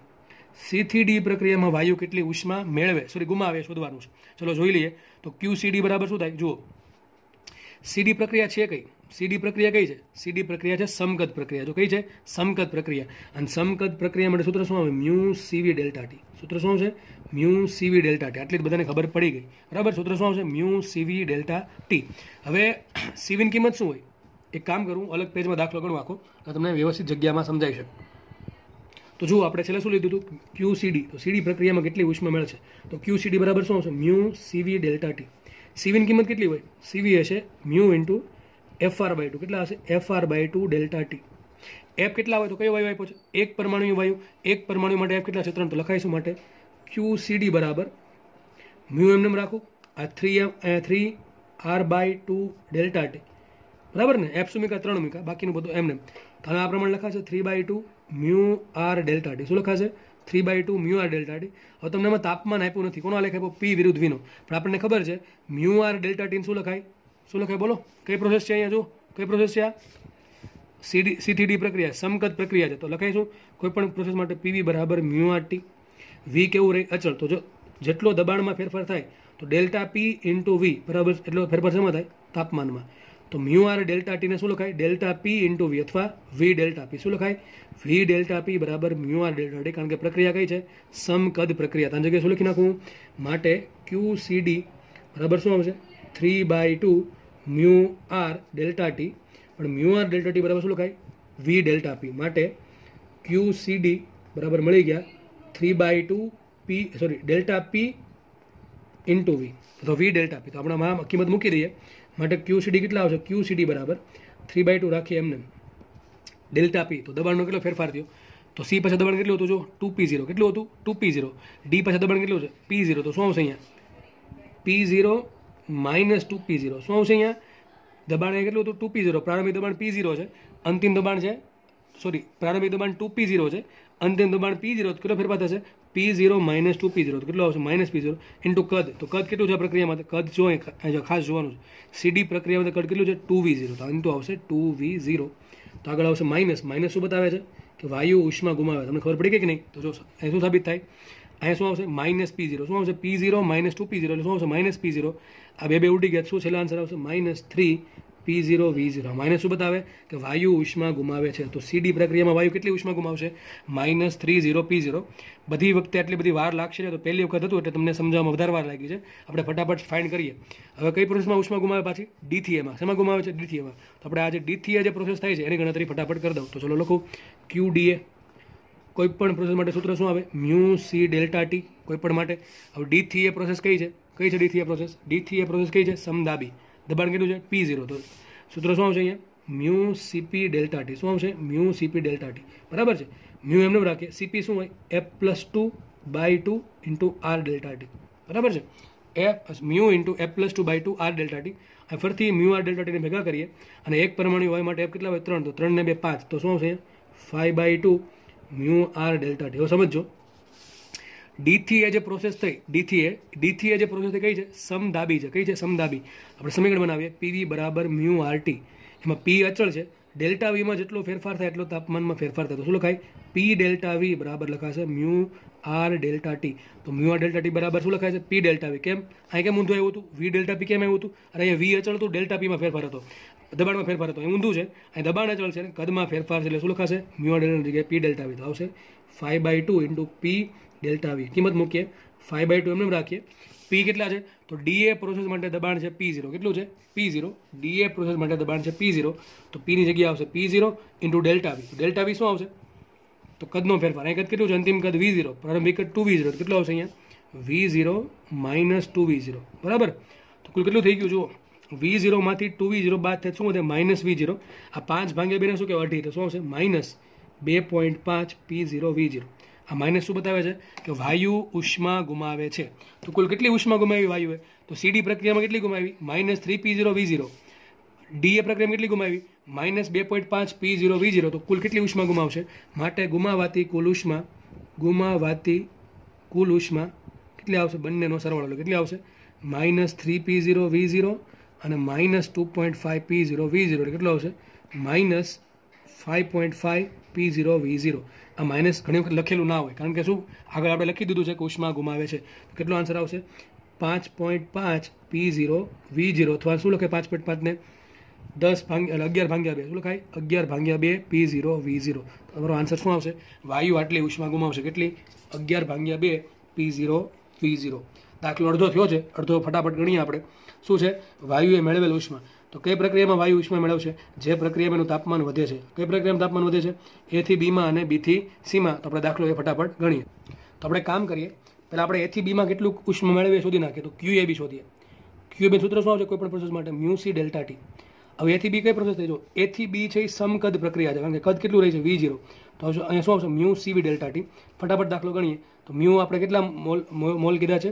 સીથી ડી પ્રક્રિયામાં વાયુ કેટલી ઉષ્મા મેળવે સોરી ગુમાવે શોધવાનું છે ચલો જોઈ લઈએ તો ક્યુ સી ડી બરાબર શું થાય જુઓ સીડી પ્રક્રિયા છે કઈ સીડી પ્રક્રિયા કઈ છે સીડી પ્રક્રિયા છે સમકદ પ્રક્રિયા જો કઈ છે સમકદ પ્રક્રિયા અને સમકદ પ્રક્રિયા માટે સૂત્ર શું આવે મ્યુ સીવી ડેલ્ટા ટી સૂત્ર શું છે મ્યુ સીવી ડેલ્ટા ટી આટલી જ બધાને ખબર પડી ગઈ બરાબર સૂત્ર શું આવશે મ્યુ સીવી ડેલ્ટા ટી હવે સીવીની કિંમત શું હોય એક કામ કરું અલગ પેજમાં દાખલો ગણું આખો તો તમને વ્યવસ્થિત જગ્યામાં સમજાઈ શકું તો જુઓ આપણે છેલ્લે શું લીધું હતું ક્યુ સીડી તો સીડી પ્રક્રિયામાં કેટલી ઉષ્મા મળે છે તો ક્યુ સીડી બરાબર શું આવશે મ્યુ સીવી ડેલ્ટા ટી સીવીની કિંમત કેટલી હોય સીવી હશે mu into F R by two કેટલા હશે F R by two delta T F કેટલા હોય તો કયો વાયુ આપ્યો છે એક પરમાણુ વાયુ એક પરમાણુ માટે એફ કેટલા છે ત્રણ તો લખાઈશું માટે ક્યુ સી ડી બરાબર મ્યુ એમનેમ રાખો આ થ્રી એમ three R by two delta T બરાબર ને એફ સુમિકા ત્રણ મિકા બાકીનું બધું એમને હવે આ પ્રમાણે લખાશે three by two mu R delta T શું લખાશે three by two mu R delta T હવે તમને એમાં તાપમાન આપ્યું નથી કોનો આલેખ આપ્યો પી વિરુદ્ધ વીનો પણ આપણને ખબર છે મ્યુ આર ડેલ્ટા ટીન શું લખાય શું લખાય બોલો કઈ પ્રોસેસ છે અહીંયા જો કઈ પ્રોસેસ છે આ સીડી સીટીડી પ્રક્રિયા સમકદ પ્રક્રિયા છે તો લખાઈશું કોઈપણ પ્રોસેસ માટે પીવી બરાબર મ્યુઆરટી વી કેવું રહે અચળ તો જો જેટલો દબાણમાં ફેરફાર થાય તો ડેલ્ટા પી ઇન્ટુ વી બરાબર એટલો ફેરફાર શેમાં થાય તાપમાનમાં તો મ્યુ આર ડેલ્ટા ટીને શું લખાય ડેલ્ટા પી ઇન્ટુ વી અથવા વી ડેલ્ટા પી શું લખાય વી ડેલ્ટા પી બરાબર મ્યુઆર આર ડેલ્ટા ટી કારણ કે પ્રક્રિયા કઈ છે સમકદ પ્રક્રિયા ત્યાં જગ્યાએ શું લખી નાખું માટે ક્યુ સીડી બરાબર શું આવશે three by two mu R delta T પણ મ્યુ આર ડેલ્ટા ટી બરાબર શું લખાય વી ડેલ્ટા પી માટે ક્યુ સી ડી બરાબર મળી ગયા three by two P sorry delta P into V તો વી ડેલ્ટા પી તો આપણે આમાં કિંમત મૂકી દઈએ માટે ક્યુ સી ડી કેટલા આવશે ક્યુ સી ડી બરાબર થ્રી બાય ટુ રાખીએ એમને ડેલ્ટા પી તો દબાણનો કેટલો ફેરફાર થયો તો સી પાછા દબાણ કેટલું હતું જો ટુ પી ઝીરો કેટલું હતું ટુ પી ઝીરો ડી પાછા દબાણ કેટલું છે પી ઝીરો તો શું આવશે અહીંયા P zero minus two P zero શું આવશે અહીંયા દબાણ એ કેટલું હતું ટુ પી ઝીરો પ્રારંભિક દબાણ પી ઝીરો છે અંતિમ દબાણ છે સોરી પ્રારંભિક દબાણ ટુ પી ઝીરો છે અંતિમ દબાણ પી ઝીરો કેટલો ફેરફાર થશે P zero minus two P zero કેટલો આવશે માઇનસ પી ઝીરો ઇન્ટુ કદ તો કદ કેટલું છે આ પ્રક્રિયામાં કદ જો ખાસ જોવાનું છે સીડી પ્રક્રિયામાં કદ કેટલું છે ટુ વી ઝીરો તો અંતુ આવશે ટુ વી ઝીરો તો આગળ આવશે માઇનસ માઇનસ શું બતાવે છે કે વાયુ ઉષ્મા ગુમાવે તમને ખબર પડી ગઈ કે નહીં તો જો એ શું સાબિત થાય અહીંયા શું આવશે માઇનસ પી ઝીરો શું આવશે P zero minus two P zero એટલે શું આવશે માઇનસ પી ઝીરો આ બે બે ઉડી ગયા શું છેલ્લા આન્સર આવશે minus three P zero V zero minus શું બતાવે કે વાયુ ઉષ્મા ગુમાવે છે તો સીડી પ્રક્રિયામાં વાયુ કેટલી ઉષ્મા ગુમાવશે minus three zero P zero બધી વખતે આટલી બધી વાર લાગશે તો પહેલી વખત હતું એટલે તમને સમજાવવામાં વધારે વાર લાગી છે આપણે ફટાફટ ફાઇન કરીએ હવે કઈ પ્રોસેસમાં ઉષ્મા ગુમાવે પાછી ડીથીએમાં શેમાં ગુમાવે છે ડીથીએમાં તો આપણે આજે ડીથીએ જે પ્રોસેસ થાય છે એની ગણતરી ફટાફટ કરી દઉં તો ચલો લખો ક્યુ ડીએ કોઈપણ પ્રોસેસ માટે સૂત્ર શું આવે મ્યુ સી ડેલ્ટા ટી કોઈપણ માટે હવે ડીથી એ પ્રોસેસ કઈ છે કઈ છે ડીથી એ પ્રોસેસ ડીથી એ પ્રોસેસ કઈ છે સમદાબી દબાણ કેટલું છે પી ઝીરો તો સૂત્ર શું આવશે અહીંયા મ્યુ સીપી ડેલ્ટા ટી શું આવશે મ્યુ સીપી ડેલ્ટા ટી બરાબર છે મ્યુ એમને રાખીએ સીપી શું હોય F plus two by two into R delta T બરાબર છે F mu into F plus two by two R delta T અને ફરીથી મ્યુ આર ડેલ્ટા ટીને ભેગા કરીએ અને એક પરમાણુ હોય માટે એફ કેટલા હોય ત્રણ તો ત્રણ ને બે પાંચ તો શું આવશે five by two mu R delta T હવે સમજો ડીથી એ જે પ્રોસેસ થઈ ડીથી એ ડીથી એ જે પ્રોસેસ થઈ કઈ છે સમધાબી છે કઈ છે સમધાબી આપણે સમીકરણ બનાવીએ પીવી બરાબર મ્યુ આરટી એમાં પી અચળ છે ડેલ્ટા વીમાં જેટલો ફેરફાર થાય એટલો તાપમાનમાં ફેરફાર થતો તો શું લખાય પી ડેલ્ટા વી બરાબર લખાશે મ્યુ આર ડેલ્ટા ટી તો મ્યુ આર ડેલ્ટા ટી બરાબર શું લખાય છે પી ડેલ્ટા વી કેમ અહીં કેમ ઊંધું આવ્યું હતું વી ડેલ્ટા પી કેમ આવ્યું હતું અને અહીંયા વી અચળ હતું ડેલ્ટા પીમાં ફેરફાર હતો દબાણમાં ફેરફાર હતો એ ઊંધું છે અહીં દબાણ અચળ છે અને કદમાં ફેરફાર છે એટલે શું લખાશે મ્યુ આર ડેલ્ટા જગ્યાએ પી ડેલ્ટા વી તો આવશે five by two into P delta V કિંમત મૂકીએ ફાઇવ બાય ટુ એમ એમ રાખીએ પી કેટલા છે તો ડીએ પ્રોસેસ માટે દબાણ છે પી ઝીરો કેટલું છે પી ઝીરો ડીએ પ્રોસેસ માટે દબાણ છે પી ઝીરો તો પીની જગ્યાએ આવશે P zero into delta V delta V શું આવશે તો કદનો ફેરફાર અહીં કદ કેટલું છે અંતિમ કદ વી ઝીરો પ્રારંભિક કદ ટુ વી ઝીરો કેટલું આવશે અહીંયા V zero minus two V zero બરાબર તો કુલ કેટલું થઈ ગયું જુઓ વી ઝીરોમાંથી ટુ વી ઝીરો બાદ થાય શું વધે માઇનસ વી ઝીરો આ પાંચ ભાગ્યા બેને શું કહેવાય અઢી તો શું આવશે માઇનસ બે પોઈન્ટ પાંચ પી ઝીરો વી ઝીરો આ માઇનસ શું બતાવે છે કે વાયુ ઉષ્મા ગુમાવે છે તો કુલ કેટલી ઉષ્મા ગુમાવી વાયુએ તો સીડી પ્રક્રિયામાં કેટલી ગુમાવી minus three P zero V zero ડીએ પ્રક્રિયામાં કેટલી ગુમાવી માઇનસ બે પોઈન્ટ પાંચ પી ઝીરો વી ઝીરો તો કુલ કેટલી ઉષ્મા ગુમાવશે માટે ગુમાવાતી કુલ ઉષ્મા ગુમાવાતી કુલ ઉષ્મા કેટલી આવશે બંનેનો સરવાળો કેટલી આવશે minus three P zero V zero અને minus two point five P zero V zero એટલે કેટલો આવશે minus five point five P zero V zero આ માઇનસ ઘણી વખત લખેલું ના હોય કારણ કે શું આગળ આપણે લખી દીધું છે કે ઉષ્મા ગુમાવે છે કેટલો આન્સર આવશે પાંચ પોઈન્ટ પાંચ પી ઝીરો વી ઝીરો અથવા શું લખે પાંચ પોઈન્ટ પાંચને દસ ભાંગ્યા અગિયાર ભાંગ્યા બે શું લખાય અગિયાર ભાંગ્યા બે પી ઝીરો વી ઝીરો તમારો આન્સર શું આવશે વાયુ આટલી ઉષ્મા ગુમાવશે કેટલી અગિયાર ભાંગ્યા બે પી ઝીરો વી ઝીરો દાખલો અડધો થયો છે અડધો ફટાફટ ગણીએ આપણે શું છે વાયુએ મેળવેલ ઉષ્મા તો કઈ પ્રક્રિયામાં વાયુ ઉષ્મા મેળવશે જે પ્રક્રિયામાં એનું તાપમાન વધે છે કઈ પ્રક્રિયામાં તાપમાન વધે છે એથી બીમાં અને બીથી સીમાં તો આપણે દાખલો એ ફટાફટ ગણીએ તો આપણે કામ કરીએ પહેલાં આપણે એથી બીમાં કેટલું ઉષ્મા મેળવીએ શોધી નાખીએ તો ક્યુ એ બી શોધીએ ક્યુ એ બી સૂત્ર શું આવશે કોઈ પણ પ્રોસેસ માટે મ્યુ સી ડેલ્ટા ટી હવે એથી બી કઈ પ્રોસેસ થઈ જો એથી બી છે એ સમકદ પ્રક્રિયા છે કારણ કે કદ કેટલું રહે છે વી જીરો તો અહીંયા શું આવશે mu C B delta T ફટાફટ દાખલો ગણીએ તો મ્યુ આપણે કેટલા મોલ મોલ કીધા છે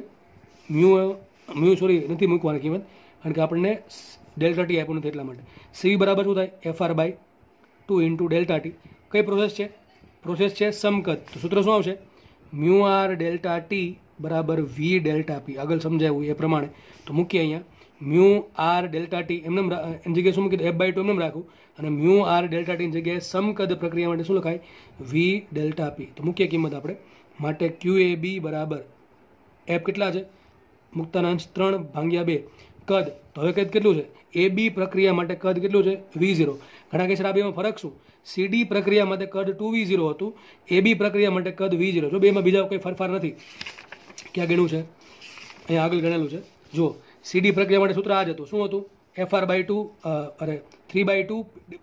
મ્યુ મ્યુ સોરી નથી મૂકવાની કિંમત કારણ કે આપણને ડેલ્ટા ટી આપ્યું નથી એટલા માટે સી બરાબર શું થાય F R by two into delta T કઈ પ્રોસેસ છે પ્રોસેસ છે સમકદ તો સૂત્ર શું આવશે મ્યુ આર ડેલ્ટા ટી બરાબર વી ડેલ્ટા પી આગળ સમજાવ્યું એ પ્રમાણે તો મૂકીએ અહીંયા મ્યુ આર ડેલ્ટા ટી એમને એની જગ્યાએ શું મૂકી એફ બાય ટુ એમને રાખું અને મ્યુ આર ડેલ્ટા ટીની જગ્યાએ સમકદ પ્રક્રિયા માટે શું લખાય વી ડેલ્ટા પી તો મુખ્ય કિંમત આપણે માટે ક્યુ એ બી બરાબર એફ કેટલા છે મુક્તાના અંશ ત્રણ ભાંગ્યા બે કદ તો હવે કદ કેટલું છે એ બી પ્રક્રિયા માટે કદ કેટલું છે વી ઝીરો ઘણા કહે છે બેમાં ફરક શું સીડી પ્રક્રિયા માટે કદ ટુ વી ઝીરો હતું એ બી પ્રક્રિયા માટે કદ વી ઝીરો જો બેમાં બીજા કોઈ ફરફાર નથી ક્યાં ગણ્યું છે અહીંયા આગળ ગણેલું છે જુઓ સીડી પ્રક્રિયા માટે સૂત્ર આ જ હતું શું હતું એફ આર બાય ટુ અરે three by two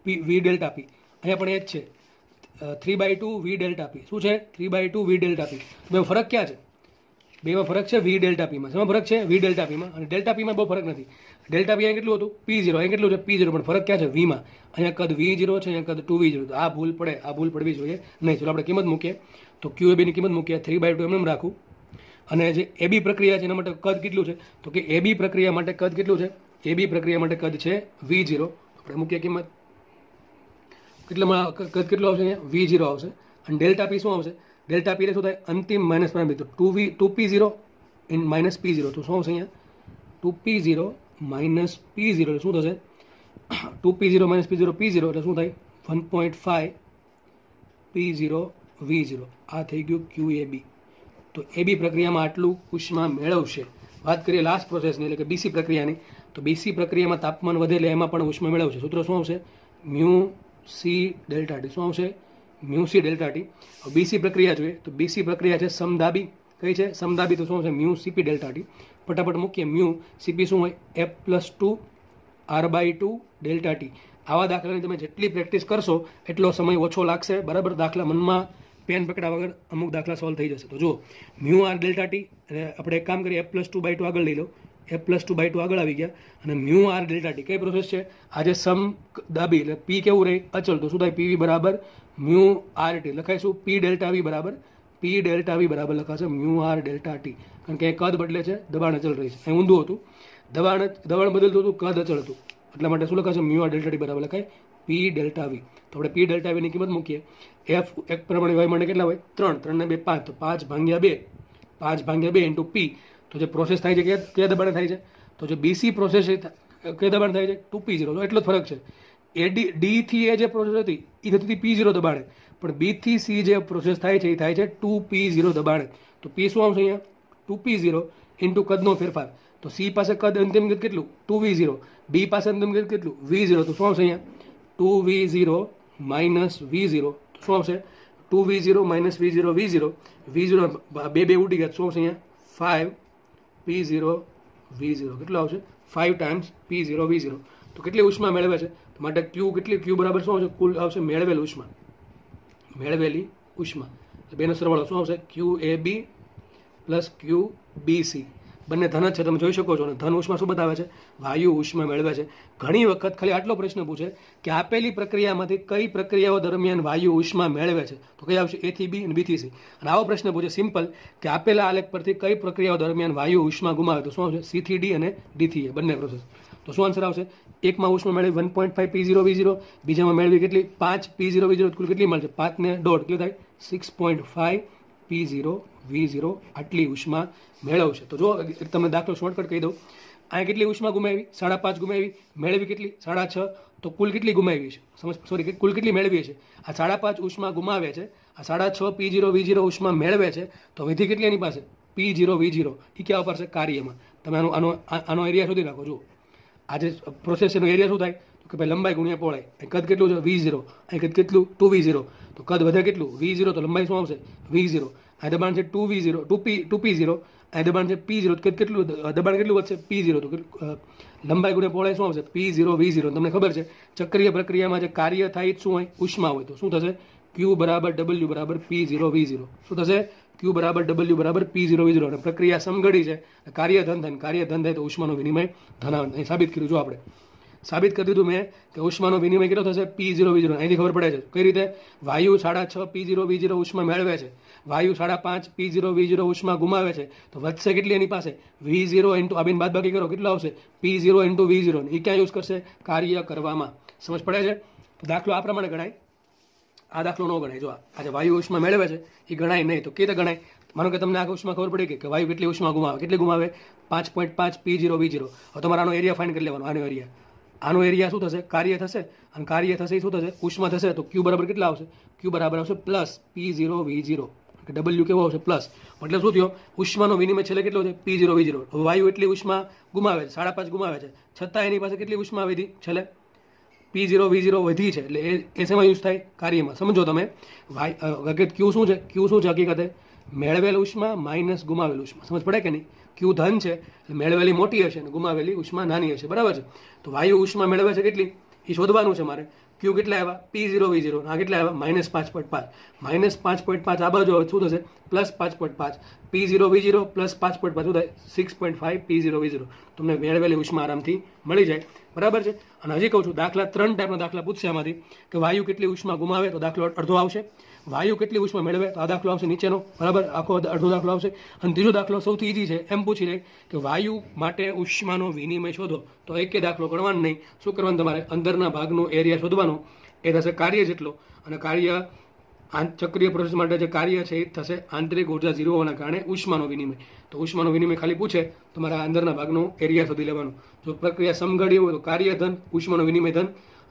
P V delta P અહીંયા પણ એ જ છે three by two V delta P શું છે three by two V delta P બે ફરક ક્યાં છે બેમાં ફરક છે વી ડેલ્ટા પીમાં શેમાં ફરક છે વી ડેલ્ટા પીમાં અને ડેલ્ટા પીમાં બહુ ફરક નથી ડેલ્ટા પી કેટલું હતું પી ઝીરો અહીં કેટલું છે પી ઝીરો પણ ફરક ક્યાં છે વીમાં અહીંયા કદ વી ઝીરો છે અહીંયા કદ ટુ વી ઝીરો આ ભૂલ પડે આ ભૂલ પડવી જોઈએ નહીં ચલો આપણે કિંમત મૂકીએ તો ક્યુ એબીની કિંમત મૂકીએ થ્રી બાય ટુ એમ રાખું અને જે એબી પ્રક્રિયા છે એના માટે કદ કેટલું છે તો કે એબી પ્રક્રિયા માટે કદ કેટલું છે એબી પ્રક્રિયા માટે કદ છે વી ઝીરો આપણે મૂકીએ કિંમત કેટલામાં કદ કેટલું આવશે અહીંયા વી ઝીરો આવશે અને ડેલ્ટા પી શું આવશે ડેલ્ટા પી એટલે શું થાય અંતિમ માઇનસ માં મિત્રો two V two P zero in minus P zero તો શું આવશે અહીંયા two P zero minus P zero એટલે શું થશે two P zero minus P zero P zero એટલે શું થાય one point five P zero V zero આ થઈ ગયું ક્યુ એ બી તો એ બી પ્રક્રિયામાં આટલું ઉષ્મા મેળવશે વાત કરીએ લાસ્ટ પ્રોસેસની એટલે કે બીસી પ્રક્રિયાની તો બીસી પ્રક્રિયામાં તાપમાન વધે એટલે એમાં પણ ઉષ્મા મેળવશે સૂત્ર શું આવશે મ્યુ સી ડેલ્ટા ડી શું આવશે મ્યુસી ડેલ્ટા ટી બીસી પ્રક્રિયા જોઈએ તો બીસી પ્રક્રિયા છે સમદાબી કઈ છે સમદાબી તો શું છે મ્યુ સીપી ડેલ્ટા ટી ફટાફટ મૂકીએ મ્યુ સીપી શું હોય F plus two R by two delta T આવા દાખલાની તમે જેટલી પ્રેક્ટિસ કરશો એટલો સમય ઓછો લાગશે બરાબર દાખલા મનમાં પેન પકડા વગર અમુક દાખલા સોલ્વ થઈ જશે તો જુઓ મ્યુ આર ડેલ્ટા ટી અને આપણે એક કામ કરીએ F plus two by two આગળ લઈ લો એ પ્લસ ટુ બાય ટુ આગળ આવી ગયા અને મ્યુ આર ડેલ્ટા ટી કઈ પ્રોસેસ છે આજે સમ દાબી એટલે પી કેવું રહે અચલ તો શું થાય પીવી બરાબર મ્યુ આર ટી લખાઈશું પી ડેલ્ટા વી બરાબર પી ડેલ્ટા વી બરાબર લખાશે મ્યુ આર ડેલ્ટા ટી કારણ કે એ કદ બદલે છે દબાણ અચલ રહી છે એ ઊંધું હતું દબાણ દબાણ બદલતું હતું કદ અચળ હતું એટલા માટે શું લખાશે મ્યુ આર ડેલ્ટા ટી બરાબર લખાય પી ડેલ્ટા વી તો આપણે પી ડેલ્ટા વીની કિંમત મૂકીએ એફ એક પ્રમાણે વાય માટે કેટલા હોય ત્રણ ત્રણને બે પાંચ તો પાંચ ભાંગ્યા બે પાંચ ભાંગ્યા બે ઇન્ટુ પી તો જે પ્રોસેસ થાય છે કે કે દબાણે થાય છે તો જે બીસી પ્રોસેસ કે દબાણ થાય છે ટુ પી ઝીરો એટલો જ ફરક છે એ ડી ડીથી એ જે પ્રોસેસ હતી એ થતી હતી પી ઝીરો દબાણે પણ બીથી સી જે પ્રોસેસ થાય છે એ થાય છે ટુ પી ઝીરો દબાણે તો પી શું આવશે અહીંયા ટુ પી ઝીરો ઇન્ટુ કદનો ફેરફાર તો સી પાસે કદ અંતિમ કદ કેટલું ટુ વી ઝીરો બી પાસે અંતિમ કદ કેટલું વી ઝીરો તો શું આવશે અહીંયા two V zero minus V zero તો શું આવશે two V zero minus V zero V zero V zero બે બે ઉડી ગયા શું આવશે અહીંયા five P zero V zero કેટલો આવશે five times P zero V zero તો કેટલી ઉષ્મા મેળવે છે માટે ક્યુ કેટલી ક્યુ બરાબર શું આવશે કુલ આવશે મેળવેલ ઉષ્મા મેળવેલી ઉષ્મા બેનો સરવાળો શું આવશે ક્યુ એ બી પ્લસ ક્યુ બી સી બંને ધન જ છે તમે જોઈ શકો છો ને ધન ઉષ્મા શું બતાવે છે વાયુ ઉષ્મા મેળવે છે ઘણી વખત ખાલી આટલો પ્રશ્ન પૂછે કે આપેલી પ્રક્રિયામાંથી કઈ પ્રક્રિયાઓ દરમિયાન વાયુ ઉષ્મા મેળવે છે તો કઈ આવશે એથી બી અને બીથી સી અને આવો પ્રશ્ન પૂછે સિમ્પલ કે આપેલા આલેખ પરથી કઈ પ્રક્રિયાઓ દરમિયાન વાયુ ઉષ્મા ગુમાવે તો શું આવશે સીથી ડી અને ડીથી એ બંને પ્રોસેસ તો શું આન્સર આવશે એકમાં ઉષ્મા મેળવી one point five P zero V zero બીજામાં મેળવી કેટલી પાંચ પી ઝીરો વી ઝીરો કેટલી મળશે પાંચને દોઢ કેટલી થાય six point five P zero V zero આટલી ઉષ્મા મેળવશે તો જો તમે દાખલો શોર્ટકટ કહી દઉં આ કેટલી ઉષ્મા ગુમાવી સાડા પાંચ ગુમાવી મેળવી કેટલી સાડા છ તો કુલ કેટલી ગુમાવી છે સમજ સોરી કુલ કેટલી મેળવી છે આ સાડા પાંચ ઉષ્મા ગુમાવે છે આ સાડા છ પી જીરો વી ઝીરો ઉષ્મા મેળવે છે તો વિધિ કેટલી એની પાસે પી ઝીરો વી ઝીરો એ ક્યાં વાપરશે કાર્યમાં તમે આનો આનો આનો એરિયા શોધી નાખો જુઓ આજે જે એરિયા શું થાય કે ભાઈ લંબાઈ ગુણ્યા પહોળાઈ અહીં કદ કેટલું છે વી ઝીરો અહીં કદ કેટલું ટુ વી ઝીરો તો કદ વધે કેટલું વી ઝીરો તો લંબાઈ શું આવશે વી ઝીરો આ દબાણ છે two V zero two P two P zero આ દબાણ છે પી ઝીરો કેટલું દબાણ કેટલું વધશે પી ઝીરો તો લંબાઈ ગુણ્યા પહોળાઈ શું આવશે પી ઝીરો વી ઝીરો તમને ખબર છે ચક્રીય પ્રક્રિયામાં જે કાર્ય થાય શું હોય ઉષ્મા હોય તો શું થશે ક્યુ બરાબર ડબલ્યુ બરાબર પી ઝીરો વી ઝીરો શું થશે ક્યુ બરાબર ડબલ્યુ બરાબર પી ઝીરો વી ઝીરો અને પ્રક્રિયા સમઘડી છે કાર્ય ધન થાય કાર્ય ધન થાય તો ઉષ્માનો વિનિમય ધનાવન અહીં સાબિત કર્યું જો આપણે સાબિત કરી દીધું મેં કે ઉષ્માનો વિનિમય કેટલો થશે પી ઝીરો વી ઝીરો અહીંથી ખબર પડે છે કઈ રીતે વાયુ સાડા છ પી ઝીરો વી ઝીરો ઉષ્મા મેળવે છે વાયુ સાડા પાંચ પી ઝીરો વી ઝીરો ઉષ્મા ગુમાવે છે તો વધશે કેટલી એની પાસે વી ઝીરો ઇન્ટુ આ બેન બાદ બાકી કરો કેટલો આવશે P zero into V zero એ ક્યાં યુઝ કરશે કાર્ય કરવામાં સમજ પડે છે દાખલો આ પ્રમાણે ગણાય આ દાખલો ન ગણાય જો આજે વાયુ ઉષ્મા મેળવે છે એ ગણાય નહીં તો કે રીતે ગણાય માનો કે તમને આ ઉષ્મા ખબર પડી કે વાયુ કેટલી ઉષ્મા ગુમાવે કેટલી ગુમાવે પાંચ પોઈન્ટ પાંચ પી ઝીરો વી ઝીરો હવે તમારે આનો એરિયા ફાઇન કરી લેવાનો આનો એરિયા આનો એરિયા શું થશે કાર્ય થશે અને કાર્ય થશે એ શું થશે ઉષ્મા થશે તો ક્યુ બરાબર કેટલા આવશે ક્યુ બરાબર આવશે plus P zero V zero W કેવો આવશે પ્લસ એટલે શું થયો ઉષ્માનો વિનિમય છેલ્લે કેટલો છે પી જીરો વી જીરો વાયુ એટલી ઉષ્મા ગુમાવે છે સાડા પાંચ ગુમાવે છે છતાં એની પાસે કેટલી ઉષ્મા આવી છેલ્લે પી જીરો વી જીરો વધી છે એટલે એ શેમાં યુઝ થાય કાર્યમાં સમજો તમે વાય હકીકત ક્યુ શું છે ક્યુ શું છે હકીકતે મેળવેલ ઉષ્મા માઇનસ ગુમાવેલ ઉષ્મા સમજ પડે કે નહીં ક્યુ ધન છે મેળવેલી મોટી હશે અને ગુમાવેલી ઉષ્મા નાની હશે બરાબર છે તો વાયુ ઉષ્મા મેળવે છે કેટલી એ શોધવાનું છે મારે ક્યુ કેટલા આવ્યા પી ઝીરો વી ઝીરો આ કેટલા આવ્યા માઇનસ પાંચ પોઈન્ટ પાંચ માઇનસ પાંચ પોઈન્ટ પાંચ આ બાજુ શું થશે પ્લસ પાંચ પોઈન્ટ પાંચ P zero V zero plus પાંચ પોઈન્ટ પાંચ શું થાય six point five P zero V zero તમને વેળવેલી ઉષ્મા આરામથી મળી જાય બરાબર છે અને હજી કહું છું દાખલા ત્રણ ટાઈપના દાખલા પૂછશે આમાંથી કે વાયુ કેટલી ઉષ્મા ગુમાવે તો દાખલો અડધો આવશે વાયુ કેટલી ઉષ્મા મેળવે આ દાખલો આવશે નીચેનો બરાબર આખો અડધો દાખલો આવશે અને ત્રીજો દાખલો સૌથી ઈઝી છે એમ પૂછી લે કે વાયુ માટે ઉષ્માનો વિનિમય શોધો તો એકે દાખલો ગણવાનો નહીં શું કરવાનું તમારે અંદરના ભાગનો એરિયા શોધવાનો એ થશે કાર્ય જેટલો અને કાર્ય ચક્રીય પ્રોસેસ માટે જે કાર્ય છે એ થશે આંતરિક ઉર્જા ઝીરો હોવાના કારણે ઉષ્માનો વિનિમય તો ઉષ્માનો વિનિમય ખાલી પૂછે તો મારા અંદરના ભાગનો એરિયા શોધી લેવાનો જો પ્રક્રિયા સમઘડી હોય તો કાર્ય ધન ઉષ્માનો વિનિમય ધન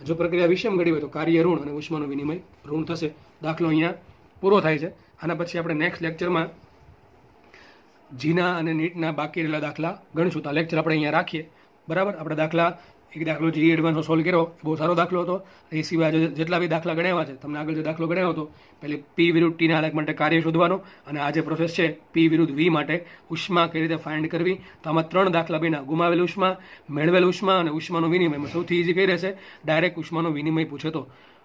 જો પ્રક્રિયા વિષમ ઘડી હોય તો કાર્ય ઋણ અને ઉષ્માનો વિનિમય ઋણ થશે દાખલો અહીંયા પૂરો થાય છે આના પછી આપણે નેક્સ્ટ લેક્ચરમાં જીના અને નીટના બાકી રહેલા દાખલા ગણીશું તો આ લેક્ચર આપણે અહીંયા રાખીએ બરાબર આપણે દાખલા એક દાખલો જે એડવાન્સનો સોલ્વ કર્યો બહુ સારો દાખલો હતો એ સિવાય જેટલા બી દાખલા ગણાવ્યા છે તમને આગળ જે દાખલો ગણાવ્યો હતો પહેલે પી વિરુદ્ધ ટીના આલેખ માટે કાર્ય શોધવાનો અને આ જે પ્રોસેસ છે પી વિરુદ્ધ વી માટે ઉષ્મા કઈ રીતે ફાઇન્ડ કરવી તો આમાં ત્રણ દાખલા બીના ગુમાવેલ ઉષ્મા મેળવેલ ઉષ્મા અને ઉષ્માનો વિનિમય સૌથી ઇઝી કઈ રહેશે ડાયરેક્ટ ઉષ્માનો વિનિમય પૂછે તો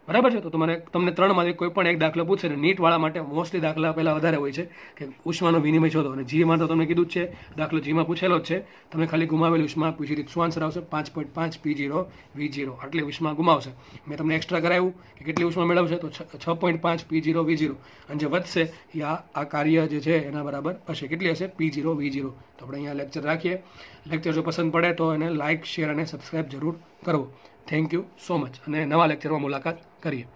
બરાબર છે તો તમારે તમને ત્રણમાંથી કોઈ પણ એક દાખલો પૂછે ને નીટવાળા માટે મોસ્ટલી દાખલા પહેલાં વધારે હોય છે કે ઉષ્માનો વિનિમય શોધો અને જીમાં તો તમને કીધું જ છે દાખલો જીમાં પૂછેલો જ છે તમે ખાલી ગુમાવેલું ઉષ્મા પૂછી દીધું શું આન્સર આવશે પાંચ પોઈન્ટ પાંચ પી જીરો વી જીરો આટલી ઉષ્મા ગુમાવશે મેં તમને એક્સ્ટ્રા કરાવ્યું કે કેટલી ઉષ્મા મેળવશે તો છ પોઈન્ટ પાંચ પી જીરો વી જીરો અને જે વધશે એ આ કાર્ય જે છે એના બરાબર હશે કેટલી હશે પી જીરો વી જીરો તો આપણે અહીંયા લેક્ચર રાખીએ લેક્ચર જો પસંદ પડે તો એને લાઇક શેર અને સબસ્ક્રાઈબ જરૂર કરવો થેન્ક યુ સો મચ અને નવા લેક્ચરમાં મુલાકાત કરીએ